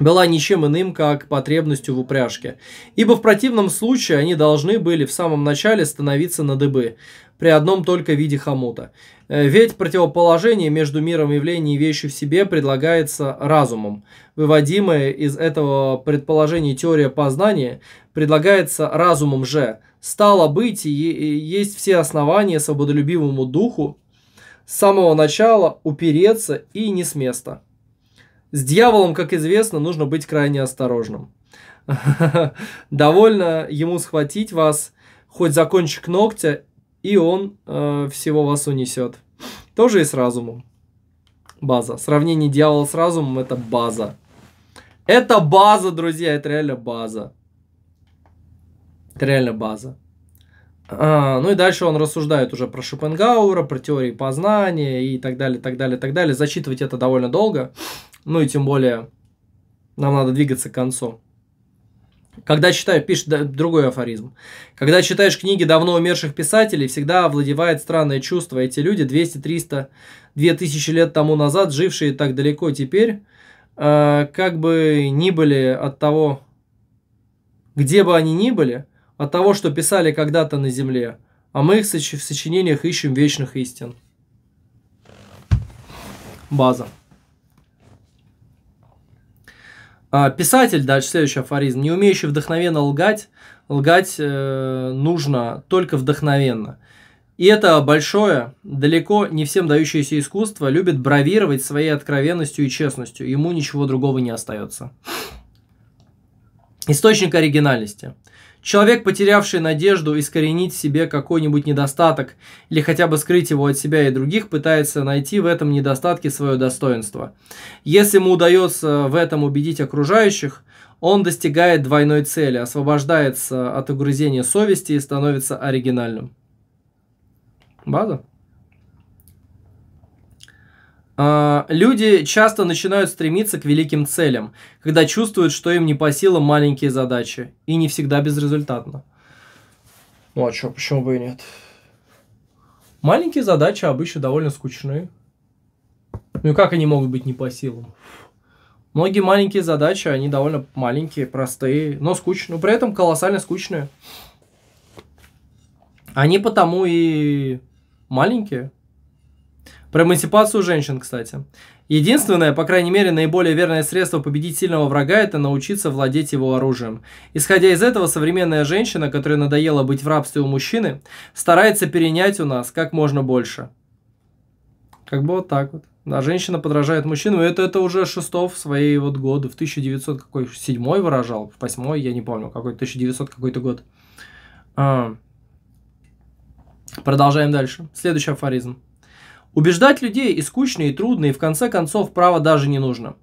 была ничем иным, как потребностью в упряжке. Ибо в противном случае они должны были в самом начале становиться на дыбы, при одном только виде хомута. Э, ведь противоположение между миром явлений и вещью в себе предлагается разумом. Выводимая из этого предположения теория познания предлагается разумом же. Стало быть, и э, есть все основания свободолюбивому духу с самого начала упереться и не с места. С дьяволом, как известно, нужно быть крайне осторожным. Довольно ему схватить вас хоть за кончик ногтя, и он э, всего вас унесет. Тоже и с разумом. База. Сравнение дьявола с разумом – это база. Это база, друзья, это реально база. Это реально база. А, ну и дальше он рассуждает уже про Шопенгауэра, про теории познания и так далее, так далее, так далее. Зачитывать это довольно долго. Ну и тем более нам надо двигаться к концу. Когда читаю, пишет другой афоризм. Когда читаешь книги давно умерших писателей, всегда овладевает странное чувство. Эти люди 200-300, 2000 лет тому назад, жившие так далеко теперь, э, как бы ни были от того, где бы они ни были, от того, что писали когда-то на земле, а мы их в сочинениях ищем вечных истин. База. А, писатель, дальше следующий афоризм, не умеющий вдохновенно лгать, лгать э, нужно только вдохновенно. И это большое, далеко не всем дающееся искусство любит бравировать своей откровенностью и честностью. Ему ничего другого не остается. Источник оригинальности. Человек, потерявший надежду искоренить в себе какой-нибудь недостаток или хотя бы скрыть его от себя и других, пытается найти в этом недостатке свое достоинство. Если ему удается в этом убедить окружающих, он достигает двойной цели, освобождается от угрызения совести и становится оригинальным. База? А, люди часто начинают стремиться к великим целям, когда чувствуют, что им не по силам маленькие задачи, и не всегда безрезультатно. Ну а чё, почему бы и нет? Маленькие задачи обычно довольно скучны. Ну и как они могут быть не по силам? Многие маленькие задачи, они довольно маленькие, простые, но скучные, но при этом колоссально скучные. Они потому и маленькие, про эмансипацию женщин, кстати. Единственное, по крайней мере, наиболее верное средство победить сильного врага – это научиться владеть его оружием. Исходя из этого, современная женщина, которая надоела быть в рабстве у мужчины, старается перенять у нас как можно больше. Как бы вот так вот. Да, женщина подражает мужчину, это, это уже Шестов в свои вот годы, в 1900 какой, седьмой выражал, восьмой, я не помню, какой 1900 какой-то год. А. Продолжаем дальше. Следующий афоризм. Убеждать людей и скучно, и трудно, и в конце концов право даже не нужно.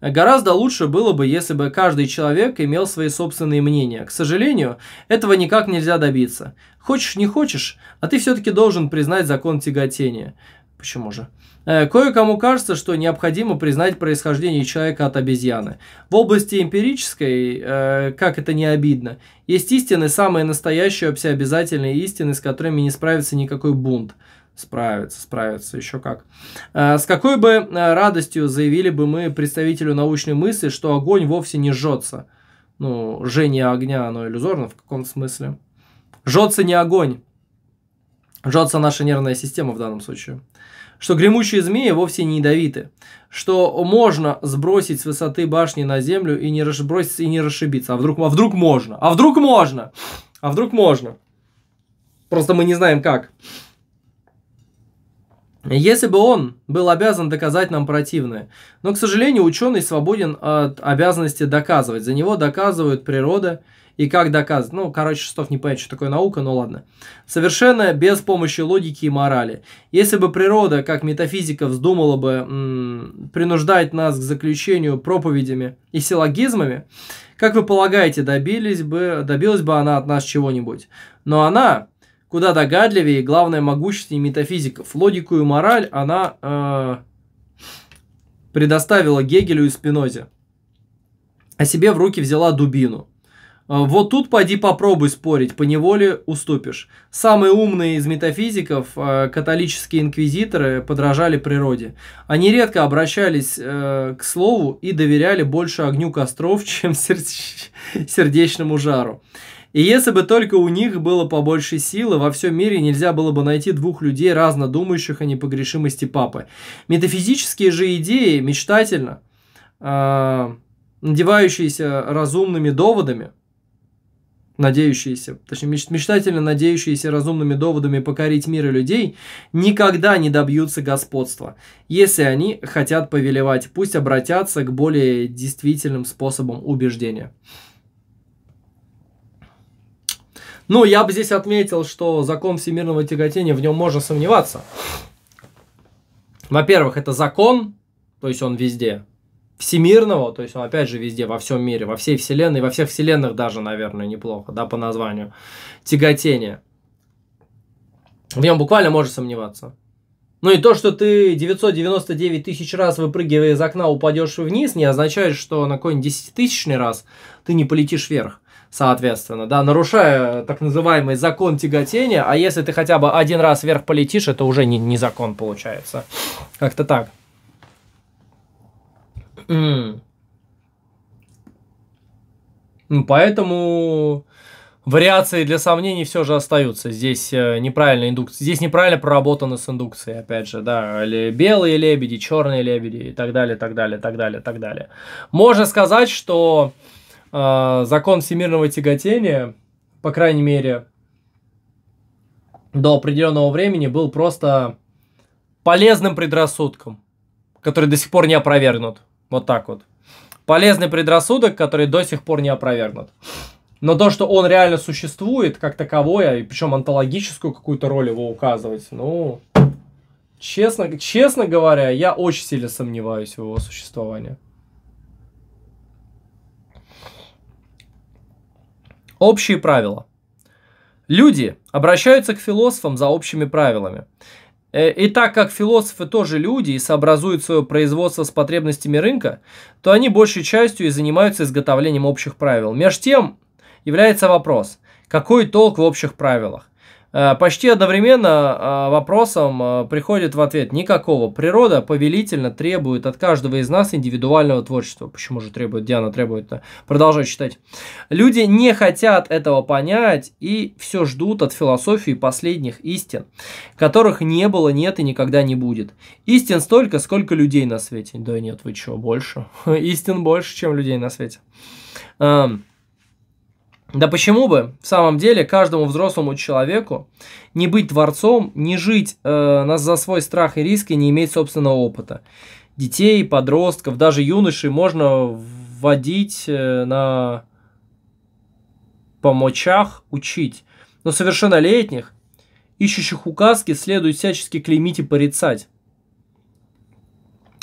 Гораздо лучше было бы, если бы каждый человек имел свои собственные мнения. К сожалению, этого никак нельзя добиться. Хочешь, не хочешь, а ты все-таки должен признать закон тяготения. Почему же? Э, кое-кому кажется, что необходимо признать происхождение человека от обезьяны. В области эмпирической, э, как это не обидно, есть истины, самые настоящие, все обязательные истины, с которыми не справится никакой бунт – справиться, справиться еще как. Э, с какой бы э, радостью заявили бы мы представителю научной мысли, что огонь вовсе не жжется? Ну, жжение огня, оно иллюзорно в каком смысле. Жжется не огонь. Жжется наша нервная система в данном случае. Что гремучие змеи вовсе не ядовиты. Что можно сбросить с высоты башни на землю и не, расброситься, и не расшибиться. А вдруг, а вдруг можно? А вдруг можно? А вдруг можно? Просто мы не знаем как. Если бы он был обязан доказать нам противное. Но, к сожалению, ученый свободен от обязанности доказывать. За него доказывают природа и как доказывать. Ну, короче, Шестов не понимает, что такое наука, но ладно. Совершенно без помощи логики и морали. Если бы природа, как метафизика, вздумала бы м- принуждать нас к заключению проповедями и силогизмами, как вы полагаете, добились бы, добилась бы она от нас чего-нибудь? Но она, куда догадливее и, главное, могущественнее метафизиков. Логику и мораль она э, предоставила Гегелю и Спинозе, а себе в руки взяла дубину. Э, вот тут пойди попробуй спорить, по неволе уступишь. Самые умные из метафизиков, э, католические инквизиторы, подражали природе. Они редко обращались э, к слову и доверяли больше огню костров, чем сердечному жару. И если бы только у них было побольше силы, во всем мире нельзя было бы найти двух людей, разно о непогрешимости Папы. Метафизические же идеи мечтательно, а, надевающиеся разумными доводами, надеющиеся, точнее, мечтательно надеющиеся разумными доводами покорить мир и людей, никогда не добьются господства, если они хотят повелевать, пусть обратятся к более действительным способам убеждения. Ну, я бы здесь отметил, что закон всемирного тяготения, в нем можно сомневаться. Во-первых, это закон, то есть он везде. Всемирного, то есть он опять же везде, во всем мире, во всей вселенной, во всех вселенных даже, наверное, неплохо, да, по названию. Тяготение. В нем буквально можно сомневаться. Ну и то, что ты 999 тысяч раз выпрыгивая из окна упадешь вниз, не означает, что на какой-нибудь десятитысячный раз ты не полетишь вверх соответственно, да, нарушая так называемый закон тяготения, а если ты хотя бы один раз вверх полетишь, это уже не, не закон получается. Как-то так. ну Поэтому вариации для сомнений все же остаются. Здесь э, неправильная индукция. Здесь неправильно проработано с индукцией, опять же, да. Или белые лебеди, черные лебеди и так далее, так далее, так далее, так далее. Можно сказать, что а, закон всемирного тяготения, по крайней мере, до определенного времени был просто полезным предрассудком, который до сих пор не опровергнут. Вот так вот. Полезный предрассудок, который до сих пор не опровергнут. Но то, что он реально существует как таковое, и причем онтологическую какую-то роль его указывать, ну, честно, честно говоря, я очень сильно сомневаюсь в его существовании. Общие правила. Люди обращаются к философам за общими правилами. Э, и так как философы тоже люди и сообразуют свое производство с потребностями рынка, то они большей частью и занимаются изготовлением общих правил. Меж тем является вопрос, какой толк в общих правилах? Э, почти одновременно э, вопросом э, приходит в ответ никакого. Природа повелительно требует от каждого из нас индивидуального творчества. Почему же требует Диана требует-то? Продолжаю читать. Люди не хотят этого понять и все ждут от философии последних истин, которых не было, нет и никогда не будет. Истин столько, сколько людей на свете. Да нет, вы чего, больше. Истин больше, чем людей на свете. Эм, да почему бы, в самом деле, каждому взрослому человеку не быть творцом, не жить э, за свой страх и риск и не иметь собственного опыта? Детей, подростков, даже юношей можно вводить э, на помочах учить. Но совершеннолетних, ищущих указки, следует всячески клеймить и порицать.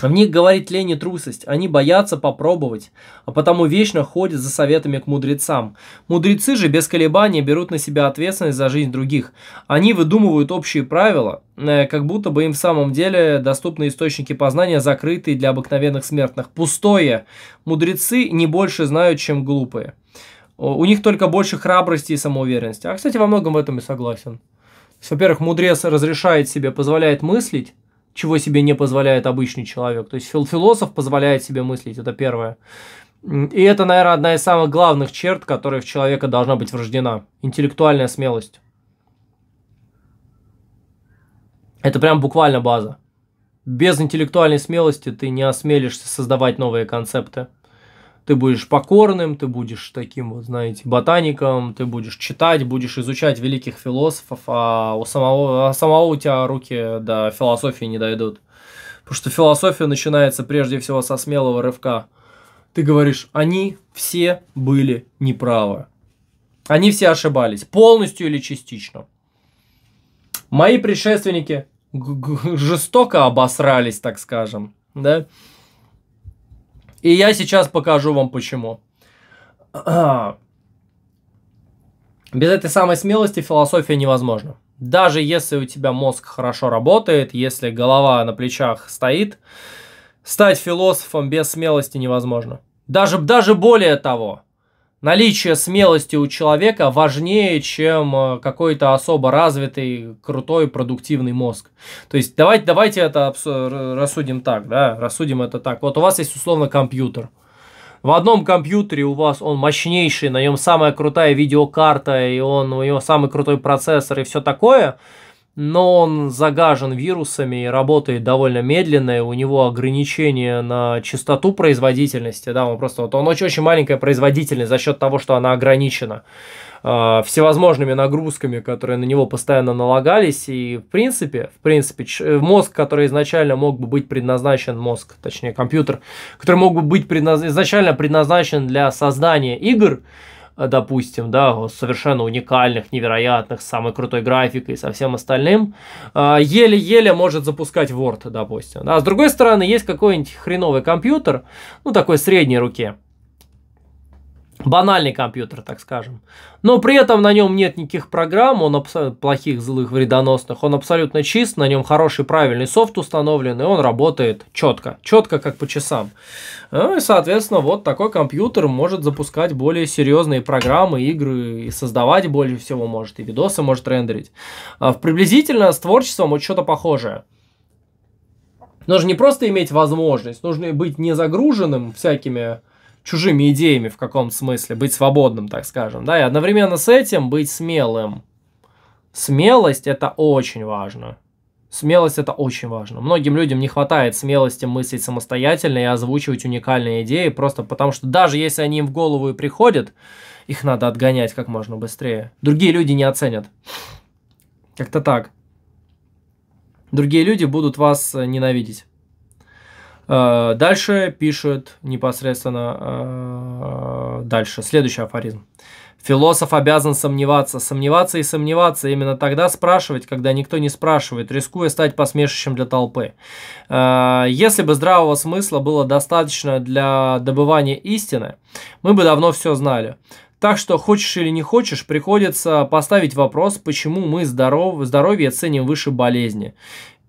В них говорит лень и трусость, они боятся попробовать, а потому вечно ходят за советами к мудрецам. Мудрецы же без колебания берут на себя ответственность за жизнь других. Они выдумывают общие правила, э, как будто бы им в самом деле доступны источники познания, закрытые для обыкновенных смертных. Пустое. Мудрецы не больше знают, чем глупые. У них только больше храбрости и самоуверенности. А, кстати, во многом в этом и согласен. Во-первых, мудрец разрешает себе, позволяет мыслить, чего себе не позволяет обычный человек. То есть философ позволяет себе мыслить, это первое. И это, наверное, одна из самых главных черт, которая в человека должна быть врождена. Интеллектуальная смелость. Это прям буквально база. Без интеллектуальной смелости ты не осмелишься создавать новые концепты ты будешь покорным, ты будешь таким, вот, знаете, ботаником, ты будешь читать, будешь изучать великих философов, а у самого, а самого у тебя руки до философии не дойдут. Потому что философия начинается прежде всего со смелого рывка. Ты говоришь, они все были неправы. Они все ошибались, полностью или частично. Мои предшественники жестоко обосрались, так скажем, да, и я сейчас покажу вам почему. Без этой самой смелости философия невозможна. Даже если у тебя мозг хорошо работает, если голова на плечах стоит, стать философом без смелости невозможно. Даже, даже более того, наличие смелости у человека важнее, чем э, какой-то особо развитый, крутой, продуктивный мозг. То есть давайте, давайте это рассудим так, да, рассудим это так. Вот у вас есть условно компьютер. В одном компьютере у вас он мощнейший, на нем самая крутая видеокарта, и он, у него самый крутой процессор и все такое – но он загажен вирусами и работает довольно медленно, и у него ограничения на частоту производительности, да, он просто, вот он очень-очень маленькая производительность за счет того, что она ограничена э, всевозможными нагрузками, которые на него постоянно налагались, и в принципе, в принципе, э, мозг, который изначально мог бы быть предназначен, мозг, точнее компьютер, который мог бы быть предназ... изначально предназначен для создания игр, Э, допустим, да, совершенно уникальных, невероятных, с самой крутой графикой и со всем остальным, э, еле-еле может запускать Word, допустим. А с другой стороны, есть какой-нибудь хреновый компьютер, ну, такой средней руке, банальный компьютер, так скажем. Но при этом на нем нет никаких программ, он абсолютно плохих, злых, вредоносных, он абсолютно чист, на нем хороший, правильный софт установлен, и он работает четко, четко как по часам. А, и, соответственно, вот такой компьютер может запускать более серьезные программы, игры, и создавать больше всего может, и видосы может рендерить. А в Приблизительно с творчеством вот что-то похожее. Нужно не просто иметь возможность, нужно быть не загруженным всякими чужими идеями в каком смысле, быть свободным, так скажем, да, и одновременно с этим быть смелым. Смелость это очень важно. Смелость это очень важно. Многим людям не хватает смелости мыслить самостоятельно и озвучивать уникальные идеи, просто потому что даже если они им в голову и приходят, их надо отгонять как можно быстрее. Другие люди не оценят. Как-то так. Другие люди будут вас э, ненавидеть. Э, дальше пишет непосредственно э, дальше. Следующий афоризм. Философ обязан сомневаться, сомневаться и сомневаться, именно тогда спрашивать, когда никто не спрашивает, рискуя стать посмешищем для толпы. Э, если бы здравого смысла было достаточно для добывания истины, мы бы давно все знали. Так что, хочешь или не хочешь, приходится поставить вопрос, почему мы здоров, здоровье ценим выше болезни.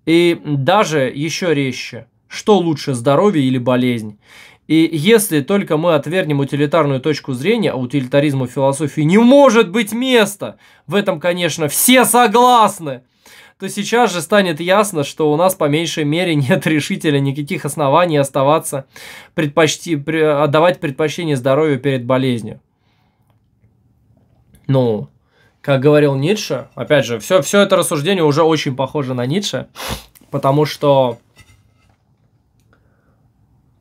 И даже еще резче – что лучше, здоровье или болезнь? И если только мы отвернем утилитарную точку зрения, а утилитаризму философии не может быть места, в этом, конечно, все согласны, то сейчас же станет ясно, что у нас по меньшей мере нет решителя никаких оснований оставаться, предпочти, отдавать предпочтение здоровью перед болезнью. Ну, как говорил Ницше, опять же, все, все это рассуждение уже очень похоже на Ницше, потому что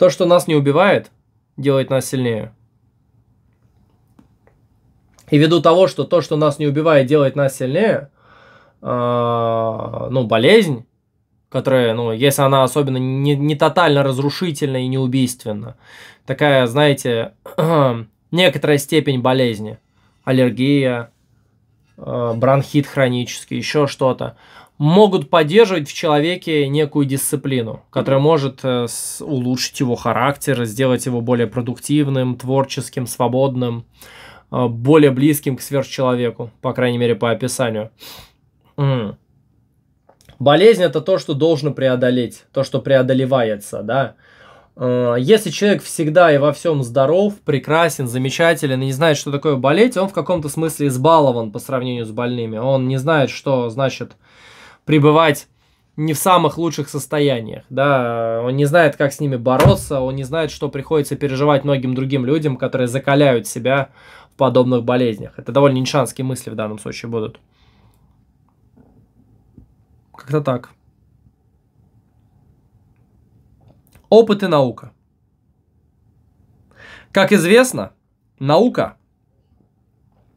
то, что нас не убивает, делает нас сильнее. И ввиду того, что то, что нас не убивает, делает нас сильнее, а, ну, болезнь, которая, ну, если она особенно не, не тотально разрушительна и не убийственна, такая, знаете, некоторая степень болезни, аллергия, а, бронхит хронический, еще что-то, могут поддерживать в человеке некую дисциплину, которая может э, улучшить его характер, сделать его более продуктивным, творческим, свободным, э, более близким к сверхчеловеку, по крайней мере, по описанию. Болезнь это то, что должно преодолеть, то, что преодолевается, да. Э, если человек всегда и во всем здоров, прекрасен, замечателен и не знает, что такое болеть, он в каком-то смысле избалован по сравнению с больными. Он не знает, что значит пребывать не в самых лучших состояниях, да, он не знает, как с ними бороться, он не знает, что приходится переживать многим другим людям, которые закаляют себя в подобных болезнях. Это довольно нишанские мысли в данном случае будут. Как-то так. Опыт и наука. Как известно, наука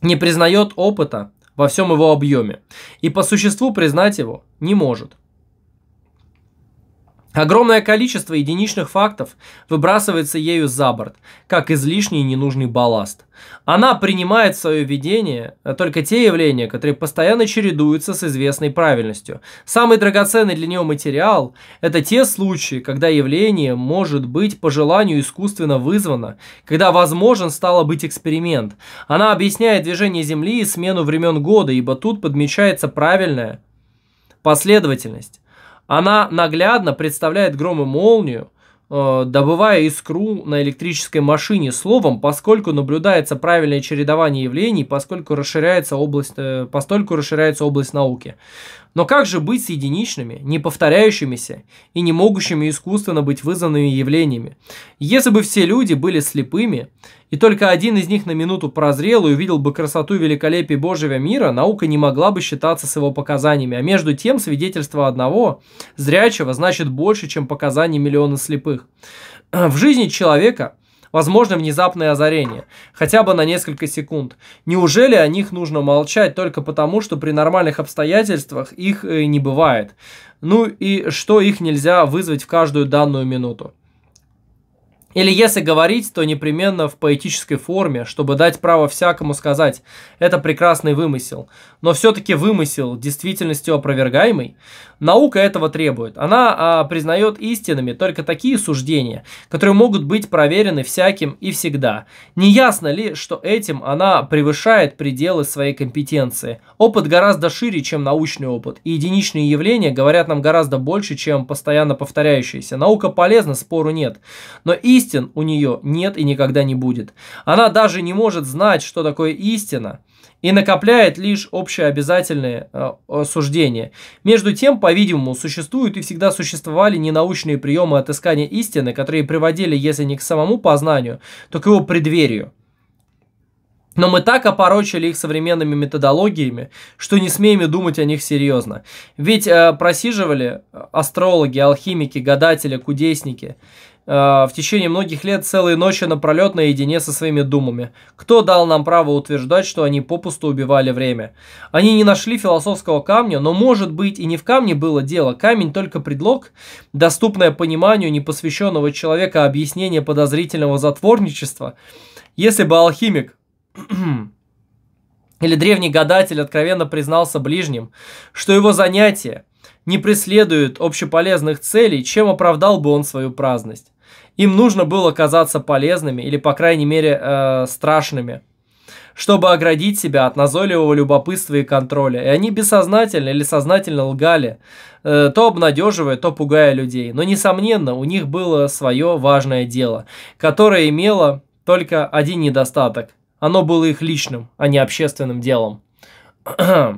не признает опыта во всем его объеме и по существу признать его не может. Огромное количество единичных фактов выбрасывается ею за борт, как излишний ненужный балласт. Она принимает в свое видение а только те явления, которые постоянно чередуются с известной правильностью. Самый драгоценный для нее материал – это те случаи, когда явление может быть по желанию искусственно вызвано, когда возможен стало быть эксперимент. Она объясняет движение Земли и смену времен года, ибо тут подмечается правильная последовательность. Она наглядно представляет гром и молнию, э, добывая искру на электрической машине. Словом, поскольку наблюдается правильное чередование явлений, поскольку расширяется область, э, постольку расширяется область науки. Но как же быть с единичными, не повторяющимися и не могущими искусственно быть вызванными явлениями? Если бы все люди были слепыми, и только один из них на минуту прозрел и увидел бы красоту и великолепие Божьего мира, наука не могла бы считаться с его показаниями, а между тем свидетельство одного, зрячего, значит больше, чем показания миллиона слепых. В жизни человека – Возможно, внезапное озарение, хотя бы на несколько секунд. Неужели о них нужно молчать только потому, что при нормальных обстоятельствах их э, не бывает? Ну и что их нельзя вызвать в каждую данную минуту? Или если говорить, то непременно в поэтической форме, чтобы дать право всякому сказать «это прекрасный вымысел» но все-таки вымысел действительностью опровергаемый, наука этого требует. Она а, признает истинными только такие суждения, которые могут быть проверены всяким и всегда. Не ясно ли, что этим она превышает пределы своей компетенции. Опыт гораздо шире, чем научный опыт, и единичные явления говорят нам гораздо больше, чем постоянно повторяющиеся. Наука полезна, спору нет, но истин у нее нет и никогда не будет. Она даже не может знать, что такое истина, и накопляет лишь общеобязательные э, э, суждения. Между тем, по-видимому, существуют и всегда существовали ненаучные приемы отыскания истины, которые приводили, если не к самому познанию, то к его преддверию. Но мы так опорочили их современными методологиями, что не смеем и думать о них серьезно. Ведь э, просиживали э, астрологи, алхимики, гадатели, кудесники – Э, в течение многих лет целые ночи напролет наедине со своими думами. Кто дал нам право утверждать, что они попусту убивали время? Они не нашли философского камня, но, может быть, и не в камне было дело. Камень только предлог, доступное пониманию непосвященного человека объяснение подозрительного затворничества. Если бы алхимик или древний гадатель откровенно признался ближним, что его занятие не преследует общеполезных целей, чем оправдал бы он свою праздность? Им нужно было казаться полезными или, по крайней мере, э, страшными, чтобы оградить себя от назойливого любопытства и контроля. И они бессознательно или сознательно лгали, э, то обнадеживая, то пугая людей. Но, несомненно, у них было свое важное дело, которое имело только один недостаток. Оно было их личным, а не общественным делом.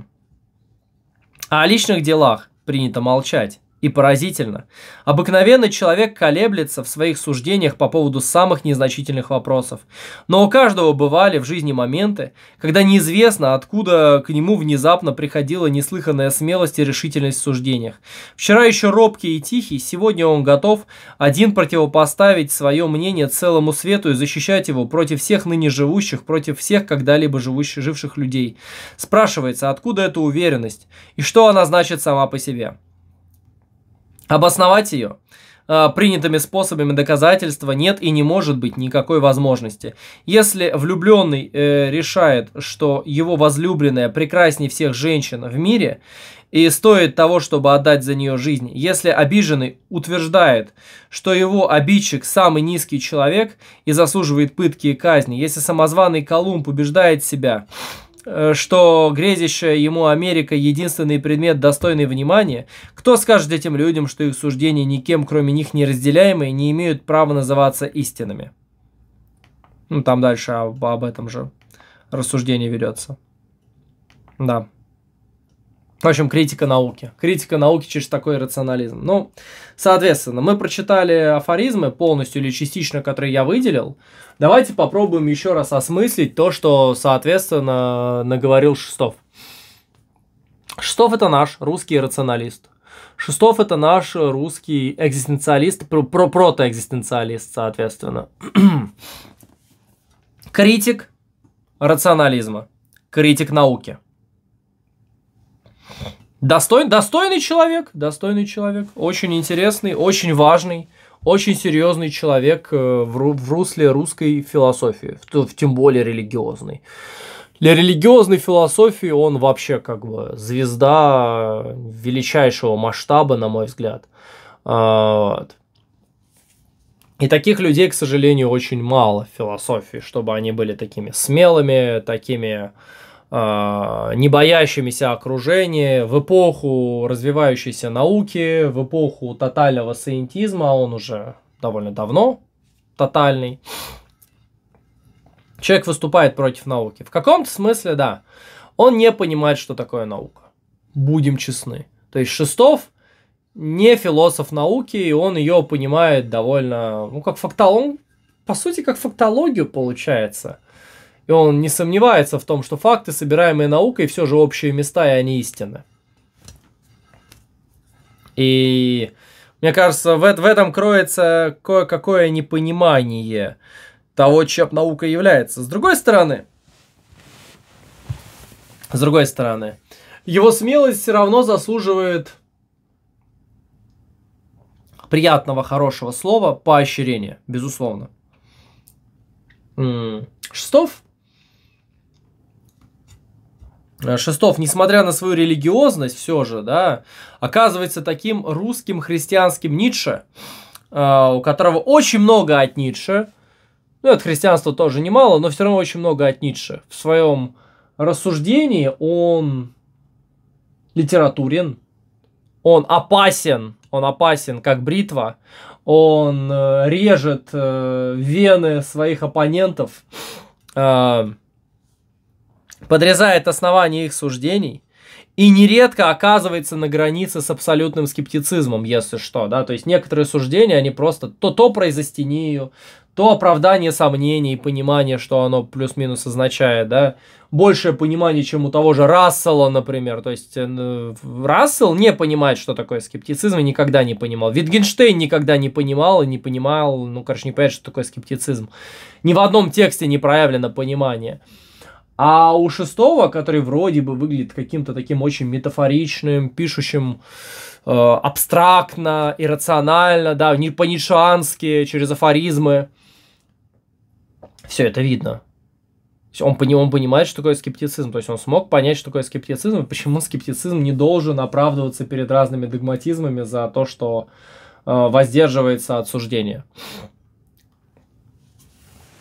А о личных делах принято молчать и поразительно. Обыкновенный человек колеблется в своих суждениях по поводу самых незначительных вопросов. Но у каждого бывали в жизни моменты, когда неизвестно, откуда к нему внезапно приходила неслыханная смелость и решительность в суждениях. Вчера еще робкий и тихий, сегодня он готов один противопоставить свое мнение целому свету и защищать его против всех ныне живущих, против всех когда-либо живущих, живших людей. Спрашивается, откуда эта уверенность и что она значит сама по себе. Обосновать ее э, принятыми способами доказательства нет и не может быть никакой возможности. Если влюбленный э, решает, что его возлюбленная прекрасней всех женщин в мире и стоит того, чтобы отдать за нее жизнь, если обиженный утверждает, что его обидчик самый низкий человек и заслуживает пытки и казни, если самозваный Колумб убеждает себя, Э, что грезящая ему Америка – единственный предмет, достойный внимания, кто скажет этим людям, что их суждения никем, кроме них, не разделяемые, не имеют права называться истинами? Ну, там дальше об, об этом же рассуждение ведется. Да. В общем, критика науки. Критика науки через такой рационализм. Ну, соответственно, мы прочитали афоризмы полностью или частично, которые я выделил. Давайте попробуем еще раз осмыслить то, что, соответственно, наговорил Шестов. Шестов – это наш русский рационалист. Шестов – это наш русский экзистенциалист, про протоэкзистенциалист, соответственно. Критик рационализма, критик науки – Достой, достойный человек, достойный человек, очень интересный, очень важный, очень серьезный человек э, в, ру, в русле русской философии, в, в, тем более религиозной. Для религиозной философии он вообще как бы звезда величайшего масштаба, на мой взгляд. А, вот. И таких людей, к сожалению, очень мало в философии, чтобы они были такими смелыми, такими Э, не боящимися окружения, в эпоху развивающейся науки, в эпоху тотального саентизма, а он уже довольно давно тотальный. Человек выступает против науки. В каком-то смысле, да, он не понимает, что такое наука. Будем честны. То есть Шестов не философ науки, и он ее понимает довольно, ну, как фактолог, по сути, как фактологию получается – и он не сомневается в том, что факты, собираемые наукой, все же общие места, и они истинны. И мне кажется, в, в этом кроется кое-какое непонимание того, чем наука является. С другой стороны, с другой стороны, его смелость все равно заслуживает приятного, хорошего слова, поощрения, безусловно. Шестов Э, Шестов, несмотря на свою религиозность, все же, да, оказывается таким русским христианским Ницше, э, у которого очень много от Ницше, ну, от христианства тоже немало, но все равно очень много от Ницше. В своем рассуждении он литературен, он опасен, он опасен, как бритва, он э, режет вены своих оппонентов, подрезает основания их суждений и нередко оказывается на границе с абсолютным скептицизмом, если что, да, то есть некоторые суждения, они просто то-то про изостению, то оправдание сомнений понимание, что оно плюс-минус означает, да, большее понимание, чем у того же Рассела, например, то есть э, Рассел не понимает, что такое скептицизм и никогда не понимал, Витгенштейн никогда не понимал и не понимал, ну, короче, не понимает, что такое скептицизм, ни в одном тексте не проявлено понимание, а у шестого, который вроде бы выглядит каким-то таким очень метафоричным, пишущим э, абстрактно, иррационально, да, не по через афоризмы. Все это видно. Он, он понимает, что такое скептицизм. То есть он смог понять, что такое скептицизм, и почему скептицизм не должен оправдываться перед разными догматизмами за то, что э, воздерживается от суждения.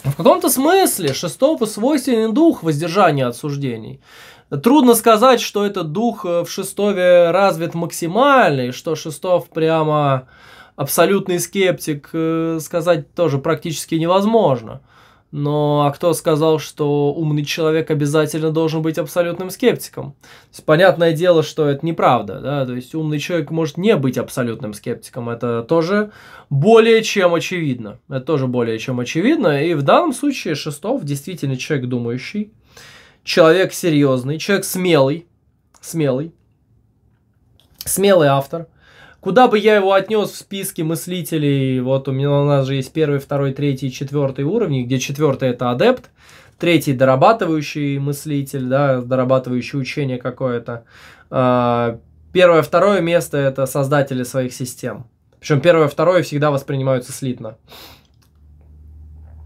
Ну, в каком-то смысле шестому свойственен дух воздержания от суждений. Трудно сказать, что этот дух э, в Шестове развит максимальный, что Шестов прямо абсолютный скептик, э, сказать тоже практически невозможно. Но а кто сказал, что умный человек обязательно должен быть абсолютным скептиком? Есть, понятное дело, что это неправда, да, то есть умный человек может не быть абсолютным скептиком, это тоже более чем очевидно, это тоже более чем очевидно, и в данном случае Шестов действительно человек думающий, человек серьезный, человек смелый, смелый, смелый автор – Куда бы я его отнес в списке мыслителей, вот у меня у нас же есть первый, второй, третий, четвертый уровни, где четвертый это адепт, третий дорабатывающий мыслитель, да, дорабатывающий учение какое-то. А, первое, второе место это создатели своих систем. Причем первое, второе всегда воспринимаются слитно.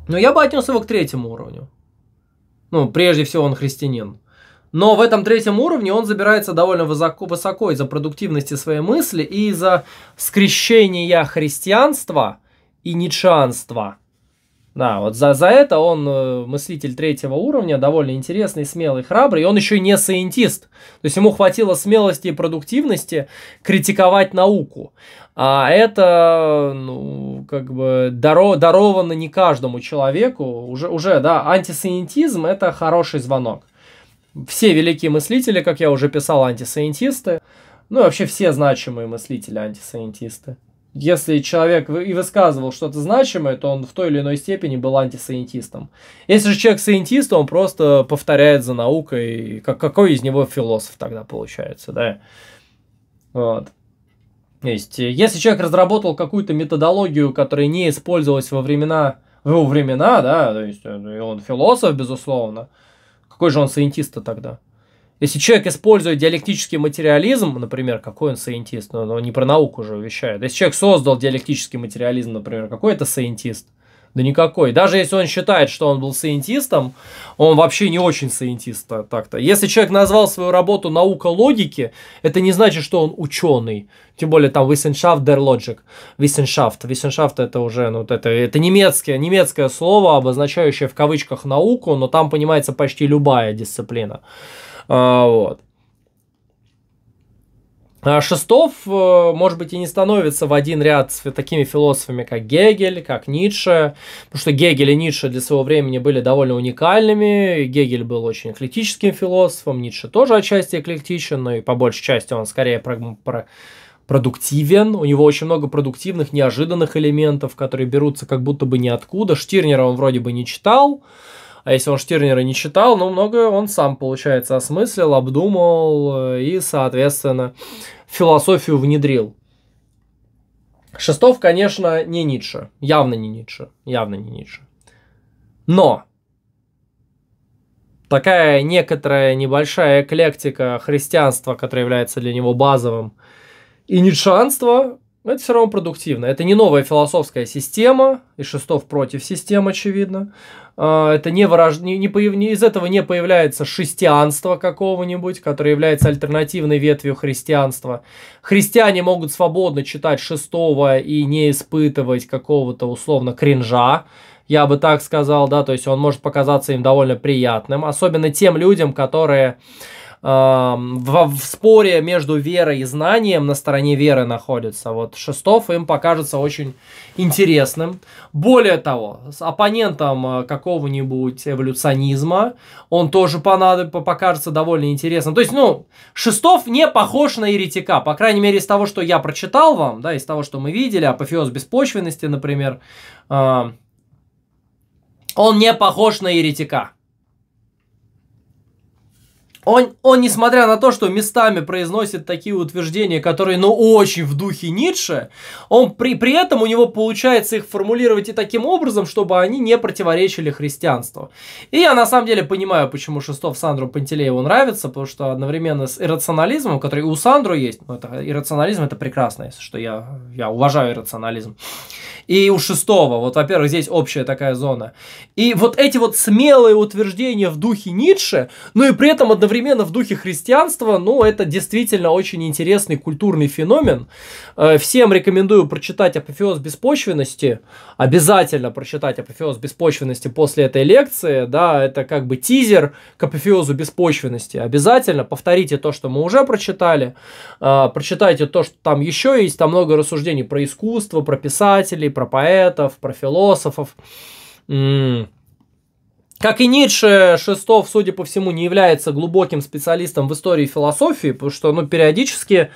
Но я бы отнес его к третьему уровню. Ну, прежде всего он христианин. Но в этом третьем уровне он забирается довольно высоко, высоко из-за продуктивности своей мысли и из-за скрещения христианства и нитшанства. Да, вот за, за это он э, мыслитель третьего уровня, довольно интересный, смелый, храбрый, и он еще не саентист. То есть ему хватило смелости и продуктивности критиковать науку. А это, ну, как бы даро, даровано не каждому человеку. Уже, уже да, антисаентизм – это хороший звонок. Все великие мыслители, как я уже писал, антисайентисты, ну и вообще все значимые мыслители антисайентисты. Если человек и высказывал что-то значимое, то он в той или иной степени был антисайентистом. Если же человек сайентист, то он просто повторяет за наукой, как, какой из него философ тогда получается, да? Вот. То есть, если человек разработал какую-то методологию, которая не использовалась во времена, в его времена, да, то есть э, он философ, безусловно, какой же он саентист-то тогда? Если человек использует диалектический материализм, например, какой он саентист, но ну, он не про науку уже вещает. Если человек создал диалектический материализм, например, какой это саентист – да никакой. Даже если он считает, что он был саентистом, он вообще не очень саентист так-то. Если человек назвал свою работу «Наука логики», это не значит, что он ученый. Тем более там Wissenschaft der Logik. Wissenschaft. Wissenschaft это уже, ну, это, это немецкое, немецкое слово, обозначающее в кавычках науку, но там понимается почти любая дисциплина. А, вот. А Шестов, э, может быть, и не становится в один ряд с такими философами, как Гегель, как Ницше, потому что Гегель и Ницше для своего времени были довольно уникальными. Гегель был очень эклектическим философом, Ницше тоже отчасти эклектичен, но и по большей части он скорее про, про продуктивен, у него очень много продуктивных, неожиданных элементов, которые берутся как будто бы ниоткуда. Штирнера он вроде бы не читал, а если он Штирнера не читал, ну, многое он сам, получается, осмыслил, обдумал э, и, соответственно, философию внедрил. Шестов, конечно, не Ницше. Явно не Ницше. Явно не Ницше. Но такая некоторая небольшая эклектика христианства, которая является для него базовым, и ницшанство, это все равно продуктивно. Это не новая философская система, и Шестов против системы очевидно. А, это не, ворож... не, не, появ... не из этого не появляется шестианство какого-нибудь, которое является альтернативной ветвью христианства. Христиане могут свободно читать шестого и не испытывать какого-то условно кринжа, я бы так сказал, да, то есть он может показаться им довольно приятным, особенно тем людям, которые в, в споре между верой и знанием на стороне веры находится. Вот Шестов им покажется очень интересным. Более того, с оппонентом э, какого-нибудь эволюционизма он тоже понадоб... покажется довольно интересным. То есть, ну, Шестов не похож на еретика, по крайней мере, из того, что я прочитал вам, да, из того, что мы видели, апофеоз беспочвенности, например, он не похож на еретика он, он, несмотря на то, что местами произносит такие утверждения, которые, ну, очень в духе Ницше, он при, при этом у него получается их формулировать и таким образом, чтобы они не противоречили христианству. И я на самом деле понимаю, почему Шестов Сандру Пантелееву нравится, потому что одновременно с иррационализмом, который у Сандру есть, ну, это, иррационализм это прекрасно, если что, я, я уважаю иррационализм. И у Шестого, вот, во-первых, здесь общая такая зона. И вот эти вот смелые утверждения в духе Ницше, ну и при этом одновременно одновременно в духе христианства, но это действительно очень интересный культурный феномен. Э, всем рекомендую прочитать «Апофеоз беспочвенности». Обязательно прочитать «Апофеоз беспочвенности» после этой лекции. Да, это как бы тизер к «Апофеозу беспочвенности». Обязательно повторите то, что мы уже прочитали. Э, прочитайте то, что там еще есть. Там много рассуждений про искусство, про писателей, про поэтов, про философов. Mm. Как и Ницше, Шестов, судя по всему, не является глубоким специалистом в истории и философии, потому что ну, периодически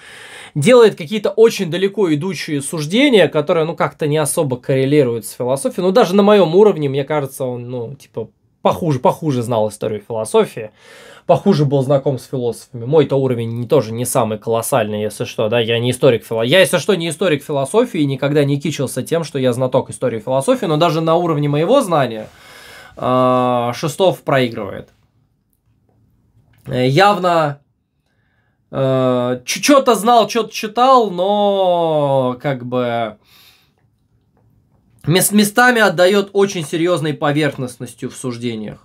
делает какие-то очень далеко идущие суждения, которые ну как-то не особо коррелируют с философией. Ну даже на моем уровне, мне кажется, он ну типа похуже, похуже знал историю философии, похуже был знаком с философами. Мой-то уровень не, тоже не самый колоссальный, если что, да, я не историк философии. Я, если что, не историк философии, никогда не кичился тем, что я знаток истории философии, но даже на уровне моего знания – а, Шестов проигрывает. Э, явно э, что-то знал, что-то читал, но как бы мест, местами отдает очень серьезной поверхностностью в суждениях.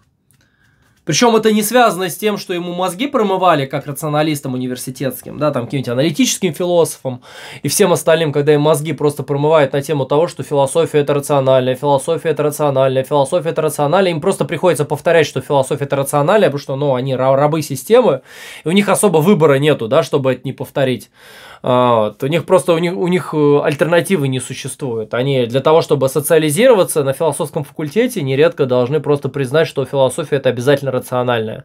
Причем это не связано с тем, что ему мозги промывали, как рационалистам университетским, да, там каким-нибудь аналитическим философам и всем остальным, когда им мозги просто промывают на тему того, что философия это рациональная, философия это рациональная, философия это рациональная, им просто приходится повторять, что философия это рациональная, потому что, ну, они рабы системы, и у них особо выбора нету, да, чтобы это не повторить. А, вот. У них просто у них, у них э, альтернативы не существуют, Они для того, чтобы социализироваться на философском факультете, нередко должны просто признать, что философия это обязательно рациональное.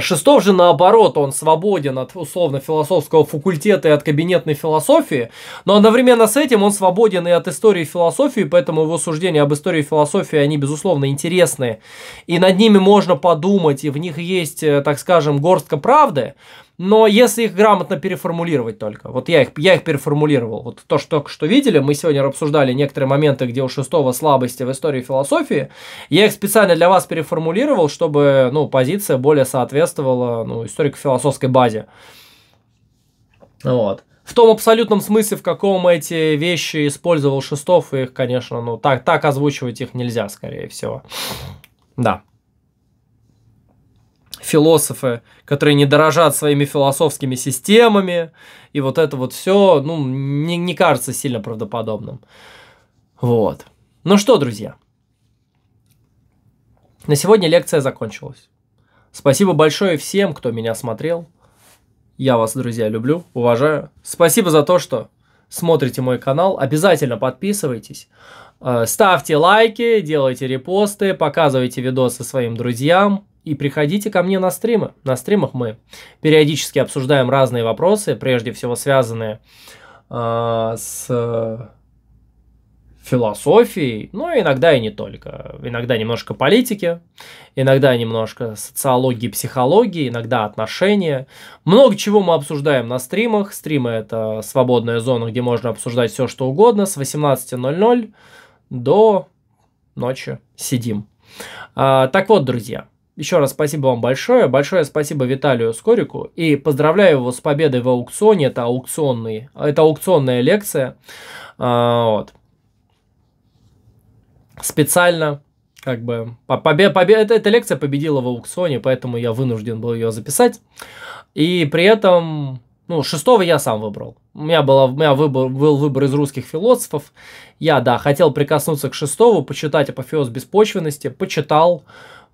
Шестов же, наоборот, он свободен от условно-философского факультета и от кабинетной философии, но одновременно с этим он свободен и от истории и философии, поэтому его суждения об истории и философии, они, безусловно, интересны. И над ними можно подумать, и в них есть, э, так скажем, горстка правды, но если их грамотно переформулировать только. Вот я их, я их переформулировал. Вот то, что только что видели, мы сегодня обсуждали некоторые моменты, где у шестого слабости в истории философии. Я их специально для вас переформулировал, чтобы ну, позиция более соответствовала ну, историко-философской базе. Вот. В том абсолютном смысле, в каком эти вещи использовал Шестов, их, конечно, ну, так, так озвучивать их нельзя, скорее всего. Да философы, которые не дорожат своими философскими системами, и вот это вот все, ну, не, не кажется сильно правдоподобным. Вот. Ну что, друзья, на сегодня лекция закончилась. Спасибо большое всем, кто меня смотрел. Я вас, друзья, люблю, уважаю. Спасибо за то, что смотрите мой канал. Обязательно подписывайтесь. Э, ставьте лайки, делайте репосты, показывайте видосы своим друзьям. И приходите ко мне на стримы. На стримах мы периодически обсуждаем разные вопросы, прежде всего связанные э, с философией, но иногда и не только. Иногда немножко политики, иногда немножко социологии, психологии, иногда отношения. Много чего мы обсуждаем на стримах. Стримы – это свободная зона, где можно обсуждать все, что угодно. С 18.00 до ночи сидим. А, так вот, друзья, еще раз спасибо вам большое. Большое спасибо Виталию Скорику. И поздравляю его с победой в аукционе. Это, аукционный, это аукционная лекция. А, вот. Специально как бы побе, побе, эта, эта лекция победила в аукционе, поэтому я вынужден был ее записать. И при этом, ну, шестого я сам выбрал. У меня, была, у меня выбор, был выбор из русских философов. Я, да, хотел прикоснуться к шестому, почитать апофеоз беспочвенности, почитал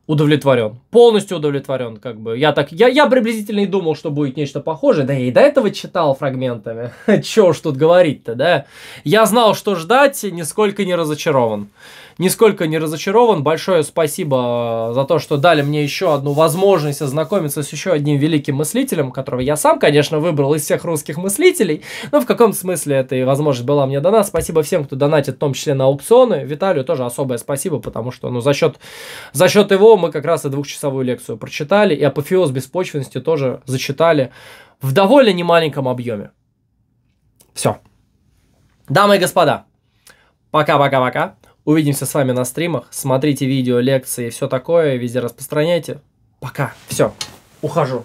удовлетворен. Полностью удовлетворен, как бы. Я так, я, я приблизительно и думал, что будет нечто похожее, да я и до этого читал фрагментами. Чего уж тут говорить-то, да? Я знал, что ждать, нисколько не разочарован нисколько не разочарован. Большое спасибо э, за то, что дали мне еще одну возможность ознакомиться с еще одним великим мыслителем, которого я сам, конечно, выбрал из всех русских мыслителей, но в каком смысле эта возможность была мне дана. Спасибо всем, кто донатит, в том числе на аукционы. Виталию тоже особое спасибо, потому что ну, за, счет, за счет его мы как раз и двухчасовую лекцию прочитали, и апофеоз беспочвенности тоже зачитали в довольно немаленьком объеме. Все. Дамы и господа, пока-пока-пока. Увидимся с вами на стримах. Смотрите видео, лекции, все такое. Везде распространяйте. Пока. Все. Ухожу.